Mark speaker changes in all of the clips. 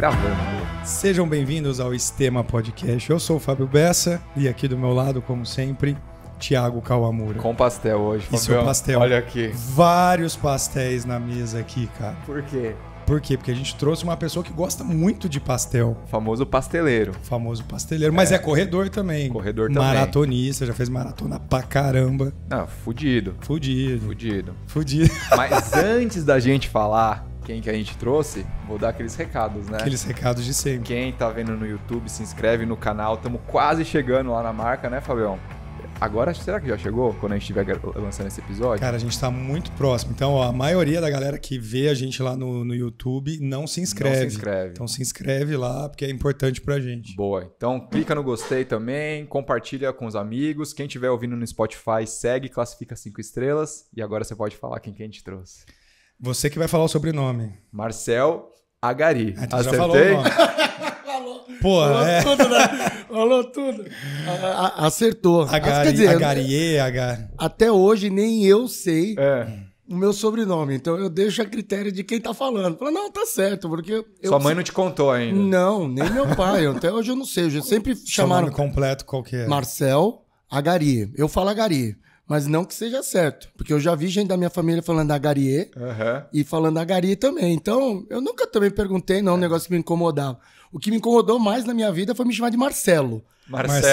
Speaker 1: gravando.
Speaker 2: Sejam bem-vindos ao Estema Podcast. Eu sou o Fábio Bessa e aqui do meu lado, como sempre, Tiago Kawamura. Com pastel
Speaker 1: hoje, Isso é pastel. Olha aqui.
Speaker 2: Vários pastéis na mesa aqui, cara. Por quê? Por quê? Porque a gente trouxe uma pessoa que gosta muito de pastel.
Speaker 1: famoso pasteleiro.
Speaker 2: famoso pasteleiro,
Speaker 1: mas é, é corredor também. Corredor também.
Speaker 2: Maratonista, já fez maratona pra caramba.
Speaker 1: Ah, fudido. Fudido. Fudido. Fudido. Mas antes da gente falar quem que a gente trouxe, vou dar aqueles recados, né? Aqueles recados de sempre. Quem tá vendo no YouTube, se inscreve no canal. Estamos quase chegando lá na marca, né, Fabião? Agora, será que já chegou quando a gente estiver lançando esse episódio?
Speaker 2: Cara, a gente está muito próximo. Então, ó, a maioria da galera que vê a gente lá no, no YouTube não se inscreve. Não se inscreve. Então, se inscreve lá, porque é importante pra gente. Boa.
Speaker 1: Então, clica no gostei também, compartilha com os amigos. Quem estiver ouvindo no Spotify, segue, classifica cinco estrelas. E agora você pode falar quem que a gente trouxe.
Speaker 2: Você que vai falar o sobrenome.
Speaker 1: Marcel
Speaker 3: Agari. Ah, então Acertei? Já falou o nome. falou é. tudo, né? Falou tudo. A, a, acertou. Ah, Agari, dizer, Agar. Né? Até hoje nem eu sei é. o meu sobrenome. Então eu deixo a critério de quem tá falando. Fala, não, tá certo, porque. Eu... Sua mãe não te contou ainda. Não, nem meu pai. até hoje eu não sei. Eu sempre chamaram. nome completo qual que é? Marcel Agari. Eu falo Agari. Mas não que seja certo. Porque eu já vi gente da minha família falando agarie uhum. e falando agarie também. Então, eu nunca também perguntei, não, é um é. negócio que me incomodava. O que me incomodou mais na minha vida foi me chamar de Marcelo. Marcelo.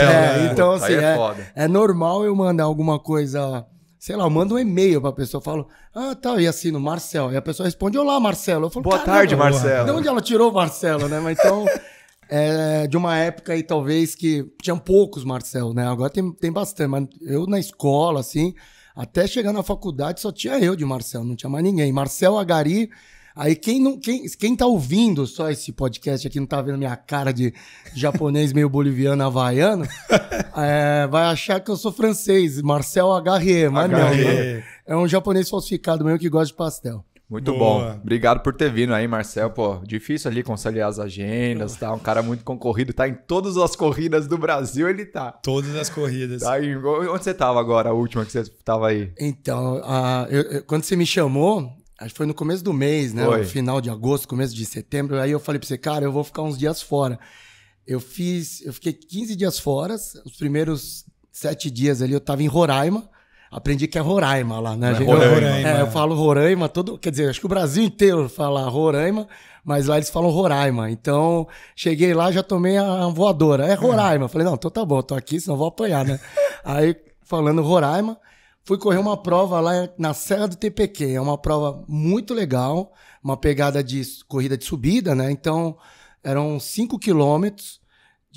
Speaker 3: É, é. Então, assim, é, é, é, normal eu mandar alguma coisa, sei lá, eu mando um e-mail pra pessoa, falo, ah, tá e assino Marcelo. E a pessoa responde, olá, Marcelo. Eu falo, Boa tarde, Marcelo. De onde ela tirou Marcelo, né? Mas então. é, de uma época aí, talvez, que tinham poucos Marcel, né? Agora tem, tem bastante, mas eu na escola, assim, até chegar na faculdade só tinha eu de Marcel, não tinha mais ninguém. Marcel Agari. Aí quem não quem, quem tá ouvindo só esse podcast aqui, não tá vendo minha cara de japonês meio boliviano havaiano, é, vai achar que eu sou francês, Marcel Agarrier, mas Agarrier. não. Né? É um japonês falsificado mesmo que gosta de pastel. Muito Boa. bom.
Speaker 1: Obrigado por ter vindo aí, Marcel. Pô, difícil ali conciliar as agendas, tá? Um cara muito concorrido, tá em todas as corridas do Brasil, ele tá. Todas as corridas. Tá Onde você tava agora, a
Speaker 3: última que você tava aí? Então, uh, eu, eu, quando você me chamou, acho que foi no começo do mês, né? Foi. No final de agosto, começo de setembro, aí eu falei pra você, cara, eu vou ficar uns dias fora. Eu fiz, eu fiquei 15 dias fora, os primeiros sete dias ali eu tava em Roraima, Aprendi que é Roraima lá, né? É Roraima. Eu, É, eu falo Roraima, todo, quer dizer, acho que o Brasil inteiro fala Roraima, mas lá eles falam Roraima. Então, cheguei lá, já tomei a voadora. É Roraima. É. Falei, não, então tá bom, tô aqui, senão vou apanhar, né? Aí, falando Roraima, fui correr uma prova lá na Serra do TPQ. É uma prova muito legal, uma pegada de corrida de subida, né? Então, eram 5 quilômetros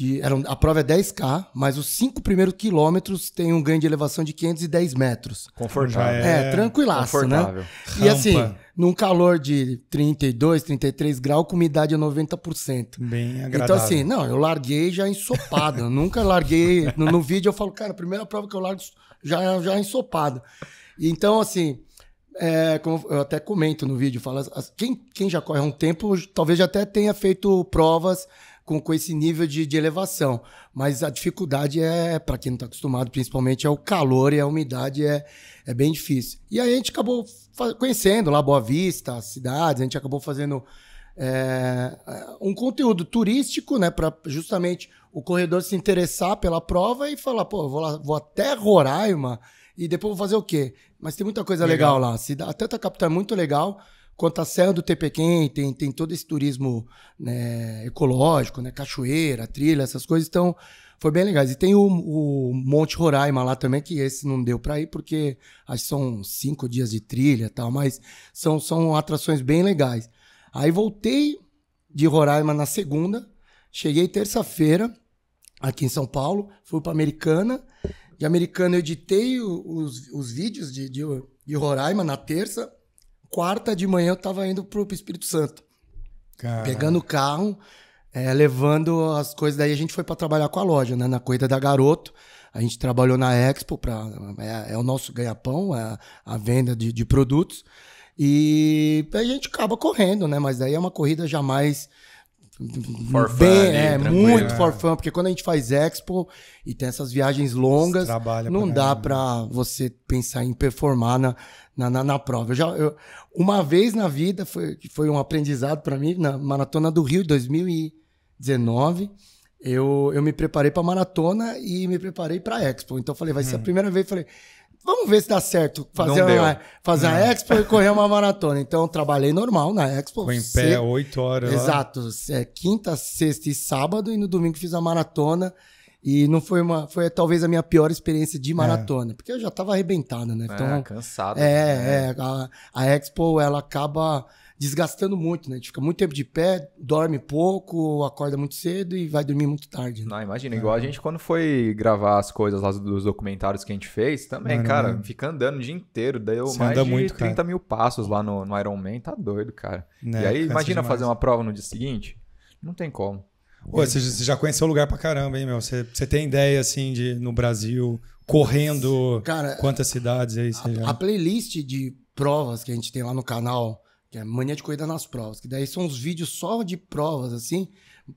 Speaker 3: de, a prova é 10K, mas os cinco primeiros quilômetros tem um ganho de elevação de 510 metros. Confortável. É, é tranquilaço, né? confortável. né? Rampa. E assim, num calor de 32, 33 graus, com umidade é a 90%. Bem então, agradável. Então assim, não, eu larguei já ensopado. eu nunca larguei. No, no, vídeo eu falo, cara, a primeira prova que eu largo já, já ensopado. Então assim... É, eu até comento no vídeo, fala, quem, quem já corre há um tempo talvez já até tenha feito provas com, com esse nível de, de elevação. Mas a dificuldade é, para quem não está acostumado, principalmente, é o calor e a umidade é, é bem difícil. E aí a gente acabou conhecendo lá Boa Vista, as cidades, a gente acabou fazendo é, é um conteúdo turístico, né, para justamente o corredor se interessar pela prova e falar, pô, vou, lá, vou até Roraima e depois vou fazer o quê? Mas tem muita coisa legal, legal lá. até a capital é muito legal quanto à Serra do Tepequém, tem, tem todo esse turismo né, ecológico, né, cachoeira, trilha, essas coisas. Então, foi bem legal. E tem o, o Monte Roraima lá também, que esse não deu para ir, porque acho que são cinco dias de trilha e tal, mas são, são atrações bem legais. Aí voltei de Roraima na segunda, cheguei terça-feira aqui em São Paulo, fui para Americana. De Americana eu editei os, os vídeos de, de, de Roraima na terça quarta de manhã eu tava indo pro Espírito Santo. Caramba. Pegando o carro, é, levando as coisas. Daí a gente foi para trabalhar com a loja, né? Na corrida da Garoto. A gente trabalhou na Expo, pra, é, é o nosso ganha-pão, é a venda de, de produtos. E a gente acaba correndo, né? Mas daí é uma corrida jamais. For bem, é, muito é. forfã, porque quando a gente faz expo e tem essas viagens longas, não dá para você pensar em performar na, na, na, na prova. Eu já, eu, uma vez na vida, foi, foi um aprendizado para mim, na Maratona do Rio 2019, eu, eu me preparei para maratona e me preparei para Expo. Então falei, vai ser a uhum. primeira vez, falei, vamos ver se dá certo fazer, uma, fazer a Expo e correr uma maratona. Então, trabalhei normal na Expo. Foi em pé, oito horas. Exato. É, quinta, sexta e sábado. E no domingo fiz a maratona. E não foi uma. Foi talvez a minha pior experiência de é. maratona, é. porque eu já estava arrebentado, né? É, então, é, cansado. É, é né? é a, a, Expo, ela acaba desgastando muito, né? A gente fica muito tempo de pé, dorme pouco, acorda muito cedo e vai dormir muito tarde. Né? Não, imagina, é. igual a gente
Speaker 1: quando foi gravar as coisas lá dos documentários que a gente fez, também, cara, não. fica andando o dia inteiro, deu Você mais de muito, 30 cara. mil passos lá no, no Iron Man, tá doido, cara. Né, e aí, imagina demais. fazer uma prova no dia seguinte? Não tem como você,
Speaker 2: já conheceu o lugar pra caramba, hein, meu? Você,
Speaker 3: tem ideia, assim, de no Brasil, correndo Cara, quantas cidades aí? Você a, já... a playlist de provas que a gente tem lá no canal, que é Mania de Corrida nas Provas, que daí são os vídeos só de provas, assim,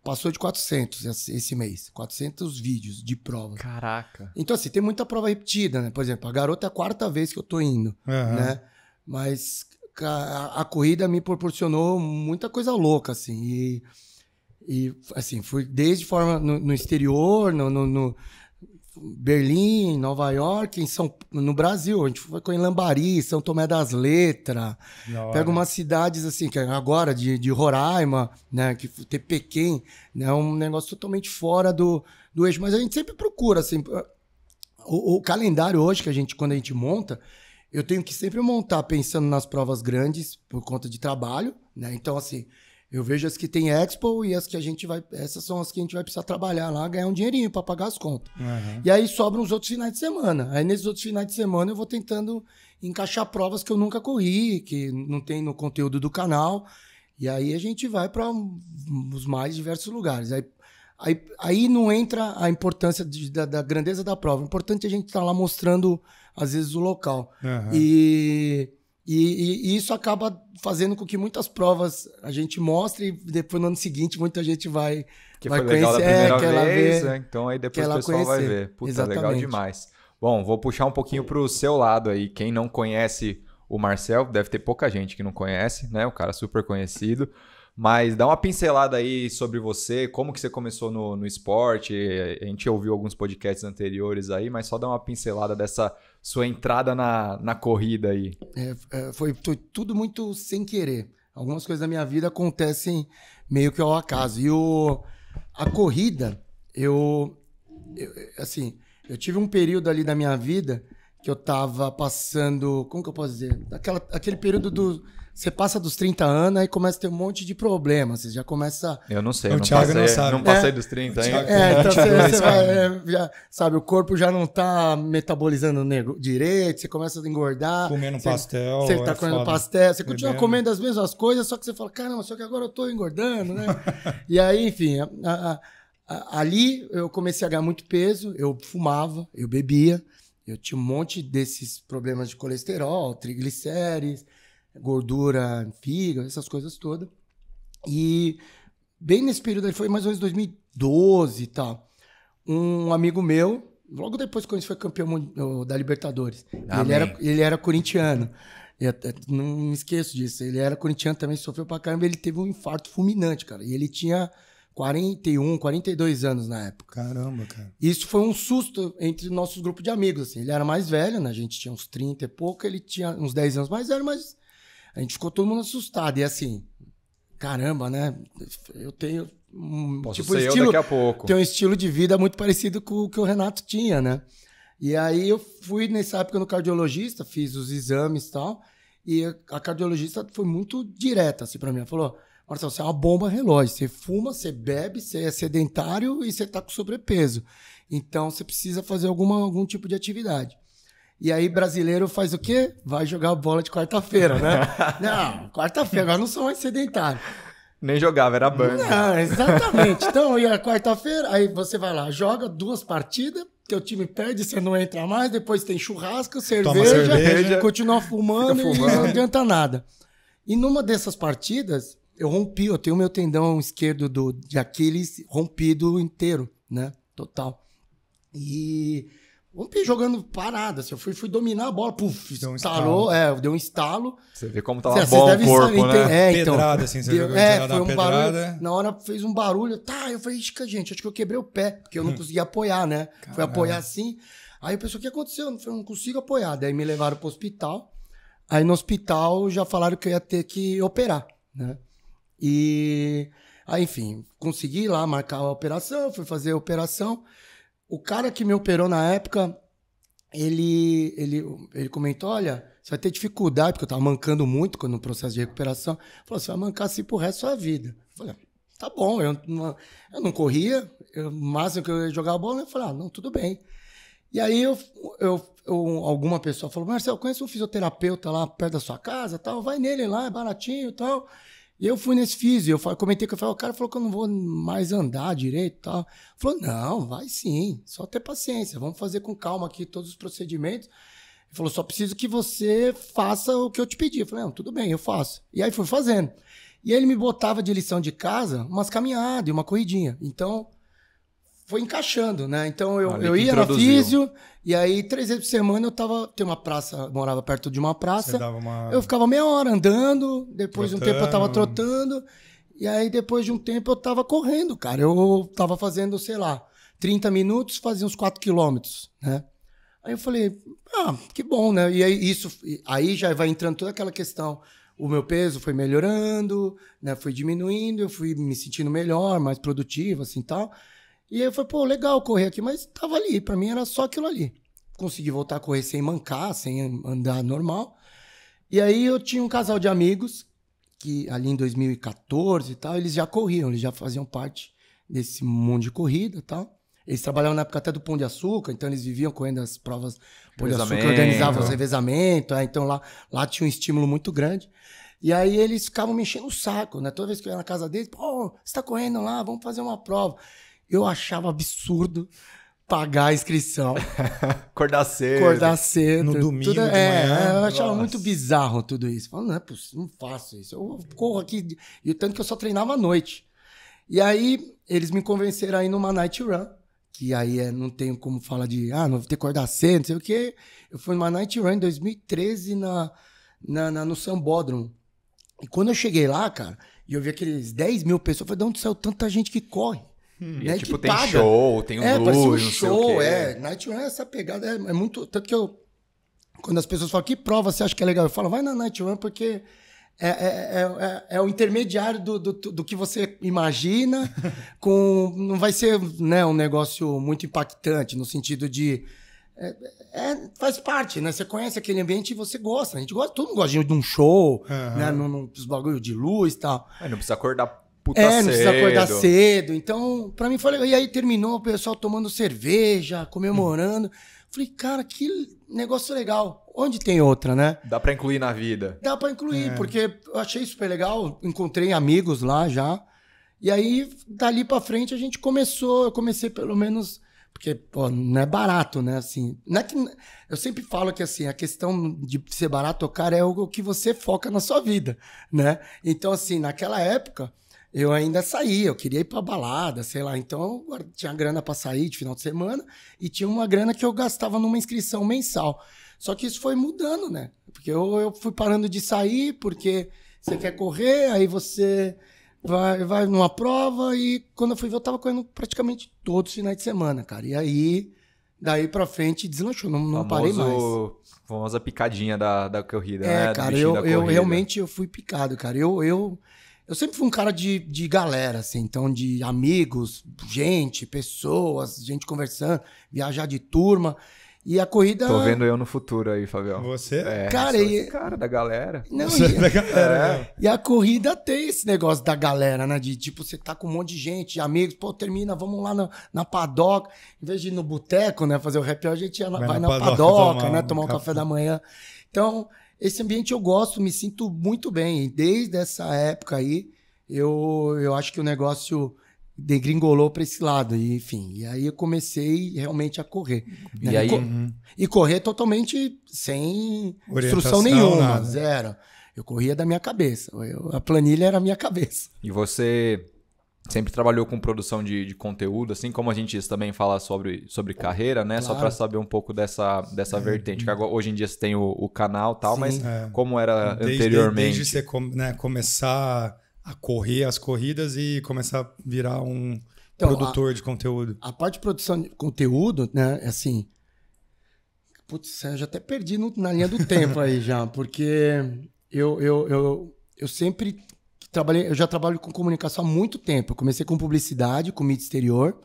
Speaker 3: passou de 400 esse mês. 400 vídeos de provas. Caraca. Então, assim, tem muita prova repetida, né? Por exemplo, a garota é a quarta vez que eu tô indo, uhum. né? Mas a, a, corrida me proporcionou muita coisa louca, assim. E e, assim, fui desde forma no, no exterior, no, no, no, Berlim, Nova York, em São, no Brasil. A gente foi com Lambari, São Tomé das Letras. Pega umas cidades, assim, que agora de, de Roraima, né? Que ter Pequim, né? É um negócio totalmente fora do, do eixo. Mas a gente sempre procura, assim... O, o calendário hoje, que a gente, quando a gente monta, eu tenho que sempre montar pensando nas provas grandes por conta de trabalho, né? Então, assim, eu vejo as que tem Expo e as que a gente vai. Essas são as que a gente vai precisar trabalhar lá, ganhar um dinheirinho para pagar as contas. Uhum. E aí sobram os outros finais de semana. Aí nesses outros finais de semana eu vou tentando encaixar provas que eu nunca corri, que não tem no conteúdo do canal. E aí a gente vai para os mais diversos lugares. Aí, aí, aí não entra a importância de, da, da, grandeza da prova. O importante é a gente estar tá lá mostrando, às vezes, o local. Uhum. E. E, e, e, isso acaba fazendo com que muitas provas a gente mostre e depois no ano seguinte muita gente vai, que vai conhecer. é, que ela vez, né? então aí depois o pessoal conhecer. vai ver. Puta, Exatamente. legal
Speaker 1: demais. Bom, vou puxar um pouquinho para o seu lado aí. Quem não conhece o Marcel, deve ter pouca gente que não conhece, né? O cara super conhecido. Mas dá uma pincelada aí sobre você, como que você começou no, no esporte. A gente ouviu alguns podcasts anteriores aí, mas só dá uma pincelada dessa sua entrada na, na corrida aí.
Speaker 3: É, é, foi, foi tudo muito sem querer. Algumas coisas da minha vida acontecem meio que ao acaso. E o, a corrida, eu, eu, Assim, eu tive um período ali da minha vida que eu tava passando. Como que eu posso dizer? Aquela, aquele período do você passa dos 30 anos e começa a ter um monte de problemas. Você já começa. Eu não sei, o não Thiago passei, não sabe. Não passei é, dos 30 ainda. É, então você, vai, é, já, sabe, o corpo já não tá metabolizando negro direito, você começa a engordar. Comendo você, pastel. Você tá é comendo foda. pastel, você continua Bebendo. comendo as mesmas coisas, só que você fala, caramba, só que agora eu tô engordando, né? e aí, enfim, a, a, a, ali eu comecei a ganhar muito peso, eu fumava, eu bebia, eu tinha um monte desses problemas de colesterol, triglicérides gordura, fígado, essas coisas todas. E bem nesse período aí, foi mais ou menos 2012 e tal, um amigo meu, logo depois quando ele foi campeão da Libertadores, ele era, ele era corintiano. Até, não me esqueço disso. Ele era corintiano também, sofreu pra caramba. Ele teve um infarto fulminante, cara. E ele tinha 41, 42 anos na época. Caramba, cara. Isso foi um susto entre nossos grupos de amigos, assim. Ele era mais velho, né? A gente tinha uns 30 e pouco, ele tinha uns 10 anos mais velho, mas a gente ficou todo mundo assustado. E é assim, caramba, né? Eu tenho um Posso tipo ser estilo, eu daqui a pouco. Tenho um estilo de vida muito parecido com o que o Renato tinha, né? E aí eu fui nessa época no cardiologista, fiz os exames e tal, e a cardiologista foi muito direta assim para mim, ela falou: "Marcelo, você é uma bomba relógio, você fuma, você bebe, você é sedentário e você tá com sobrepeso. Então você precisa fazer alguma algum tipo de atividade". E aí, brasileiro faz o quê? Vai jogar bola de quarta-feira, né? não, quarta-feira, agora não sou mais sedentário.
Speaker 1: Nem jogava, era
Speaker 3: banho. Não, exatamente. Então, ia quarta-feira, aí você vai lá, joga duas partidas, teu time perde, você não entra mais, depois tem churrasco, cerveja, cerveja continua fumando, fumando e não adianta nada. E numa dessas partidas, eu rompi, eu tenho meu tendão esquerdo do, de Aquiles rompido inteiro, né? Total. E Ontem jogando parada, assim, eu fui, fui dominar a bola, puf, deu um estalou, é, deu um estalo. Você vê como tava tá bom o corpo, saber, né? É, então, pedrada, assim, você deu, jogou é, foi um pedrada. barulho, na hora fez um barulho, tá, eu falei, gente, acho que eu quebrei o pé, porque eu não conseguia apoiar, né? Caralho. Fui apoiar assim, aí eu pensei, o que aconteceu? Eu não consigo apoiar, daí me levaram pro hospital, aí no hospital já falaram que eu ia ter que operar, né? E, aí enfim, consegui lá marcar a operação, fui fazer a operação, o cara que me operou na época, ele, ele, ele comentou: olha, você vai ter dificuldade, porque eu estava mancando muito no processo de recuperação. Falou: você vai mancar assim pro resto da sua vida. Eu falei: tá bom, eu não, eu não corria, eu, o máximo que eu jogava bola, né? eu falei: ah, não, tudo bem. E aí eu, eu, eu, alguma pessoa falou, Marcelo, conhece um fisioterapeuta lá perto da sua casa, tal, vai nele lá, é baratinho e tal. E eu fui nesse físio, eu comentei que eu falei, o cara falou que eu não vou mais andar direito e tal. Falou, não, vai sim, só ter paciência, vamos fazer com calma aqui todos os procedimentos. Ele falou, só preciso que você faça o que eu te pedi. Eu falei, não, tudo bem, eu faço. E aí fui fazendo. E aí ele me botava de lição de casa umas caminhadas e uma corridinha. Então, foi encaixando, né? Então eu, eu ia na físio, e aí três vezes por semana eu tava. Tem uma praça, morava perto de uma praça. Uma... Eu ficava meia hora andando, depois de um tempo eu tava trotando, e aí depois de um tempo eu tava correndo, cara. Eu tava fazendo, sei lá, 30 minutos, fazia uns 4 quilômetros, né? Aí eu falei, ah, que bom, né? E aí isso aí já vai entrando toda aquela questão. O meu peso foi melhorando, né? Foi diminuindo, eu fui me sentindo melhor, mais produtivo, assim tal. E aí eu falei, pô, legal correr aqui, mas tava ali, para mim era só aquilo ali. Consegui voltar a correr sem mancar, sem andar normal. E aí eu tinha um casal de amigos que ali em 2014 e tal, eles já corriam, eles já faziam parte desse mundo de corrida e tal. Eles trabalhavam na época até do Pão de Açúcar, então eles viviam correndo as provas Pão de Açúcar, organizavam os revezamentos, é, então lá, lá tinha um estímulo muito grande. E aí eles ficavam mexendo o saco, né? Toda vez que eu ia na casa deles, pô, você tá correndo lá, vamos fazer uma prova. Eu achava absurdo pagar a inscrição. Acordar
Speaker 1: cedo. Acordar cedo. No domingo tudo, É, manhã, é, eu achava
Speaker 3: nossa. muito bizarro tudo isso. Falando, não é possível, não faço isso. Eu corro aqui. E o tanto que eu só treinava à noite. E aí, eles me convenceram aí numa night run. Que aí é, não tem como falar de, ah, não vou ter que acordar cedo, não sei o quê. Eu fui numa night run em 2013 na, na, na, no Sambódromo. E quando eu cheguei lá, cara, e eu vi aqueles 10 mil pessoas, eu falei, de onde saiu tanta gente que corre? Hum, e, é né, tipo, tem paga. show, tem é, um é, blues, um show, é. Nightwish é essa pegada, é, é, muito... Tanto que eu... Quando as pessoas falam, que prova você acha que é legal? Eu falo, vai na Night One porque... É, é, é, é, é o intermediário do, do, do que você imagina, com não vai ser né, um negócio muito impactante, no sentido de. É, faz parte, né? Você conhece aquele ambiente e você gosta. A gente gosta, todo mundo gosta de um show, uhum. né? Num, num, bagulho de luz e tal. não precisa acordar Puta tá é, não precisa acordar cedo. Então, para mim foi legal. E aí terminou o pessoal tomando cerveja, comemorando. Falei, cara, que negócio legal. Onde tem outra, né?
Speaker 1: Dá para incluir na vida.
Speaker 3: Dá para incluir, é. porque eu achei super legal. Encontrei amigos lá já. E aí, dali para frente, a gente começou. Eu comecei pelo menos. Porque, pô, não é barato, né? Assim, não é que, eu sempre falo que, assim, a questão de ser barato, ou caro é o que você foca na sua vida, né? Então, assim, naquela época, eu ainda saía, eu queria ir pra balada, sei lá. Então eu tinha grana pra sair de final de semana e tinha uma grana que eu gastava numa inscrição mensal. Só que isso foi mudando, né? Porque eu, eu fui parando de sair, porque você quer correr, aí você vai, vai numa prova e quando eu fui ver, eu tava correndo praticamente todos os finais de semana, cara. E aí, daí pra frente, deslanchou, não, não parei mais.
Speaker 1: Famosa picadinha da, da corrida, é, né? cara, eu, eu realmente
Speaker 3: eu fui picado, cara. Eu, eu eu sempre fui um cara de, de galera, assim, então de amigos, gente, pessoas, gente conversando, viajar de turma. E a corrida. Tô vendo
Speaker 1: eu no futuro aí, Fabião. Você? É, cara,
Speaker 3: e... cara da galera. Não, você e... É da galera. É. Né? E a corrida tem esse negócio da galera, né? De tipo, você tá com um monte de gente, amigos, pô, termina, vamos lá na, na padoca. Em vez de ir no boteco, né? Fazer o rap, a gente vai, vai na, padoca, padoca tomar né? Tomar o um café, café da manhã. Então, esse ambiente eu gosto, me sinto muito bem. Desde essa época aí, eu, eu acho que o negócio degringolou para esse lado, e, enfim. E aí eu comecei realmente a correr. E, né? aí... Co uhum. e correr totalmente sem instrução nenhuma, nada. zero. Eu corria da minha cabeça. Eu, a planilha era a minha cabeça.
Speaker 1: E você sempre trabalhou com produção de, de, conteúdo, assim como a gente também fala sobre, sobre carreira, né? Claro. Só para saber um pouco dessa, dessa é. vertente. Que agora, hoje em dia você tem o, o canal tal, Sim. mas é. como era desde, anteriormente? Desde
Speaker 2: você né, começar a correr as corridas e começar a virar um então, produtor a, de conteúdo. A parte de produção de conteúdo,
Speaker 3: né? É assim, putz, eu já até perdi no, na linha do tempo aí já, porque eu, eu, eu, eu sempre trabalhei, eu já trabalho com comunicação há muito tempo. Eu comecei com publicidade, com mídia exterior.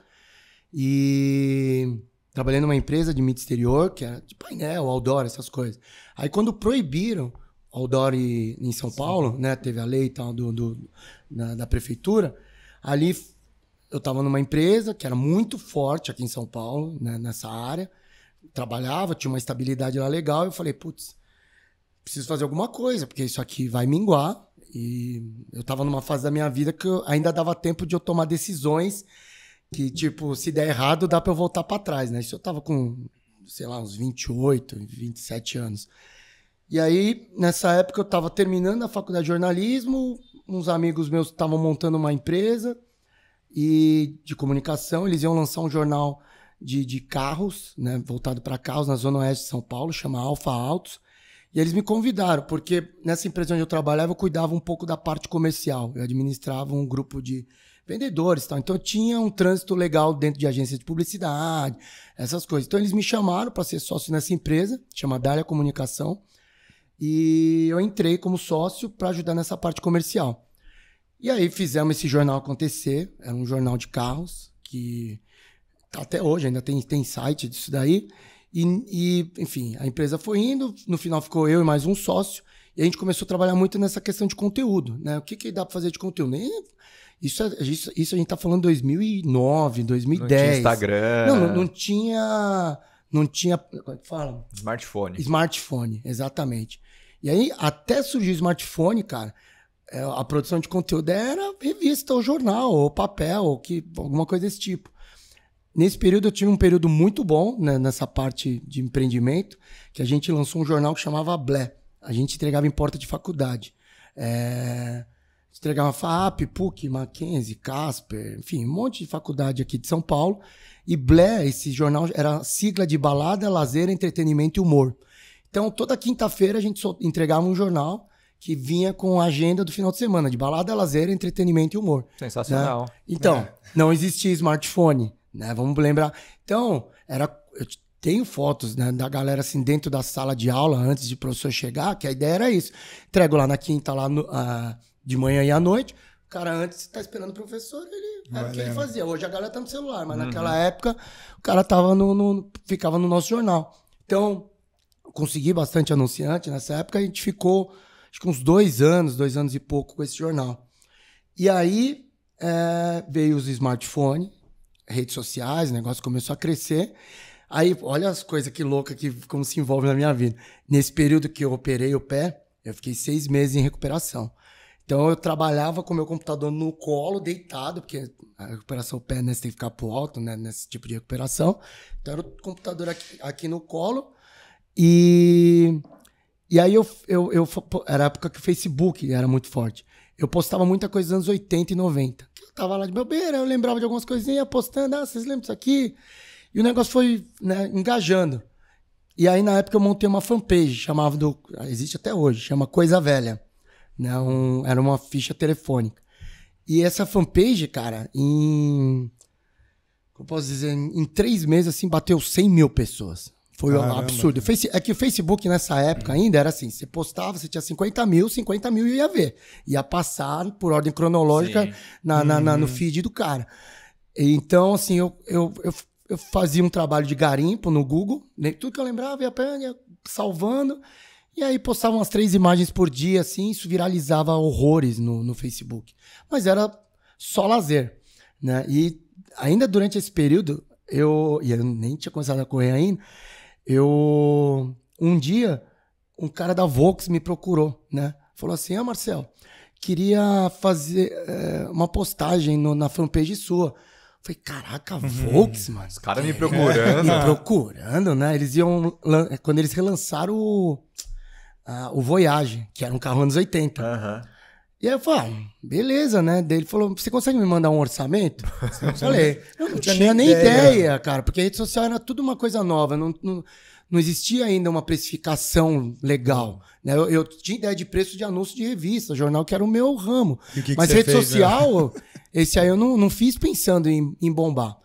Speaker 3: E trabalhei numa empresa de mídia exterior, que era de painel, outdoor, essas coisas. Aí quando proibiram outdoor em São Sim. Paulo, né? Teve a lei e tal do, do da prefeitura. Ali eu estava numa empresa que era muito forte aqui em São Paulo, né, nessa área. Trabalhava, tinha uma estabilidade lá legal. Eu falei, putz, preciso fazer alguma coisa, porque isso aqui vai minguar. E eu tava numa fase da minha vida que ainda dava tempo de eu tomar decisões que, tipo, se der errado, dá para eu voltar para trás, né? Isso eu tava com, sei lá, uns 28, 27 anos. E aí, nessa época, eu tava terminando a faculdade de jornalismo, uns amigos meus estavam montando uma empresa e de comunicação, eles iam lançar um jornal de, de carros, né, voltado para carros na Zona Oeste de São Paulo, chama Alfa Autos. E eles me convidaram, porque nessa empresa onde eu trabalhava, eu cuidava um pouco da parte comercial. Eu administrava um grupo de vendedores tal. Tá? Então tinha um trânsito legal dentro de agência de publicidade, essas coisas. Então eles me chamaram para ser sócio nessa empresa, chama Dália Comunicação. E eu entrei como sócio para ajudar nessa parte comercial. E aí fizemos esse jornal acontecer. Era um jornal de carros que tá até hoje ainda tem, tem site disso daí. E, e, enfim, a empresa foi indo, no final ficou eu e mais um sócio, e a gente começou a trabalhar muito nessa questão de conteúdo, né? O que, que dá para fazer de conteúdo? Nem, isso, é, isso, isso a gente tá falando 2009, 2010. Não tinha Instagram. Não, não, não tinha. Não tinha. Como é que fala? Smartphone. Smartphone, exatamente. E aí, até surgir o smartphone, cara, é, a produção de conteúdo era revista, ou jornal, ou papel, ou que, alguma coisa desse tipo. Nesse período eu tive um período muito bom né, nessa parte de empreendimento, que a gente lançou um jornal que chamava Blé. A gente entregava em porta de faculdade. É, entregava FAP, PUC, Mackenzie, Casper, enfim, um monte de faculdade aqui de São Paulo. E Blé, esse jornal, era sigla de balada, lazer, entretenimento e humor. Então, toda quinta-feira a gente entregava um jornal que vinha com a agenda do final de semana, de balada, lazer, entretenimento e humor. Sensacional. Né? Então, é. não existia smartphone né? Vamos lembrar. Então, era eu tenho fotos né, da galera assim dentro da sala de aula antes de professor chegar, que a ideia era isso. Entrego lá na quinta, lá no, ah, de manhã e à noite. O cara antes está esperando o professor, ele era é o que ele fazia. Hoje a galera tá no celular, mas uhum. naquela época o cara tava no, no, ficava no nosso jornal. Então, consegui bastante anunciante nessa época, a gente ficou acho que uns dois anos, dois anos e pouco com esse jornal. E aí é, veio os smartphones, redes sociais, o negócio começou a crescer. Aí, olha as coisas que louca que como se envolve na minha vida. Nesse período que eu operei o pé, eu fiquei seis meses em recuperação. Então eu trabalhava com meu computador no colo, deitado, porque a recuperação do pé né, você tem que ficar pro alto, né? Nesse tipo de recuperação. Então era o computador aqui, aqui no colo. E, e aí eu, eu, eu, Era a época que o Facebook era muito forte. Eu postava muita coisa nos anos 80 e 90 tava lá de bobeira, eu lembrava de algumas coisinhas, postando, ah, vocês lembram disso aqui? E o negócio foi né, engajando. E aí, na época, eu montei uma fanpage, chamava do. Existe até hoje, chama Coisa Velha. Né? Um, era uma ficha telefônica. E essa fanpage, cara, em. Como posso dizer? Em três meses, assim, bateu 100 mil pessoas. Foi Caramba. absurdo. É que o Facebook nessa época ainda era assim: você postava, você tinha 50 mil, 50 mil ia ver. Ia passar por ordem cronológica na, na, na, no uhum. feed do cara. Então, assim, eu, eu, eu, eu, fazia um trabalho de garimpo no Google, né, tudo que eu lembrava, ia, ia salvando. E aí postava umas três imagens por dia, assim, isso viralizava horrores no, no Facebook. Mas era só lazer. Né? E ainda durante esse período, eu, e eu nem tinha começado a correr ainda, eu um dia um cara da Vox me procurou, né? Falou assim: "Ah, Marcel, queria fazer é, uma postagem no, na fanpage sua". foi falei, caraca, uhum. Vox, uhum. mano. Os caras me procurando. me procurando, né? Eles iam. Quando eles relançaram o, a, o Voyage, que era um carro anos 80. Uhum. E aí eu falei, ah, beleza, né? Daí ele falou, você consegue me mandar um orçamento? Eu falei, eu não tinha nem ideia, cara, porque a rede social era tudo uma coisa nova, não, não, não existia ainda uma precificação legal. Né? Eu, eu, tinha ideia de preço de anúncio de revista, jornal, que era o meu ramo. Que que Mas rede fez, né? social, né? esse aí eu não, não fiz pensando em, em bombar.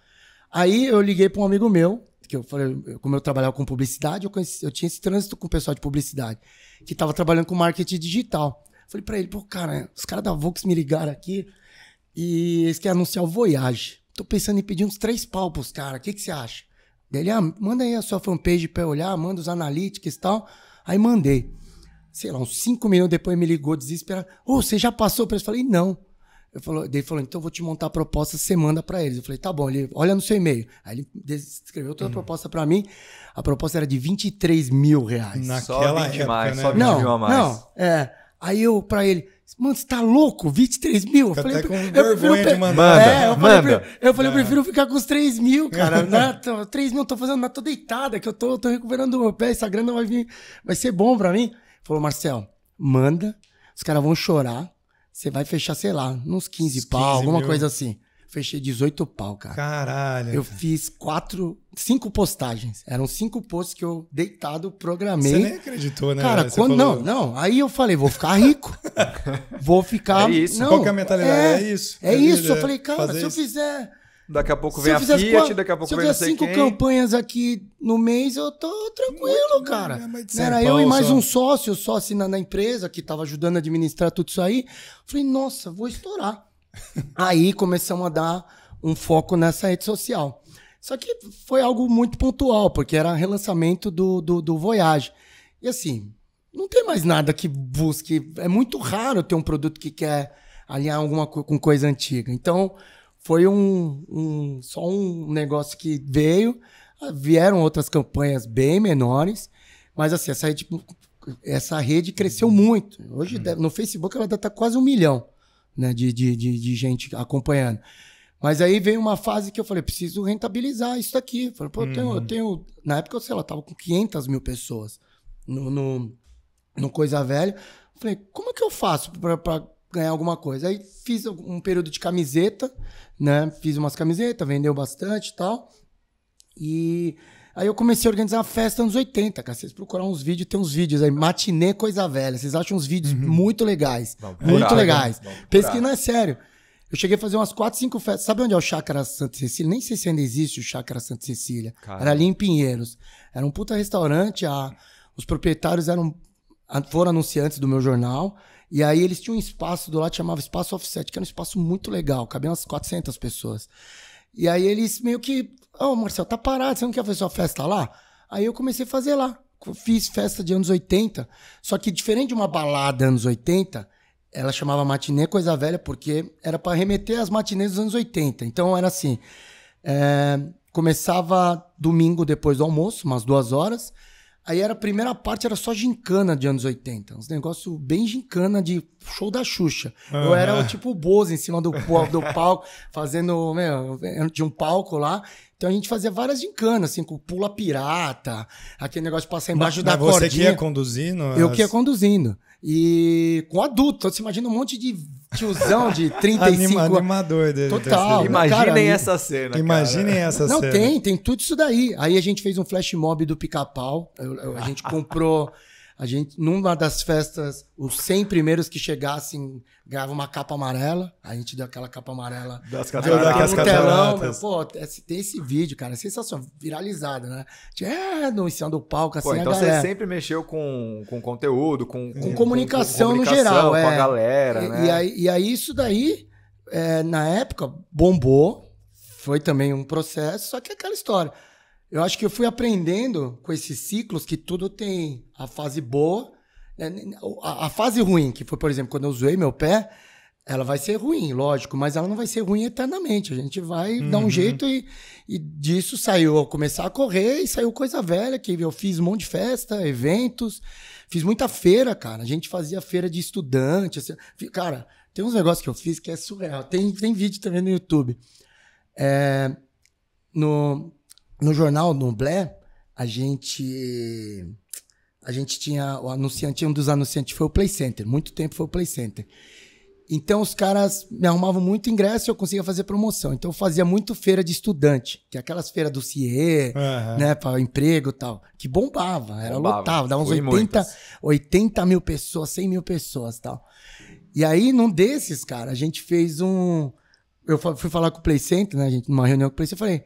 Speaker 3: Aí eu liguei para um amigo meu, que eu falei, como eu trabalhava com publicidade, eu, conheci, eu tinha esse trânsito com o pessoal de publicidade, que estava trabalhando com marketing digital. Falei pra ele, pô, cara, os caras da Vox me ligaram aqui e eles querem anunciar o Voyage. Tô pensando em pedir uns três pau pros caras, o que, que você acha? Ele, ah, manda aí a sua fanpage pra eu olhar, manda os analytics e tal. Aí mandei. Sei lá, uns cinco minutos depois me ligou desesperado. Ô, oh, você já passou pra eles? Falei, não. Eu falou, ele falou, então eu vou te montar a proposta, você manda pra eles. Eu falei, tá bom, ele, olha no seu e-mail. Aí ele escreveu toda a uhum. proposta pra mim. A proposta era de 23 mil reais. Naquela só 20 época, mais, né? só 20 não, mil a mais. Não, é. Aí eu pra ele, mano, você tá louco? 23 mil? Eu falei, eu prefiro, de mandar. Manda, é, eu manda. eu falei, eu prefiro ficar com os 3 mil, cara. né? 3 mil, tô fazendo, mas tô deitada, que eu tô, tô recuperando o meu pé, essa grana vai vir, vai ser bom pra mim. Falou, Marcel, manda, os caras vão chorar, você vai fechar, sei lá, uns 15, 15 pau, alguma mil. coisa assim fechei 18 pau, cara. Caralho. Eu cara. fiz quatro, cinco postagens. Eram cinco posts que eu deitado programei. Você nem acreditou, né? Cara, quando falou... não, não. Aí eu falei, vou ficar rico. vou ficar. É isso. Não, Qual que é a mentalidade? É, é isso. É, é isso. Eu falei, é cara, se eu fizer. Daqui a pouco vem a Fiat, daqui a pouco se eu fizer cinco quem. campanhas aqui no mês, eu tô tranquilo, Muito cara. Bem, Era eu e mais um sócio, sócio na, na empresa, que tava ajudando a administrar tudo isso aí. Falei, nossa, vou estourar. Aí começamos a dar um foco nessa rede social. Só que foi algo muito pontual, porque era relançamento do, do, do Voyage. E assim, não tem mais nada que busque. É muito raro ter um produto que quer alinhar alguma coisa com coisa antiga. Então, foi um, um, só um negócio que veio. Vieram outras campanhas bem menores, mas assim, essa rede, essa rede cresceu muito. Hoje, uhum. no Facebook, ela está quase um milhão né? De, de, de, de gente acompanhando. Mas aí veio uma fase que eu falei, preciso rentabilizar isso aqui Eu falei, pô, eu tenho, uhum. eu tenho. Na época, eu sei lá, tava com 500 mil pessoas no, no, no Coisa Velha. Eu falei, como é que eu faço para ganhar alguma coisa? Aí fiz um período de camiseta, né? Fiz umas camisetas, vendeu bastante e tal. E Aí eu comecei a organizar uma festa nos 80, cara. Vocês procurar uns vídeos, tem uns vídeos aí. Matinê Coisa Velha. Vocês acham uns vídeos uhum. muito legais. muito né? legais. Pesquisa, não é sério. Eu cheguei a fazer umas 4, 5 festas. Sabe onde é o Chácara Santa Cecília? Nem sei se ainda existe o Chácara Santa Cecília. Caramba. Era ali em Pinheiros. Era um puta restaurante. A... Os proprietários eram foram anunciantes do meu jornal. E aí eles tinham um espaço do lado, chamava Espaço Offset, que era um espaço muito legal. cabia umas 400 pessoas. E aí eles meio que Ô, oh, Marcel, tá parado, você não quer fazer sua festa lá? Aí eu comecei a fazer lá. Fiz festa de anos 80. Só que diferente de uma balada anos 80, ela chamava matinê coisa velha, porque era para remeter às matinês dos anos 80. Então era assim. É, começava domingo depois do almoço, umas duas horas. Aí era a primeira parte, era só gincana de anos 80. Uns negócio bem gincana de show da Xuxa. Uhum. Eu era tipo o Bozo em cima do, do palco, fazendo, meu, de um palco lá. Então a gente fazia várias gincanas, assim, com pula pirata, aquele negócio de passar embaixo mas, da mas cordinha. Você que ia conduzindo? Eu as... que ia conduzindo. E com adulto, então você imagina um monte de tiozão de 35 anos. Animador dele. Total. Imaginem cara, essa cena. Imaginem cara. essa Não, cena. Não, tem, tem tudo isso daí. Aí a gente fez um flash mob do pica-pau. A gente comprou. A gente, numa das festas, os 100 primeiros que chegassem ganhavam uma capa amarela. A gente deu aquela capa amarela. Das cataratas. Um telão, meu, né? pô, é, tem esse vídeo, cara, sensacional, viralizado, né? É, no, ensino do palco, assim, pô, então você
Speaker 1: sempre mexeu com, com conteúdo, com,
Speaker 2: com, com comunicação com, com, no geral. Com é. a galera, e, né? E aí,
Speaker 3: e aí isso daí, é, na época, bombou. Foi também um processo, só que é aquela história. Eu acho que eu fui aprendendo com esses ciclos que tudo tem a fase boa. Né, a, a fase ruim, que foi, por exemplo, quando eu zoei meu pé, ela vai ser ruim, lógico, mas ela não vai ser ruim eternamente. A gente vai uhum. dar um uhum. jeito e, e disso saiu eu começar a correr e saiu coisa velha, que eu fiz um monte de festa, eventos, fiz muita feira, cara. A gente fazia feira de estudante. Assim, cara, tem uns negócios que eu fiz que é surreal. Tem, tem vídeo também no YouTube. É, no, no jornal, no Blé, a gente a gente tinha o anunciante, um dos anunciantes foi o Play Center, muito tempo foi o Play Center. Então os caras me arrumavam muito ingresso e eu conseguia fazer promoção. Então eu fazia muito feira de estudante, que é aquelas feiras do CIE, uhum. né, para emprego e tal, que bombava, era bombava. lotava, dava uns 80, 80 mil pessoas, 100 mil pessoas tal. E aí, num desses, cara, a gente fez um. Eu fui falar com o Play Center, né, gente, numa reunião com o Play Center, eu falei,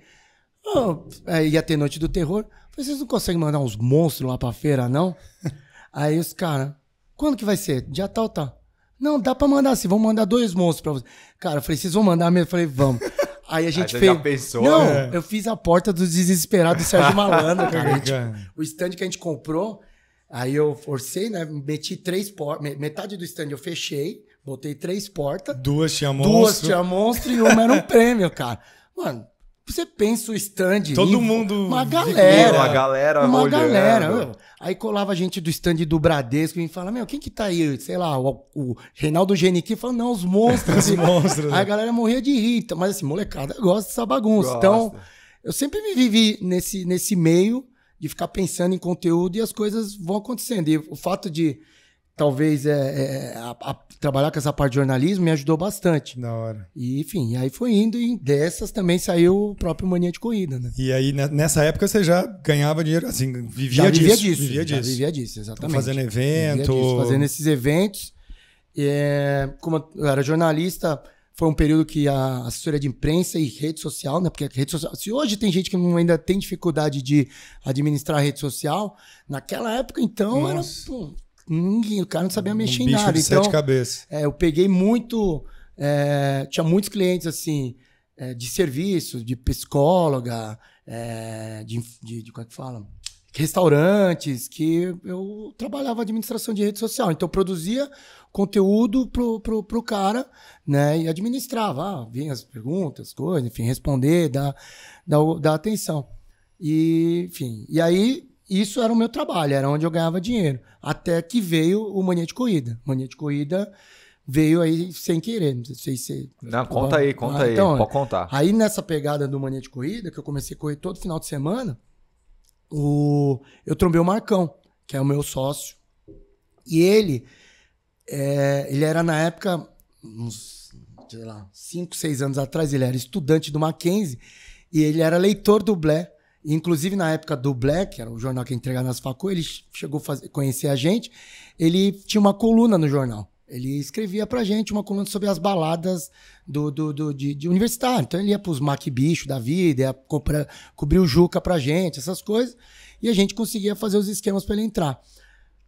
Speaker 3: Oh, ia ter Noite do Terror vocês não conseguem mandar uns monstros lá pra feira, não? Aí os caras, quando que vai ser? Dia tal, tá. Não, dá pra mandar sim, vamos mandar dois monstros pra você. Cara, eu falei, vocês vão mandar mesmo? Eu falei, vamos. Aí a ah, gente Aí fez. Já pensou, não, né? eu fiz a porta dos desesperados do Sérgio Malandro, cara. gente, o stand que a gente comprou, aí eu forcei, né? Meti três portas. Metade do stand eu fechei, botei três portas. Duas tinha monstro. Duas tinha monstro e uma era um prêmio, cara. Mano, você pensa o stand. Todo mundo. Uma galera. Uma galera, Uma olhando. galera. Aí colava a gente do stand do Bradesco e falava: Meu, quem que tá aí? Sei lá, o, o Reinaldo Geniqui falando: Não, os monstros. os monstros. Aí a né? galera morria de rita. Então, mas assim, molecada gosta dessa bagunça. Gosta. Então, eu sempre me vivi nesse, nesse meio de ficar pensando em conteúdo e as coisas vão acontecendo. E o fato de talvez é, é a, a, trabalhar com essa parte de jornalismo me ajudou bastante. Da hora. E, enfim, aí foi indo e dessas também saiu o próprio Mania de Corrida, né? E aí, nessa época, você já ganhava dinheiro, assim, vivia, já vivia disso, disso. Vivia disso. vivia disso, exatamente. Então, fazendo evento. Disso, fazendo esses eventos. É, como eu era jornalista, foi um período que a assessoria de imprensa e rede social, né? Porque a rede social, se hoje tem gente que não, ainda tem dificuldade de administrar a rede social, naquela época então Nossa. era pô, ninguém, o cara não sabia mexer um em nada. então, é, eu peguei muito. É, tinha muitos clientes assim, é, de serviço, de psicóloga, é, de, de, de, Como é que fala? Restaurantes, que eu trabalhava administração de rede social. Então, eu produzia conteúdo pro, pro, pro cara, né? E administrava. Ah, vinha as perguntas, coisas, enfim, responder, dar, dar, dar atenção. E, enfim, e aí isso era o meu trabalho, era onde eu ganhava dinheiro. Até que veio o Mania de Corrida. Mania de Corrida veio aí sem querer. Não sei se. Não, conta aí, conta ah, então, aí, pode contar. Aí nessa pegada do Mania de Corrida, que eu comecei a correr todo final de semana, o... eu trombei o Marcão, que é o meu sócio. E ele, é... ele era na época, uns, sei lá, 5, 6 anos atrás, ele era estudante do Mackenzie e ele era leitor do Blé Inclusive, na época do Black, era o jornal que entregava nas facul, ele chegou a fazer, conhecer a gente. Ele tinha uma coluna no jornal. Ele escrevia pra gente uma coluna sobre as baladas do, do, do de, de, universitário. Então ele ia pros Mac Bicho da vida, ia comprar, cobrir o Juca pra gente, essas coisas. E a gente conseguia fazer os esquemas para ele entrar.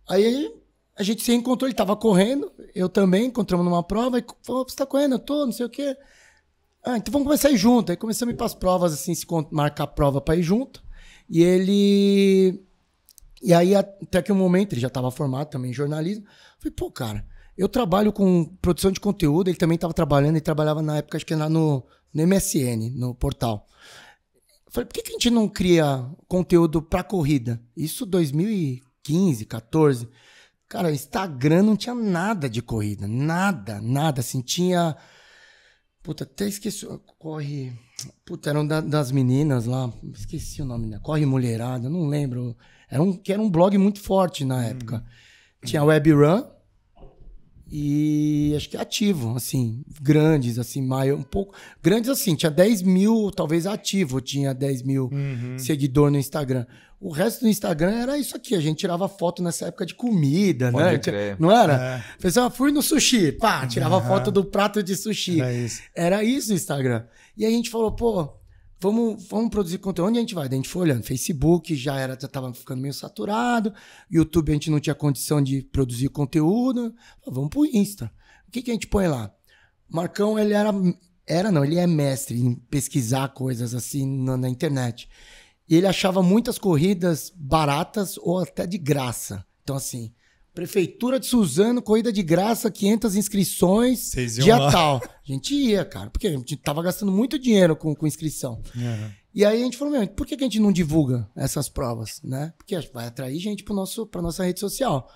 Speaker 3: Aí a gente se encontrou, ele tava correndo, eu também, encontramos numa prova, e falou: você tá correndo? Eu tô, não sei o quê. Ah, então vamos começar a ir junto. Aí começamos a ir para as provas, assim, se marcar a prova para ir junto. E ele. E aí, até que um momento, ele já estava formado também em jornalismo. Eu falei, pô, cara, eu trabalho com produção de conteúdo, ele também estava trabalhando, e trabalhava na época, acho que lá no, no MSN, no portal. Eu falei, por que, que a gente não cria conteúdo para corrida? Isso 2015, 14. Cara, Instagram não tinha nada de corrida, nada, nada. Assim, tinha Puta, até esqueci. Corre. Puta, eram da, das meninas lá. Esqueci o nome dela. Né? Corre Mulherada, não lembro. Era um, que era um blog muito forte na época. Uhum. Tinha web WebRun e acho que ativo, assim, grandes, assim, maior, um pouco. Grandes assim, tinha 10 mil, talvez ativo, tinha 10 mil uhum. seguidores no Instagram. O resto do Instagram era isso aqui. A gente tirava foto nessa época de comida, né? Pode né? Crer. Não era? É. Pessoal, ah, fui no sushi. Pá, tirava uhum. foto do prato de sushi. Era isso. Era isso o Instagram. E a gente falou, pô, vamos, vamos produzir conteúdo. Onde a gente vai? Daí a gente foi olhando. Facebook já era, já tava ficando meio saturado. YouTube a gente não tinha condição de produzir conteúdo. Vamos pro Insta. O que, que a gente põe lá? Marcão, ele era. Era não, ele é mestre em pesquisar coisas assim na, na internet. E ele achava muitas corridas baratas ou até de graça. Então, assim, Prefeitura de Suzano, corrida de graça, 500 inscrições, dia lá. tal. A gente ia, cara, porque a gente tava gastando muito dinheiro com, com inscrição. Uhum. E aí a gente falou, meu, por que, a gente não divulga essas provas, né? Porque vai atrair gente para nosso, pra nossa rede social.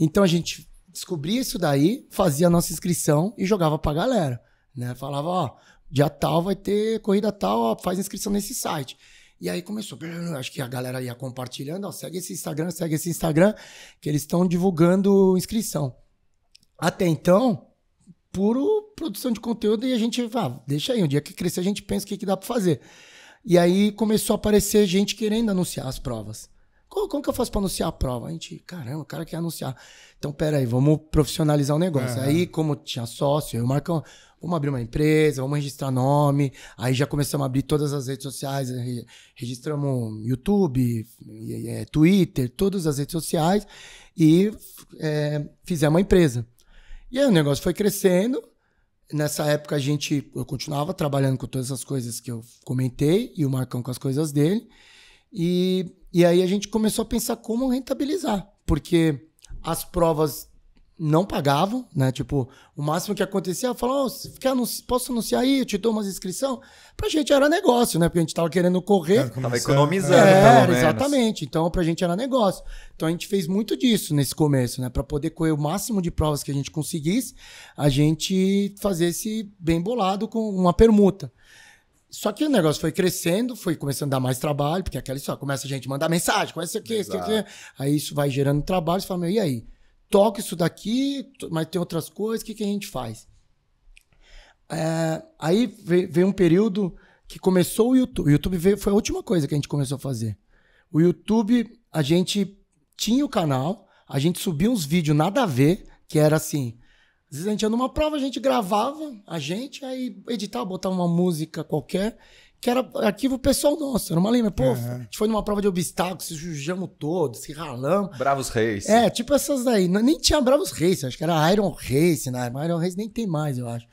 Speaker 3: Então a gente descobria isso daí, fazia a nossa inscrição e jogava pra galera, né? Falava, ó, dia tal vai ter corrida tal, ó, faz inscrição nesse site. E aí começou, acho que a galera ia compartilhando, ó, segue esse Instagram, segue esse Instagram, que eles estão divulgando inscrição. Até então, puro produção de conteúdo e a gente, ah, deixa aí, um dia que crescer a gente pensa o que, que dá para fazer. E aí começou a aparecer gente querendo anunciar as provas. Como, como que eu faço para anunciar a prova? A gente, caramba, o cara quer anunciar. Então, pera aí, vamos profissionalizar o negócio. É. Aí, como tinha sócio, eu e o Marcão, vamos abrir uma empresa, vamos registrar nome. Aí já começamos a abrir todas as redes sociais, registramos YouTube, é, Twitter, todas as redes sociais e é, fizemos uma empresa. E aí o negócio foi crescendo. Nessa época a gente, eu continuava trabalhando com todas essas coisas que eu comentei e o Marcão com as coisas dele. E, e aí a gente começou a pensar como rentabilizar, porque as provas não pagavam, né? Tipo, o máximo que acontecia, falavam, oh, quer anunci posso anunciar aí, eu te dou umas inscrição. Pra gente era negócio, né? Porque a gente tava querendo correr. Tava economizando, é, era, Exatamente. Então, pra gente era negócio. Então, a gente fez muito disso nesse começo, né? Pra poder correr o máximo de provas que a gente conseguisse, a gente fazer esse bem bolado com uma permuta. Só que o negócio foi crescendo, foi começando a dar mais trabalho, porque é aquela só começa a gente mandar mensagem, começa isso aqui, isso aqui. Aí isso vai gerando trabalho, você fala, meu, e aí? toca isso daqui, mas tem outras coisas, o que, que a gente faz? É, aí veio um período que começou o YouTube. O YouTube veio, foi a última coisa que a gente começou a fazer. O YouTube, a gente tinha o canal, a gente subia uns vídeos nada a ver, que era assim. Às vezes a gente ia numa prova, a gente gravava, a gente, aí editava, botava uma música qualquer que era arquivo pessoal nosso, era uma lenda. Pô, uhum. a gente foi numa prova de obstáculos, se jujamos todos, se ralamos. Bravos Reis. É, tipo essas daí. Nem tinha Bravos Reis, acho que era Iron Race, né? Mas Iron Race nem tem mais, eu acho.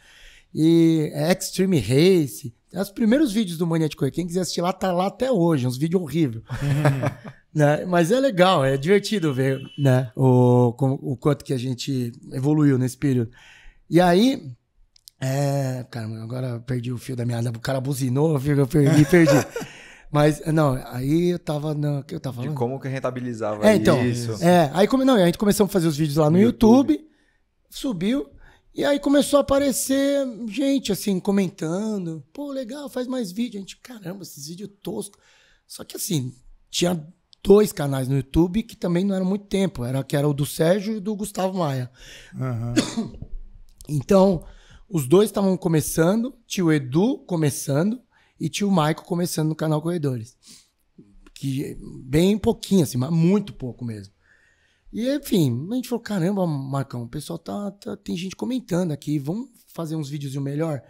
Speaker 3: E é, Extreme Race. É os primeiros vídeos do Mania de Correr, quem quiser assistir lá, tá lá até hoje, é uns vídeos horríveis. né? Mas é legal, é divertido ver né? o, o quanto que a gente evoluiu nesse período. E aí, é, cara, agora perdi o fio da meada. O cara buzinou, eu perdi, perdi. Mas, não, aí eu tava. Não, que eu tava falando? De como que rentabilizava é, então, isso. É, aí como, não, a gente começou a fazer os vídeos lá no, no YouTube, YouTube, subiu, e aí começou a aparecer gente assim, comentando. Pô, legal, faz mais vídeo. A gente, caramba, esses vídeos toscos. Só que assim, tinha dois canais no YouTube que também não eram muito tempo. Era que era o do Sérgio e do Gustavo Maia. Uhum. Então, os dois estavam começando, tio Edu começando e tio Maico começando no canal Corredores. Que é bem pouquinho, assim, mas muito pouco mesmo. E enfim, a gente falou: caramba, Marcão, o pessoal tá, tá tem gente comentando aqui, vamos fazer uns vídeos melhor?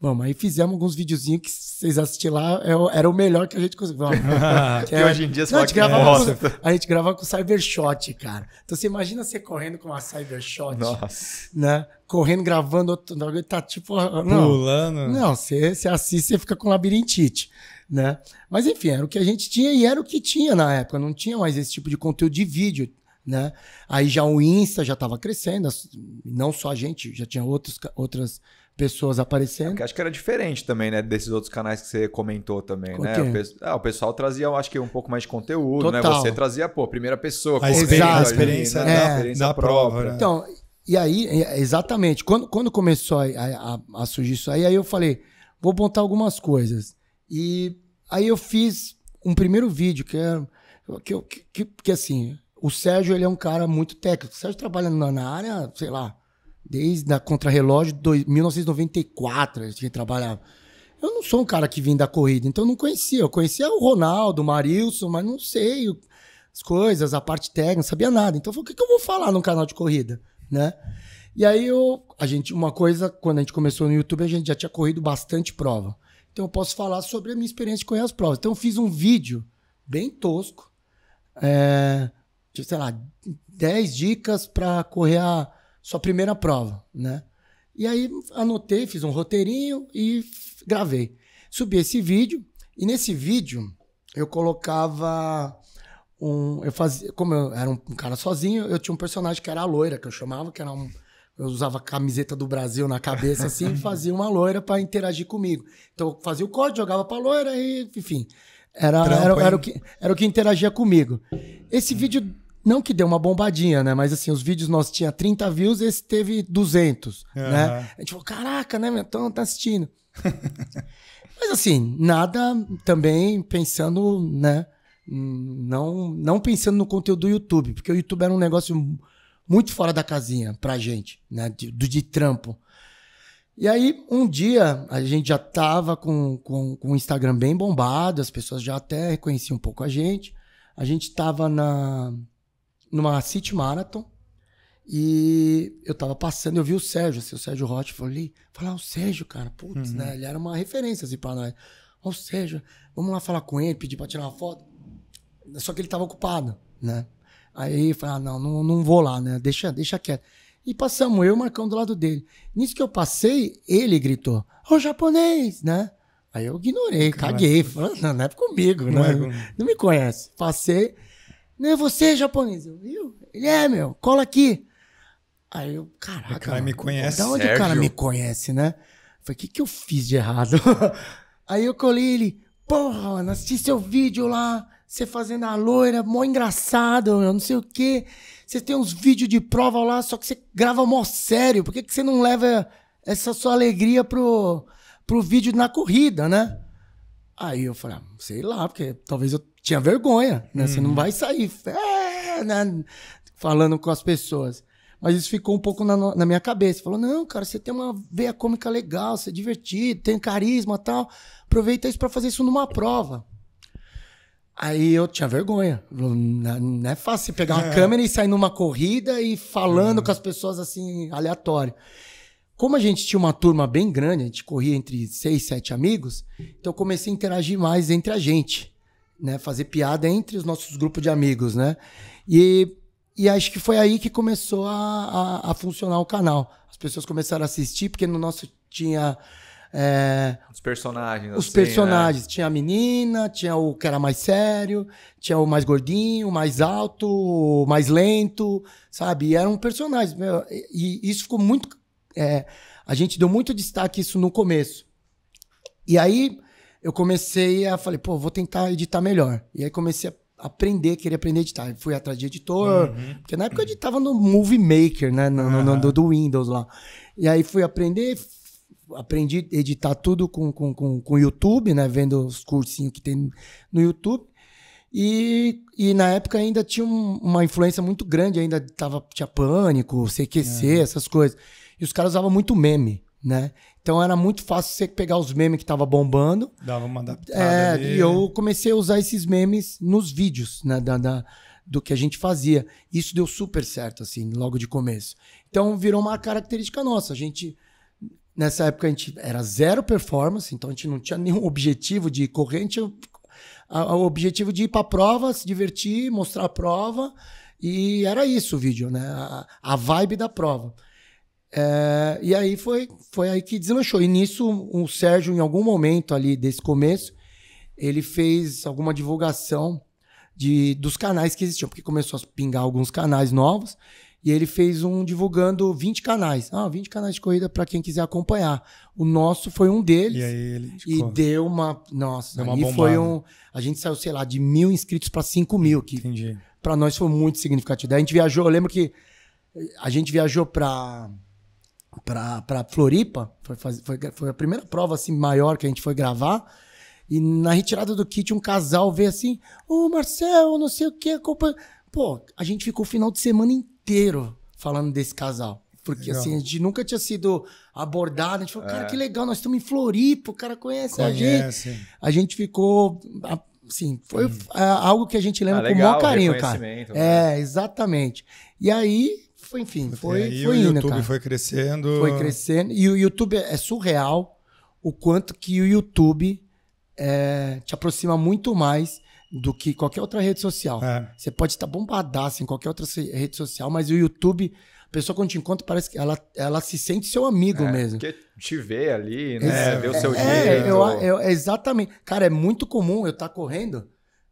Speaker 3: Vamos, aí fizemos alguns videozinhos que vocês assistiram lá, é era o melhor que a gente conseguiu. Vamos. que hoje em dia você a, gente gravava com, a gente gravava com Cybershot, cara. Então você imagina você correndo com uma Cybershot. Nossa. Né? Correndo, gravando, outro, tá tipo. Ah, não, Pulando. Não, você, você assiste, você fica com labirintite. Né? Mas enfim, era o que a gente tinha e era o que tinha na época. Não tinha mais esse tipo de conteúdo de vídeo. Né? Aí já o Insta já estava crescendo, não só a gente, já tinha outros, outras pessoas aparecendo.
Speaker 1: É, acho que era diferente também, né? Desses outros canais que você comentou também, né? O, pe... ah, o, pessoal trazia, eu acho que um pouco mais de conteúdo, né? Total. né? Você trazia, pô, primeira pessoa, a experiência, a experiência, né? é, a experiência da prova. prova né? Então,
Speaker 3: e aí, exatamente, quando, quando começou a, a, a, surgir isso aí, aí eu falei, vou montar algumas coisas. E aí eu fiz um primeiro vídeo, que era. É, que, que, que, que assim, o Sérgio ele é um cara muito técnico. O Sérgio trabalha na, na área, sei lá, Desde na Contrarrelógio de 1994, a gente trabalhava. Eu não sou um cara que vim da corrida, então eu não conhecia. Eu conhecia o Ronaldo, o Marilson, mas não sei as coisas, a parte técnica, não sabia nada. Então eu falei, o que, que eu vou falar num canal de corrida, né? E aí eu, a gente, uma coisa, quando a gente começou no YouTube, a gente já tinha corrido bastante prova. Então eu posso falar sobre a minha experiência de correr as provas. Então eu fiz um vídeo bem tosco, é, sei lá, 10 dicas para correr a sua primeira prova, né? E aí anotei, fiz um roteirinho e gravei. Subi esse vídeo e nesse vídeo eu colocava um, eu fazia, como eu era um cara sozinho, eu tinha um personagem que era a loira, que eu chamava, que era um, eu usava a camiseta do Brasil na cabeça assim, e fazia uma loira para interagir comigo. Então eu fazia o código, jogava para loira e, enfim, era, Trampo, era, era, o que, era o que interagia comigo. Esse vídeo não que deu uma bombadinha, né? Mas assim, os vídeos nós tinha 30 views, esse teve 200, uhum. né? A gente falou, caraca, né, meu? Então tá assistindo. Mas assim, nada também pensando, né? Não, não pensando no conteúdo do YouTube, porque o YouTube era um negócio muito fora da casinha pra gente, né? De, de trampo. E aí, um dia, a gente já tava com, com, com o Instagram bem bombado, as pessoas já até reconheciam um pouco a gente. A gente tava na numa City Marathon. E eu tava passando, eu vi o Sérgio, assim, o Sérgio Roth, falei, falar ah, o Sérgio, cara, putz, uhum. né? Ele era uma referência assim pra nós. Ó, o Sérgio, vamos lá falar com ele, pedir pra tirar uma foto. Só que ele tava ocupado, né? Aí eu falei, ah, não, não, não vou lá, né? Deixa, deixa quieto. E passamos, eu e o Marcão do lado dele. Nisso que eu passei, ele gritou, ô japonês, né? Aí eu ignorei, Caraca. caguei, falando, não, não é comigo, não né? É comigo. Não me conhece. Passei, não é você, japonês? Eu, viu? Ele é, meu, cola aqui. Aí eu, caraca. O cara me conhece. Da onde Sérgio? o cara me conhece, né? falei, o que, que eu fiz de errado? Aí eu colei ele, porra, mano, assisti seu vídeo lá, você fazendo a loira, mó engraçado, eu não sei o quê. Você tem uns vídeos de prova lá, só que você grava mó sério. Por que, que você não leva essa sua alegria pro, pro vídeo na corrida, né? Aí eu falei, ah, sei lá, porque talvez eu tinha vergonha, né? Você não uhum. vai sair é, né? falando com as pessoas. Mas isso ficou um pouco na, na, minha cabeça. Falou, não, cara, você tem uma veia cômica legal, você é divertido, tem carisma tal. Aproveita isso para fazer isso numa prova. Aí eu tinha vergonha. Não é fácil você pegar uma é. câmera e sair numa corrida e falando é. com as pessoas assim, aleatório. Como a gente tinha uma turma bem grande, a gente corria entre seis, sete amigos, então eu comecei a interagir mais entre a gente, né? Fazer piada entre os nossos grupos de amigos, né? E, e acho que foi aí que começou a, a, a funcionar o canal. As pessoas começaram a assistir, porque no nosso tinha. É,
Speaker 1: os personagens. Os assim, né? personagens.
Speaker 3: Né? Tinha a menina, tinha o que era mais sério, tinha o mais gordinho, o mais alto, o mais lento, sabe? E eram personagens. E isso ficou muito é, a gente deu muito destaque isso no começo. E aí eu comecei a falei, pô, vou tentar editar melhor. E aí comecei a aprender, queria aprender a editar. Fui atrás de editor, uhum. porque na época eu editava no Movie Maker, né? No, uhum. no, no, do Windows lá. E aí fui aprender, aprendi a editar tudo com o com, com, com YouTube, né? Vendo os cursinhos que tem no YouTube. E, e na época ainda tinha um, uma influência muito grande, ainda tava, tinha pânico, CQC, uhum. É. essas coisas. E os caras usavam muito meme, né? Então era muito fácil você pegar os memes que tava bombando.
Speaker 2: Dava uma adaptada. É, ali. e eu
Speaker 3: comecei a usar esses memes nos vídeos, né? Da, da, do que a gente fazia. Isso deu super certo, assim, logo de começo. Então virou uma característica nossa. A gente. Nessa época a gente era zero performance, então a gente não tinha nenhum objetivo de correr, a gente tinha o objetivo de ir para a prova, se divertir, mostrar a prova, e era isso o vídeo, né? A, a vibe da prova. É, e aí foi, foi aí que deslanchou. E nisso, o Sérgio, em algum momento ali desse começo, ele fez alguma divulgação de, dos canais que existiam, porque começou a pingar alguns canais novos. E ele fez um divulgando 20 canais. Ah, 20 canais de corrida para quem quiser acompanhar. O nosso foi um deles. E aí ele E deu uma. Nossa, deu uma foi um. A gente saiu, sei lá, de mil inscritos para 5 mil, que para nós foi muito significativo. Daí a gente viajou, eu lembro que a gente viajou para pra, pra Floripa. Foi, foi, foi a primeira prova assim, maior que a gente foi gravar. E na retirada do kit, um casal veio assim: Ô, oh, Marcel, não sei o que, culpa Pô, a gente ficou o final de semana inteiro falando desse casal. Porque assim, legal. assim, a gente nunca tinha sido abordado. A gente falou, é. cara, que legal, nós estamos em Floripa, o cara conhece, conhece. a gente. A gente ficou. Assim, foi hum. algo que a gente lembra ah, com o maior carinho, cara. É, né? É, exatamente. E aí foi, enfim, foi, aí, é, foi o indo, YouTube cara. foi crescendo. Foi crescendo. E o YouTube é surreal o quanto que o YouTube é, te aproxima muito mais do que qualquer outra rede social. É. Você pode estar bombadaço em qualquer outra rede social, mas o YouTube, a pessoa quando te encontra, parece que ela, ela se sente seu amigo é, mesmo. Porque
Speaker 1: te vê ali, né? É, Vê o é,
Speaker 3: seu é, jeito. Eu, eu, exatamente. Cara, é muito comum eu estar tá correndo,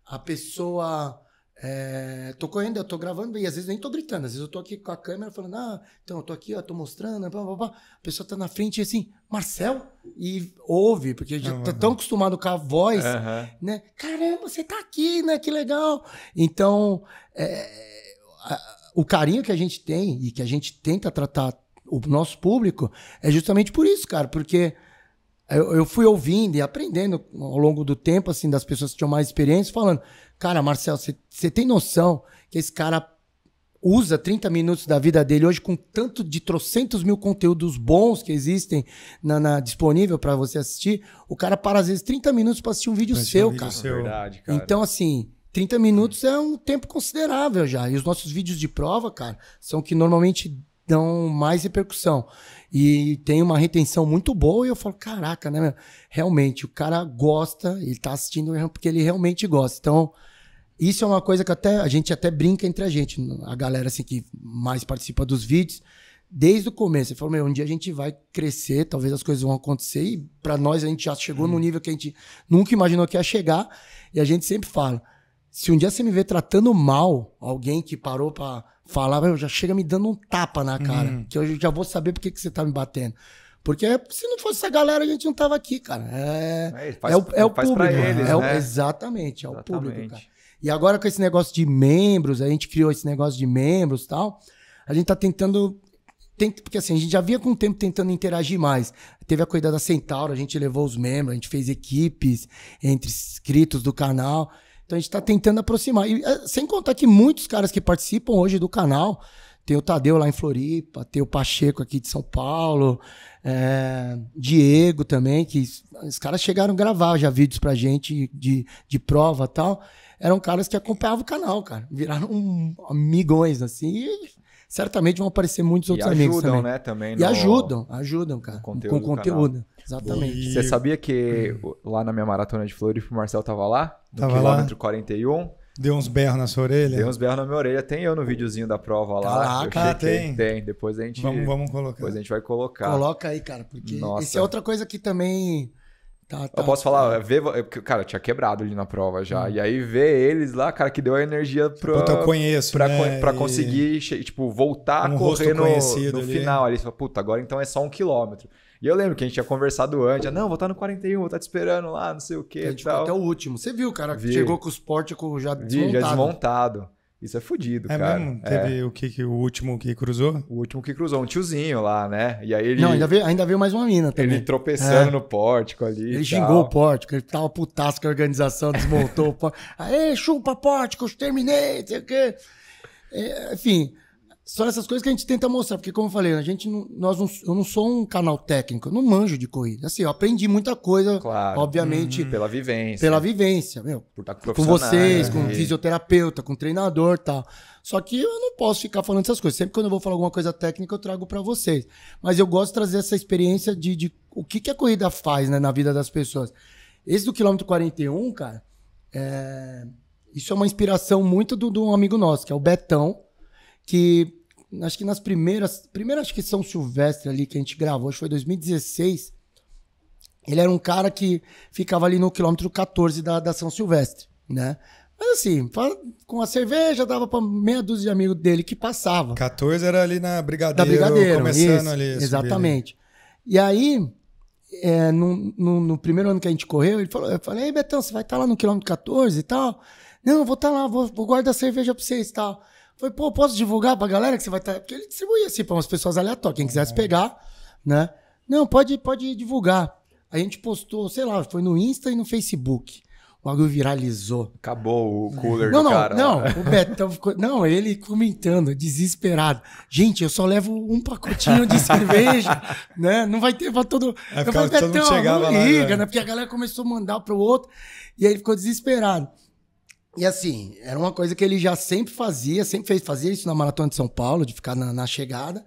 Speaker 3: a pessoa é, tô correndo, eu tô gravando, e às vezes nem tô gritando, às vezes eu tô aqui com a câmera falando, ah, então eu tô aqui, ó, tô mostrando, blá, blá, blá. a pessoa tá na frente assim, Marcel, e ouve, porque já uhum. tá tão acostumado com a voz, uhum. né? Caramba, você tá aqui, né? Que legal. Então, é, a, o carinho que a gente tem e que a gente tenta tratar o nosso público é justamente por isso, cara, porque eu, eu, fui ouvindo e aprendendo ao longo do tempo, assim, das pessoas que tinham mais experiência, falando, cara, Marcelo, você tem noção que esse cara usa 30 minutos da vida dele hoje com tanto de trocentos mil conteúdos bons que existem na, na disponível para você assistir, o cara para às vezes 30 minutos para assistir um vídeo seu, um vídeo cara. Seu. Verdade, cara. Então, assim, 30 minutos é um tempo considerável já. E os nossos vídeos de prova, cara, são que normalmente dão mais repercussão. E tem uma retenção muito boa, e eu falo, caraca, né? Meu? Realmente, o cara gosta, ele tá assistindo porque ele realmente gosta. Então, isso é uma coisa que até a gente até brinca entre a gente, a galera assim que mais participa dos vídeos, desde o começo. Eu falo, meu, um dia a gente vai crescer, talvez as coisas vão acontecer, e para nós a gente já chegou hum. num uhum. nível que a gente nunca imaginou que ia chegar, e a gente sempre fala se um dia você me ver tratando mal alguém que parou para falava, já chega me dando um tapa na cara, uhum. que eu já vou saber por que, que você tá me batendo. Porque se não fosse essa galera, a gente não tava aqui, cara. É, é, faz, é o, é o público. Eles, é, né? Exatamente, é exatamente. o público, cara. E agora com esse negócio de membros, a gente criou esse negócio de membros e tal, a gente tá tentando. Tem, porque assim, a gente já vinha com o tempo tentando interagir mais. Teve a cuidada da Centauro, a gente levou os membros, a gente fez equipes entre inscritos do canal. Então a gente está tentando aproximar. E eh, sem contar que muitos caras que participam hoje do canal, tem o Tadeu lá em Floripa, tem o Pacheco aqui de São Paulo, é, Diego também, que os caras chegaram a gravar já vídeos pra gente de, de prova tal. Eram caras que acompanhavam o canal, cara. Viraram um, amigões, assim, e certamente vão aparecer muitos outros e ajudam, amigos. Ajudam, né? Também e no... ajudam, ajudam, cara. conteúdo. Com conteúdo. Exatamente. Você sabia
Speaker 1: que hum. lá na minha maratona de Floripa, o Marcel tava lá? No tava quilômetro lá. 41.
Speaker 2: Deu uns
Speaker 3: berros na sua orelha? Deu uns
Speaker 1: berros na minha orelha. Tem eu no videozinho da prova lá. Caraca, tem. Tem. Depois a gente. Vamos, vamos colocar. Depois a gente vai colocar. Coloca
Speaker 3: aí, cara, porque Nossa. esse é outra coisa que também. Tá, tá,
Speaker 1: é. eu posso tá. falar, ver, cara, eu tinha quebrado ali na prova já. Hum. E aí ver eles lá, cara, que deu a energia pra. Puta, eu conheço, pra, né? pra conseguir, e... tipo, voltar um a correr no, no ali. final ali. Você fala, puta, agora então é só um quilômetro. E eu lembro que a gente tinha conversado antes, não, vou estar tá no 41, vou estar tá te esperando lá, não sei o quê. A é, gente tipo, tal. até o último. Você viu, cara, que Vi. chegou com os porticos já desmontado. Vi, já desmontado. Isso é fodido, é cara. Mesmo? É. Teve
Speaker 2: é. o que, que o último que cruzou? O último que
Speaker 1: cruzou, um tiozinho lá, né? E aí ele. Não, ainda veio,
Speaker 2: ainda veio mais uma mina também. Ele
Speaker 1: tropeçando é. no pórtico ali. Ele xingou o
Speaker 3: pórtico, ele tava putaço que a organização desmontou o pórtico. Aê, chupa pórtico, terminei, não sei o quê. É, enfim, são essas coisas que a gente tenta mostrar, porque como eu falei, a gente não, nós não, eu não sou um canal técnico, eu não manjo de corrida. Assim, eu aprendi muita coisa, claro, obviamente, uhum. pela
Speaker 1: vivência. Pela vivência,
Speaker 3: meu. Por estar com, com vocês, com fisioterapeuta, com treinador, tal. Só que eu não posso ficar falando essas coisas. Sempre quando eu vou falar alguma coisa técnica, eu trago para vocês. Mas eu gosto de trazer essa experiência de, de o que, que a corrida faz né, na vida das pessoas. Esse do quilômetro 41, cara, é... isso é uma inspiração muito de um amigo nosso, que é o Betão, que acho que nas primeiras, primeiras acho que São Silvestre ali que a gente gravou, acho que foi 2016. Ele era um cara que ficava ali no quilômetro 14 da, da São Silvestre, né? Mas assim, com a cerveja dava para meia dúzia de amigos dele que passava. 14 era ali na Brigadeiro, da Brigadeiro começando isso, ali. Exatamente. Ali. E aí, é, no, no, no, primeiro ano que a gente correu, ele falou, eu falei, Betão, você vai estar tá lá no quilômetro 14 e tal? Não, vou estar tá lá, vou, vou guardar cerveja para vocês e tal. Falei, pô, posso divulgar pra galera que você vai estar. Tá- Porque ele distribuía assim pra umas pessoas aleatórias, quem quisesse é. pegar, né? Não, pode, pode divulgar. A gente postou, sei lá, foi no Insta e no Facebook. O bagulho viralizou. Acabou o cooler não, do não, cara. Não, não, o Betão ficou... Não, ele comentando, desesperado. Gente, eu só levo um pacotinho de cerveja, né? Não vai ter pra todo... É eu falei, Betão, não, liga, lá, né? né? Porque a galera começou a mandar pro outro e aí ele ficou desesperado. E assim, era uma coisa que ele já sempre fazia, sempre fez, fazia isso na Maratona de São Paulo, de ficar na, na chegada.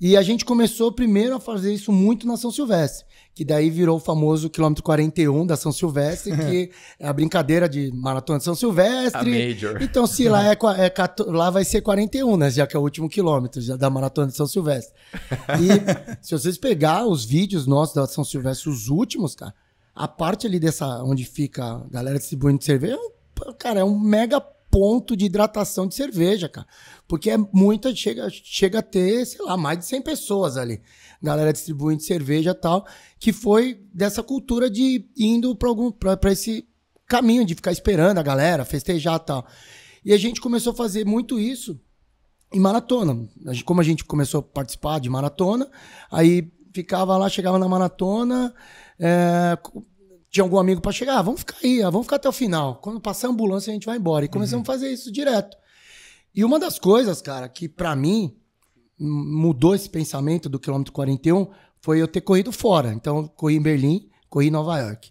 Speaker 3: E a gente começou primeiro a fazer isso muito na São Silvestre, que daí virou o famoso quilômetro 41 da São Silvestre, que é a brincadeira de maratona de São Silvestre. A major. Então, se lá é, é, lá vai ser 41, né? Já que é o último quilômetro da maratona de São Silvestre. E se vocês pegar os vídeos nossos da São Silvestre, os últimos, cara, a parte ali dessa onde fica a galera distribuindo cerveja é um cara, é um mega ponto de hidratação de cerveja, cara. Porque é muita, chega, chega a ter, sei lá, mais de 100 pessoas ali. Galera distribuindo cerveja e tal, que foi dessa cultura de indo para algum para esse caminho de ficar esperando a galera festejar e tal. E a gente começou a fazer muito isso em maratona. Como a gente começou a participar de maratona, aí ficava lá, chegava na maratona, é, tinha algum amigo para chegar, ah, vamos ficar aí, ah, vamos ficar até o final. Quando passar a ambulância, a gente vai embora. E começamos uhum. a fazer isso direto. E uma das coisas, cara, que para mim mudou esse pensamento do quilômetro 41 foi eu ter corrido fora. Então, eu corri em Berlim, corri em Nova York.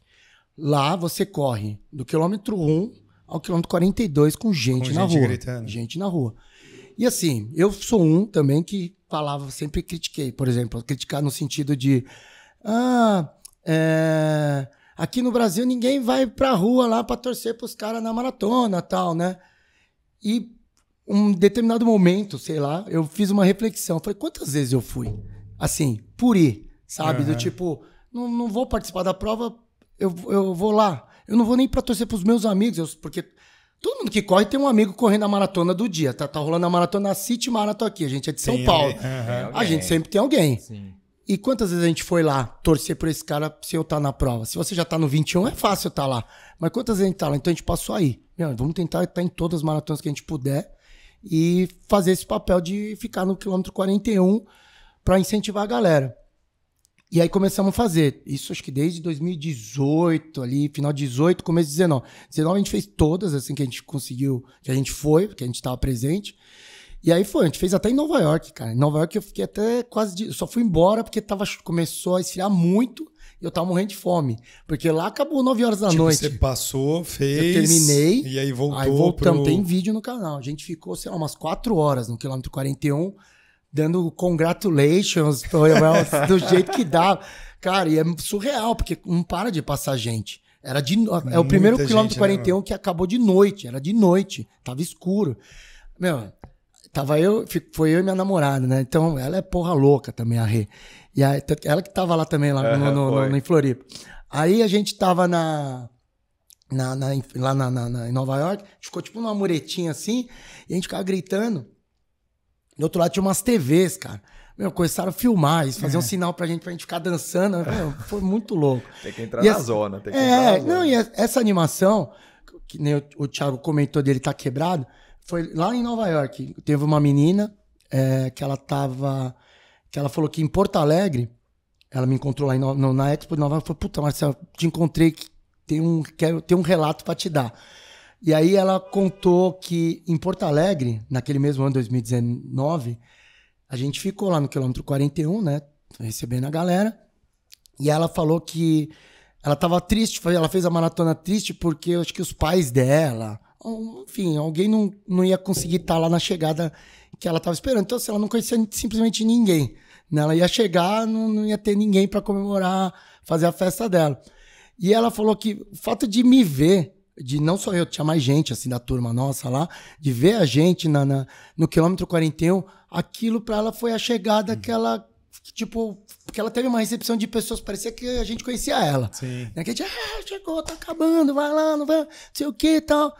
Speaker 3: Lá você corre do quilômetro 1 ao quilômetro 42 com gente com na gente rua. Gritando. Gente na rua. E assim, eu sou um também que falava, sempre critiquei, por exemplo, criticar no sentido de. Ah, é Aqui no Brasil ninguém vai pra rua lá para torcer pros caras na maratona tal, né? E um determinado momento, sei lá, eu fiz uma reflexão. Falei, quantas vezes eu fui? Assim, por ir, sabe? Uhum. Do tipo, não, não vou participar da prova, eu, eu vou lá. Eu não vou nem pra torcer pros meus amigos, eu, porque Todo mundo que corre tem um amigo correndo a maratona do dia. Tá, tá rolando a maratona na City Marathon aqui. A gente é de São tem, Paulo. uhum, a gente sempre tem alguém. Sim. E quantas vezes a gente foi lá torcer por esse cara se eu estar tá na prova? Se você já tá no 21, é fácil estar tá lá. Mas quantas vezes a gente tá lá? Então a gente passou aí. Meu, vamos tentar estar em todas as maratonas que a gente puder e fazer esse papel de ficar no quilômetro 41 para incentivar a galera. E aí começamos a fazer. Isso acho que desde 2018, ali, final de 18, começo de 19. 19 a gente fez todas, assim, que a gente conseguiu, que a gente foi, que a gente estava presente. E aí foi, a gente fez até em Nova York, cara. Em Nova York eu fiquei até quase. De, só fui embora porque tava, começou a esfriar muito e eu tava morrendo de fome. Porque lá acabou 9 horas da tipo, noite. Você
Speaker 2: passou, fez. Eu terminei. E aí voltou. Aí voltamos. Pro... Tem
Speaker 3: vídeo no canal. A gente ficou, sei lá, umas 4 horas no quilômetro 41, dando congratulations do jeito que dá Cara, e é surreal, porque não para de passar gente. Era de, é o primeiro né, quilômetro 41 né, que acabou de noite, era de noite, tava escuro. Meu, Tava eu, foi eu e minha namorada, né? Então ela é porra louca também, a Rê. E aí, ela que tava lá também, lá no, no, no, no, em Floripa. Aí a gente tava na. na, na lá na, na, em Nova York, a gente ficou tipo numa muretinha assim, e a gente ficava gritando. Do outro lado tinha umas TVs, cara. Meu, começaram a filmar isso, fazer é. um sinal pra gente, pra gente ficar dançando. Né? Meu, foi muito louco.
Speaker 1: tem que entrar e na essa, zona, tem que é, entrar na zona.
Speaker 3: Não, e essa animação, que nem o, o Thiago comentou dele tá quebrado, foi lá em Nova York. Teve uma menina é, que ela tava. Que ela falou que em Porto Alegre, ela me encontrou lá em, no, na Expo de Nova York. Falou, puta, Marcelo, te encontrei. Tem um, quero, tem um relato para te dar. E aí ela contou que em Porto Alegre, naquele mesmo ano, 2019, a gente ficou lá no quilômetro 41, né? Recebendo a galera. E ela falou que ela estava triste, ela fez a maratona triste porque eu acho que os pais dela enfim, alguém não, não ia conseguir estar tá lá na chegada que ela estava esperando. Então, se assim, ela não conhecia simplesmente ninguém. Né? Ela ia chegar, não, não ia ter ninguém para comemorar, fazer a festa dela. E ela falou que o fato de me ver, de não só eu, tinha mais gente assim da turma nossa lá, de ver a gente na, na no quilômetro 41, aquilo para ela foi a chegada uhum. que ela tipo, que, tipo, porque ela teve uma recepção de pessoas, parecia que a gente conhecia ela. Sim. Né? Que a gente, ah, chegou, tá acabando, vai lá, não vai, não sei o que e tal.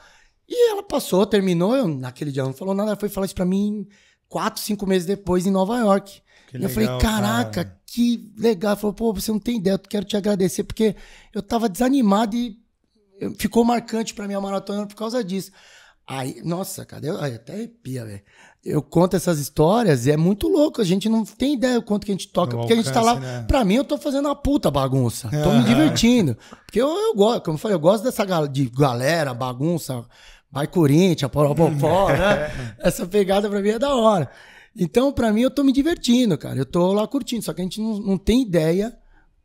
Speaker 3: E ela passou, terminou, eu, naquele dia não falou nada, ela foi falar isso pra mim quatro, cinco meses depois em Nova York. Que e legal, eu falei, caraca, cara. que legal. Ela falou, pô, você não tem ideia, eu quero te agradecer, porque eu tava desanimado e ficou marcante pra minha maratona por causa disso. Aí, nossa, cadê? Aí até arrepia, velho. Eu conto essas histórias e é muito louco. A gente não tem ideia o quanto que a gente toca. No porque a gente tá lá. Né? Pra mim, eu tô fazendo uma puta bagunça. Tô me divertindo. Porque eu, eu gosto, como eu falei, eu gosto dessa gal de galera, bagunça, vai Corinthians, porobopó, hum. né? Essa pegada pra mim é da hora. Então, pra mim, eu tô me divertindo, cara. Eu tô lá curtindo, só que a gente não, não tem ideia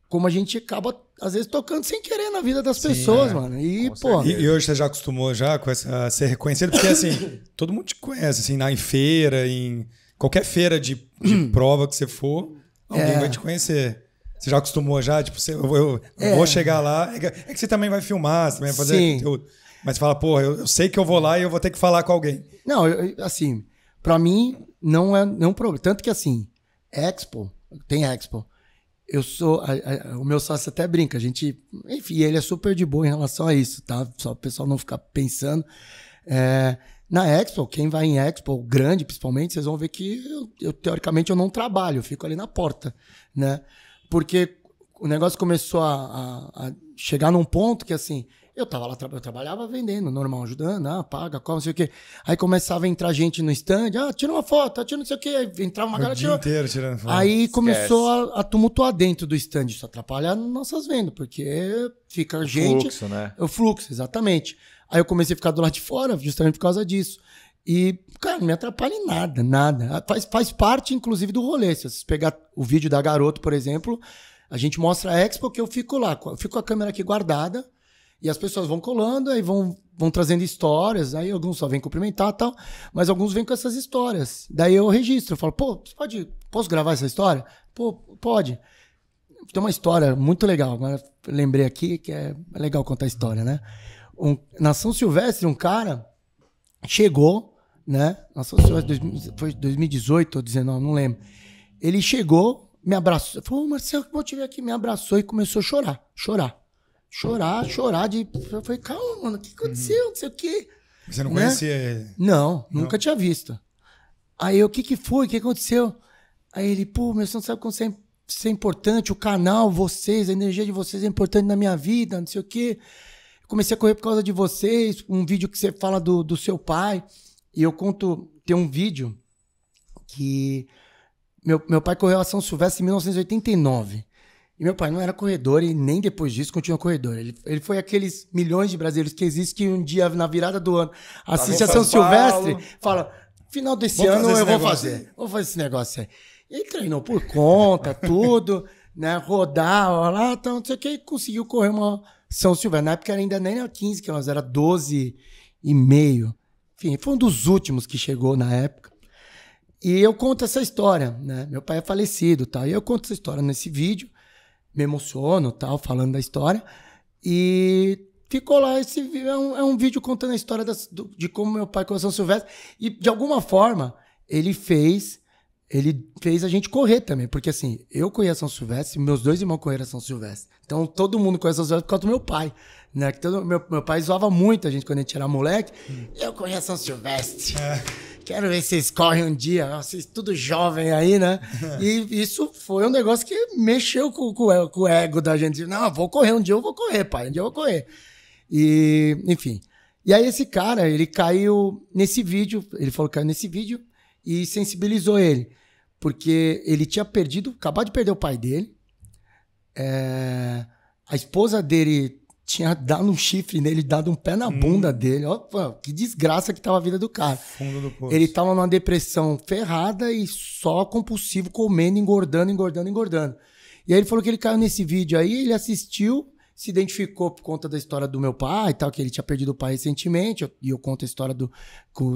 Speaker 3: como a gente acaba, às vezes, tocando sem querer na vida das Sim, pessoas, é. mano. E, pô. E, e,
Speaker 2: hoje você já acostumou já com essa, ser reconhecido, porque assim, todo mundo te conhece, assim, na, em feira, em qualquer feira de, de hum. prova que você for, alguém é. vai te conhecer. Você já acostumou já? Tipo, você, eu, eu é. vou chegar lá. É que, é você também vai filmar, você também vai fazer Sim. conteúdo. Mas fala, porra, eu, eu, sei que eu vou lá e eu vou ter que falar com
Speaker 3: alguém. Não, eu, assim, para mim não é não é problema. Tanto que assim, Expo, tem Expo. Eu sou. A, a, o meu sócio até brinca, a gente. Enfim, ele é super de boa em relação a isso, tá? Só o pessoal não ficar pensando. É, na Expo, quem vai em Expo, grande principalmente, vocês vão ver que eu, eu, teoricamente eu não trabalho, eu fico ali na porta, né? Porque o negócio começou a, a, a chegar num ponto que assim, eu tava lá, eu trabalhava vendendo, normal, ajudando, ah, paga, qual, não sei o quê. Aí começava a entrar gente no stand, ah, tira uma foto, ah, tira não sei o quê. Aí entrava uma o galera. Dia inteiro
Speaker 2: tirando foto. Aí começou
Speaker 3: a, a, tumultuar dentro do stand. Isso atrapalha nossas vendas, porque fica o gente. O fluxo, né? É o fluxo, exatamente. Aí eu comecei a ficar do lado de fora, justamente por causa disso. E, cara, não me atrapalha em nada, nada. Ah, faz, faz parte, inclusive, do rolê. Se você pegar o vídeo da Garoto, por exemplo, a gente mostra a Expo que eu fico lá. Eu fico com a câmera aqui guardada e as pessoas vão colando, aí vão, vão trazendo histórias, aí alguns só vêm cumprimentar tal, mas alguns vêm com essas histórias. Daí eu registro, eu falo, pô, pode, posso gravar essa história? Pô, pode. Tem uma história muito legal, agora lembrei aqui que é legal contar a história, né? Um, na São Silvestre, um cara chegou, né? Na São Silvestre, dois, foi 2018 ou 2019 não lembro. Ele chegou, me abraçou, falou, oh, Marcelo, que bom te ver aqui, me abraçou e começou a chorar, chorar chorar, chorar. De... Eu falei, calma, mano, o que aconteceu? Uhum. Não sei o quê. Você não né? conhecia ele? Não, não, nunca tinha visto. Aí eu, o que, que foi? O que aconteceu? Aí ele, pô, meu, sonho sabe como você é, você é importante, o canal, vocês, a energia de vocês é importante na minha vida, não sei o quê. comecei a correr por causa de vocês, um vídeo que você fala do, do seu pai. E eu conto, tem um vídeo que meu, meu pai correu a São Silvestre em 1989. E meu pai não era corredor e nem depois disso continuou corredor. Ele, ele foi aqueles milhões de brasileiros que existem que um dia, na virada do ano, tá, assiste a São, Silvestre, Silvestre, fala: final desse ano eu vou fazer. Aí. Vou fazer esse negócio aí. Ele treinou por conta, tudo, né? Rodar, ó, lá, então, não sei o que, e conseguiu correr uma São Silvestre. Na época ainda nem era 15 km, era 12 e meio. Enfim, foi um dos últimos que chegou na época. E eu conto essa história, né? Meu pai é falecido, tal E eu conto essa história nesse vídeo me emociono tal, falando da história. E ficou lá esse é um, é um vídeo contando a história das, do, de como meu pai conheceu São Silvestre. E de alguma forma ele fez ele fez a gente correr também, porque assim, eu conheço São Silvestre, meus dois irmãos conheceram São Silvestre. Então todo mundo conhece São Silvestre por causa do meu pai, né? Que todo, meu, meu pai zoava muito a gente quando a gente era moleque. Hum. Eu conheço São Silvestre. É quero ver se vocês correm um dia, vocês tudo jovem aí, né? e isso foi um negócio que mexeu com, com, com o ego da gente. Não, vou correr um dia, eu vou correr, pai, um dia eu vou correr. E, enfim. E aí esse cara, ele caiu nesse vídeo, ele falou que caiu nesse vídeo e sensibilizou ele, porque ele tinha perdido, acabado de perder o pai dele, é, a esposa dele tinha dado um chifre nele, dado um pé na hum. bunda dele. Ó, que desgraça que tava a vida do cara. Fundo do poço. Ele tava numa depressão ferrada e só compulsivo, comendo, engordando, engordando, engordando. E aí ele falou que ele caiu nesse vídeo aí, ele assistiu, se identificou por conta da história do meu pai e tal, que ele tinha perdido o pai recentemente, e eu conto a história do,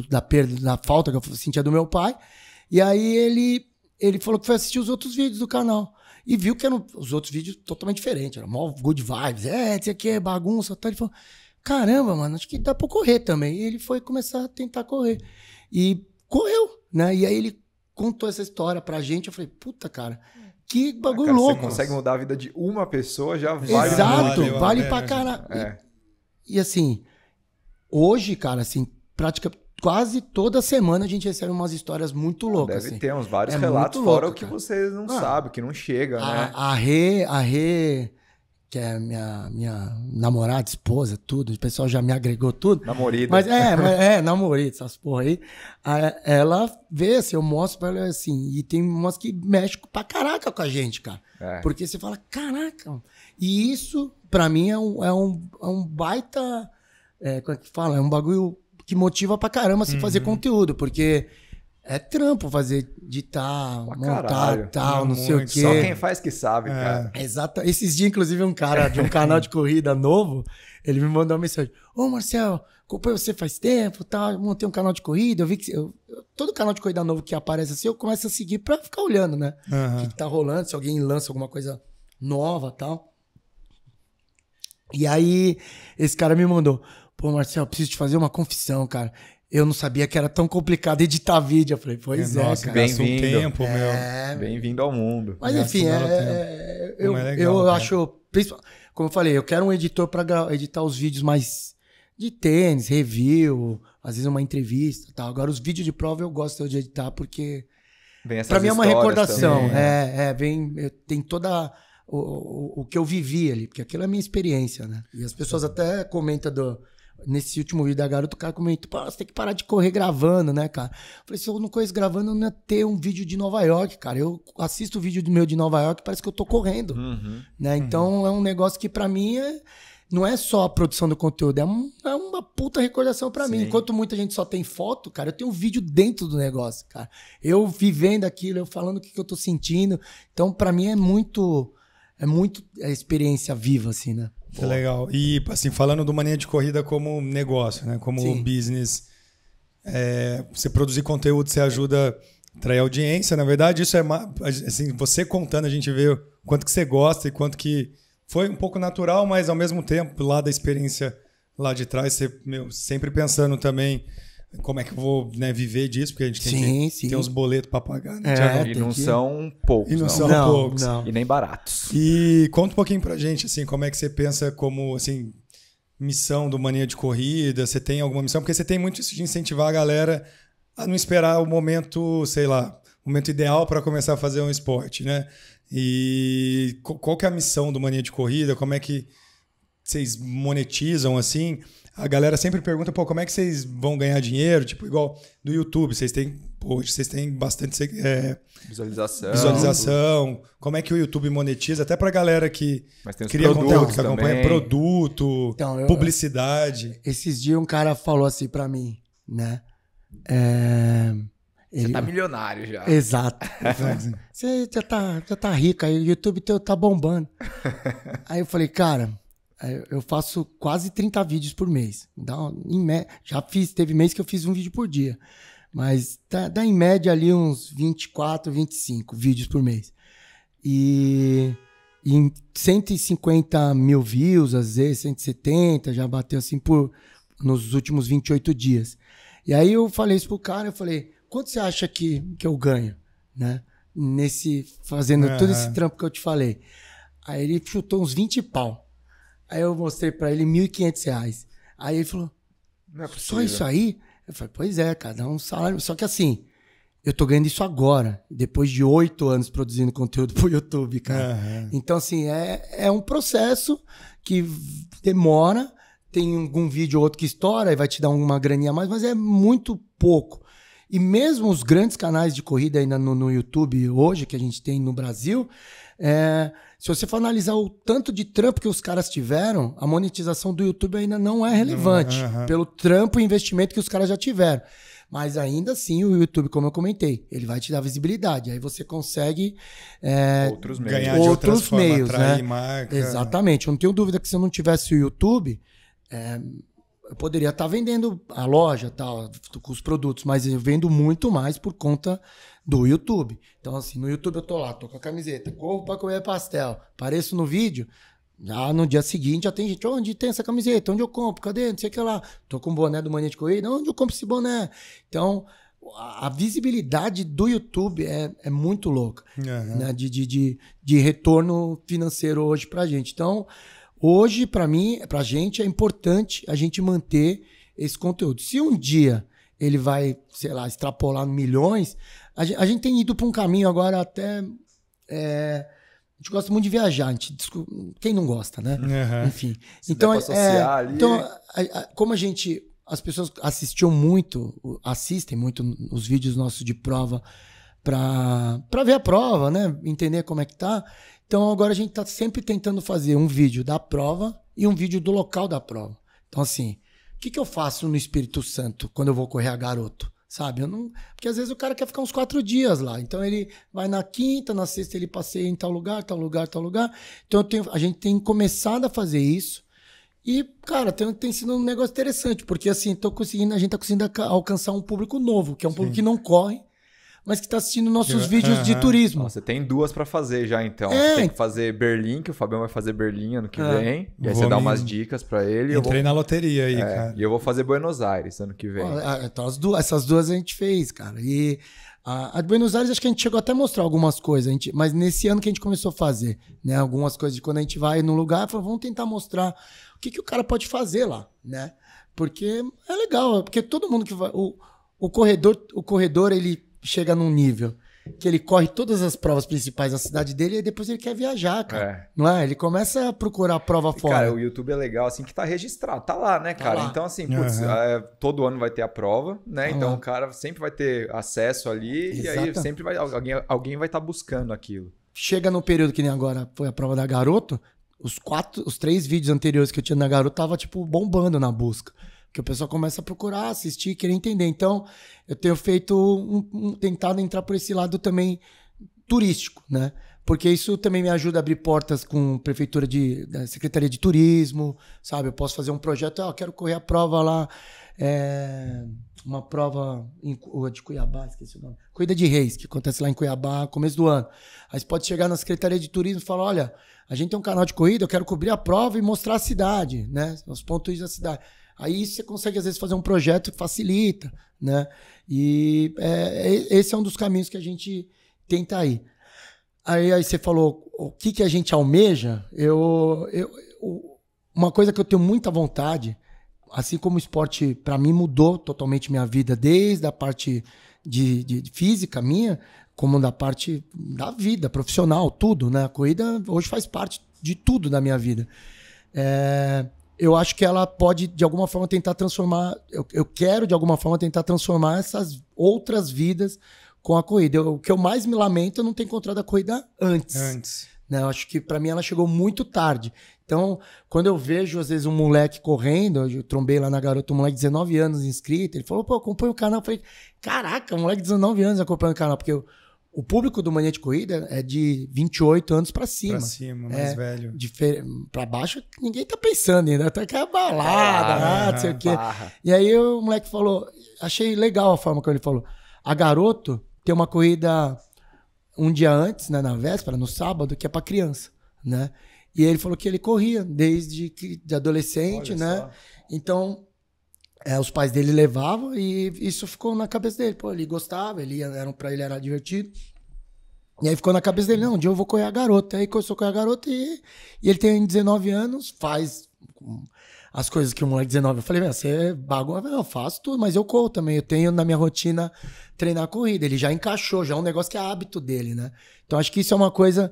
Speaker 3: da perda, da falta que eu sentia do meu pai. E aí ele, ele falou que foi assistir os outros vídeos do canal. E viu que eram os outros vídeos totalmente diferentes. Era mó good vibes. É, isso aqui é bagunça. Tá. Ele falou, caramba, mano, acho que dá pra correr também. E ele foi começar a tentar correr. E correu, né? E aí ele contou essa história pra gente. Eu falei, puta, cara, que ah, bagulho cara, louco. Você consegue mudar
Speaker 1: a vida de uma pessoa, já vale. Exato, vale, vale
Speaker 3: pra caralho. É. E, e, assim, hoje, cara, assim, prática, quase toda semana a gente recebe umas histórias muito loucas. Deve assim. ter uns vários é relatos, fora o
Speaker 1: que vocês não ah, sabem, que não chega, a, né? A
Speaker 3: Rê, a Rê, que é minha, minha namorada, esposa, tudo, o pessoal já me agregou tudo. Namorida. Mas é, mas, é namorida, essas porra aí. ela vê, assim, eu mostro pra ela assim, e tem umas que mexem pra caraca com a gente, cara. É. Porque você fala, caraca. E isso, pra mim, é um, é um, é um baita. É, como é que fala? É um bagulho que motiva pra caramba se assim, uhum. fazer conteúdo, porque é trampo fazer editar, pra montar, caralho, tal, não, não sei o quê. Só quem faz que sabe, é. cara. Exato. Esses dias, inclusive, um cara de um canal de corrida novo, ele me mandou uma mensagem. Ô, Marcel, acompanho você faz tempo, tal, tá? montei um canal de corrida, eu vi que... Eu, todo canal de corrida novo que aparece assim, eu começo a seguir pra ficar olhando, né? Uhum. O que, que tá rolando, se alguém lança alguma coisa nova, tal. E aí, esse cara me mandou... Pô, Marcel, preciso te fazer uma confissão, cara. Eu não sabia que era tão complicado editar vídeo. Eu falei, pois é, é nossa, cara. Bem-vindo. Um tempo, é. meu. É... Bem-vindo ao mundo. Mas enfim, é, é, é... eu, legal, eu né? acho... Como eu falei, eu quero um editor para editar os vídeos mais de tênis, review, às vezes uma entrevista tal. Agora, os vídeos de prova eu gosto de editar porque... Para mim é uma recordação. Também. Né? É, é, vem... Tem toda... O, o, o, que eu vivi ali, porque aquilo é a minha experiência, né? E as pessoas até comentam do, nesse último vídeo da garota, o cara comentou: Pô, você tem que parar de correr gravando, né, cara? Eu falei: se eu não corresse gravando, eu não ia ter um vídeo de Nova York, cara. Eu assisto o vídeo do meu de Nova York, parece que eu tô correndo. Uhum. Né? Uhum. Então uhum. é um negócio que para mim é não é só a produção do conteúdo, é, um, é uma puta recordação para mim. Enquanto muita gente só tem foto, cara, eu tenho um vídeo dentro do negócio, cara. Eu vivendo aquilo, eu falando o que, que eu tô sentindo. Então, para mim é muito é muito a é experiência viva assim, né? Que Legal.
Speaker 2: E, assim, falando do Mania de Corrida como negócio, né? Como Sim.
Speaker 3: business,
Speaker 2: é, você produzir conteúdo, você ajuda a atrair audiência. Na verdade, isso é... Assim, você contando, a gente vê quanto que você gosta e quanto que... Foi um pouco natural, mas ao mesmo tempo, lá da experiência lá de trás, você, meu, sempre pensando também como é que eu vou né, viver disso? Porque a gente tem, sim, sim. tem uns boletos para pagar. Né? É, e não que... são poucos. E não, não. são não, poucos. Não. E nem baratos. E conta um pouquinho pra gente, assim, como é que você pensa como, assim, missão do Mania de Corrida? Você tem alguma missão? Porque você tem muito isso de incentivar a galera a não esperar o momento, sei lá, o momento ideal para começar a fazer um esporte, né? E qual que é a missão do Mania de Corrida? Como é que vocês monetizam, assim? a galera sempre pergunta, pô, como é que vocês vão ganhar dinheiro? Tipo, igual do YouTube, vocês têm, hoje vocês têm bastante é, visualização. Visualização. Como é que o YouTube monetiza? Até pra galera que cria conteúdo, que acompanha também.
Speaker 3: produto, então, eu, publicidade. Esses dias um cara falou assim pra mim, né? É... Ele... Você tá milionário já. Exato. Assim, você já tá, já tá rico aí, o YouTube teu tá bombando. aí eu falei, cara, é, eu faço quase 30 vídeos por mês. Então, me... já fiz, teve mês que eu fiz um vídeo por dia. Mas dá, tá, dá em média ali uns 24, 25 vídeos por mês. E em 150 mil views, às vezes 170, já bateu assim por nos últimos 28 dias. E aí eu falei isso pro cara, eu falei, quanto você acha que, que eu ganho, né? Nesse, fazendo uhum. todo esse trampo que eu te falei. Aí ele chutou uns 20 pau. Aí eu mostrei para ele R$ 1.500. Aí ele falou: é Só isso aí? Eu falei: Pois é, cara, dá um salário. Só que assim, eu tô ganhando isso agora, depois de oito anos produzindo conteúdo pro YouTube, cara. Uhum. Então, assim, é, é um processo que demora. Tem algum vídeo ou outro que estoura e vai te dar uma graninha a mais, mas é muito pouco. E mesmo os grandes canais de corrida ainda no, no YouTube hoje, que a gente tem no Brasil, é, se você for analisar o tanto de trampo que os caras tiveram, a monetização do YouTube ainda não é, é relevante pelo trampo e investimento que os caras já tiveram. Mas ainda assim, o YouTube, como eu comentei, ele vai te dar visibilidade. Aí você consegue é, outros meios. ganhar outros meios, forma, né? Marca. Exatamente. Eu não tenho dúvida que se eu não tivesse o YouTube, é, eu poderia estar vendendo a loja, tal, com os produtos, mas eu vendo muito mais por conta do YouTube. Então, assim, no YouTube eu tô lá, tô com a camiseta, corro para comer pastel, apareço no vídeo, já no dia seguinte já tem gente, onde tem essa camiseta? Onde eu compro? Cadê? Não sei o que lá. Tô com um boné do Mania de Corrida, onde eu compro esse boné? Então, a visibilidade do YouTube é, é muito louca, uhum. né? De, de, de, de retorno financeiro hoje pra gente. Então, Hoje, para mim, para a gente, é importante a gente manter esse conteúdo. Se um dia ele vai, sei lá, extrapolar milhões, a gente, a gente tem ido para um caminho agora até. É, a gente gosta muito de viajar, gente, desculpa, quem não gosta, né? Uhum. Enfim. Se então, é, ali... então a, a, como a gente. As pessoas assistiam muito, assistem muito os vídeos nossos de prova para ver a prova, né? Entender como é que tá. Então agora a gente está sempre tentando fazer um vídeo da prova e um vídeo do local da prova. Então, assim, o que, que eu faço no Espírito Santo quando eu vou correr a garoto? Sabe? Eu não... Porque às vezes o cara quer ficar uns quatro dias lá. Então ele vai na quinta, na sexta ele passeia em tal lugar, tal lugar, tal lugar. Então tenho... a gente tem começado a fazer isso. E, cara, tem, tem sido um negócio interessante, porque assim, tô conseguindo, a gente está conseguindo alcançar um público novo, que é um Sim. público que não corre, mas que está assistindo nossos vídeos de turismo. Você
Speaker 1: tem duas para fazer já, então. É. Tem que fazer Berlim, que o Fabião vai fazer Berlim ano que é. vem. E aí vou você dá umas dicas para ele. Entrei vou... na loteria aí, é, cara. E eu vou fazer Buenos Aires ano que vem. Ah,
Speaker 3: é, então, as duas, essas duas a gente fez, cara. E a, a, de Buenos Aires acho que a gente chegou até a mostrar algumas coisas, a gente, mas nesse ano que a gente começou a fazer, né? Algumas coisas de quando a gente vai num lugar, vamos tentar mostrar o que, que o cara pode fazer lá, né? Porque é legal, é porque todo mundo que vai... O, o corredor, o corredor ele chega num nível que ele corre todas as provas principais da cidade dele e depois ele quer viajar, cara. É. Não é? Ele começa a procurar a prova e, fora. Cara, o YouTube é legal, assim, que tá registrado. Tá lá, né, tá cara? Tá lá. Então, assim, putz, uhum. é,
Speaker 1: todo ano vai ter a prova, né? Tá então lá. o cara sempre vai ter acesso ali e aí sempre vai. Alguém, alguém vai estar tá buscando aquilo.
Speaker 3: Chega no período que nem agora foi a prova da garoto, os quatro, os três vídeos anteriores que eu tinha na garoto tava, tipo, bombando na busca que o pessoal começa a procurar, assistir, querer entender. Então, eu tenho feito um, um, tentado entrar por esse lado também turístico, né? Porque isso também me ajuda a abrir portas com prefeitura de da secretaria de turismo, sabe? Eu posso fazer um projeto, ah, eu quero correr a prova lá, é, uma prova em, de Cuiabá, esqueci o nome, Cuida de Reis, que acontece lá em Cuiabá, começo do ano. Aí você pode chegar na secretaria de turismo e falar, olha, a gente tem um canal de corrida, eu quero cobrir a prova e mostrar a cidade, né? Os pontos da cidade. Aí você consegue, às vezes, fazer um projeto que facilita, né? E é, é, esse é um dos caminhos que a gente tenta ir. Aí, aí você falou o que, que a gente almeja. Eu, eu, eu uma coisa que eu tenho muita vontade, assim como o esporte, para mim, mudou totalmente minha vida, desde a parte de, de física minha, como da parte da vida, profissional, tudo, né? A corrida hoje faz parte de tudo da minha vida. É, eu acho que ela pode, de alguma forma, tentar transformar. Eu, eu quero, de alguma forma, tentar transformar essas outras vidas com a corrida. Eu, o que eu mais me lamento é não ter encontrado a corrida antes. Antes. Né? Eu acho que, para mim, ela chegou muito tarde. Então, quando eu vejo, às vezes, um moleque correndo, eu trombei lá na garota, um moleque de 19 anos inscrito, ele falou, pô, acompanha o canal. Eu falei, caraca, um moleque de 19 anos acompanhando o canal, porque eu o público do Mania de Corrida é de 28 anos para cima. Para cima, mais é, velho. Para baixo, ninguém tá pensando ainda. Tá aquela balada, ah, ah não sei o quê. E aí o moleque falou... Achei legal a forma que ele falou. A Garoto tem uma corrida um dia antes, né, na véspera, no sábado, que é para criança, né? E ele falou que ele corria desde que, de adolescente, Olha né? Só. Então, é, os pais dele levavam e isso ficou na cabeça dele. Pô, ele gostava, ele era, pra ele era divertido. E aí ficou na cabeça dele, não, um dia eu vou correr a garota. Aí começou a correr a garota e, e ele tem 19 anos, faz as coisas que o moleque 19. Eu falei, você você é bagunça, eu faço tudo, mas eu corro também. Eu tenho na minha rotina treinar corrida. Ele já encaixou, já é um negócio que é hábito dele, né? Então acho que isso é uma coisa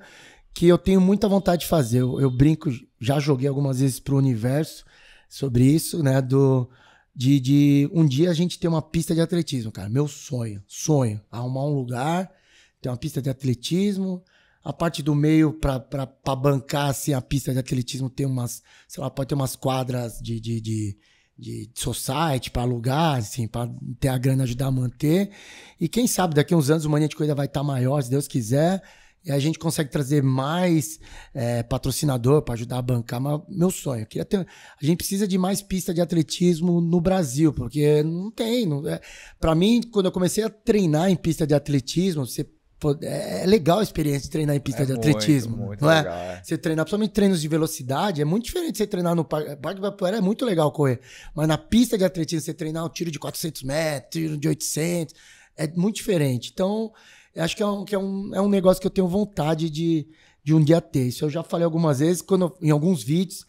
Speaker 3: que eu tenho muita vontade de fazer. Eu, eu brinco, já joguei algumas vezes pro universo sobre isso, né? Do de, de um dia a gente ter uma pista de atletismo, cara. Meu sonho, sonho. Arrumar um lugar, ter uma pista de atletismo. A parte do meio para bancar assim, a pista de atletismo tem umas, sei lá, pode ter umas quadras de, de, de de society para alugar, assim, para ter a grana ajudar a manter. E quem sabe daqui a uns anos o Mania de Coisa vai estar tá maior, se Deus quiser. E a gente consegue trazer mais é, patrocinador para ajudar a bancar. Mas meu sonho, queria ter. A gente precisa de mais pista de atletismo no Brasil, porque não tem. Não, é, para mim, quando eu comecei a treinar em pista de atletismo, você é, é legal a experiência de treinar em pista é de muito, atletismo. Muito não é? legal, é? Você treinar, principalmente treinos de velocidade, é muito diferente você treinar no parque. Parque é muito legal correr. Mas na pista de atletismo, você treinar um tiro de 400 metros, tiro de 800, é muito diferente. Então, acho que é um, que é um, é um negócio que eu tenho vontade de, de um dia ter. Isso eu já falei algumas vezes, quando eu, em alguns vídeos,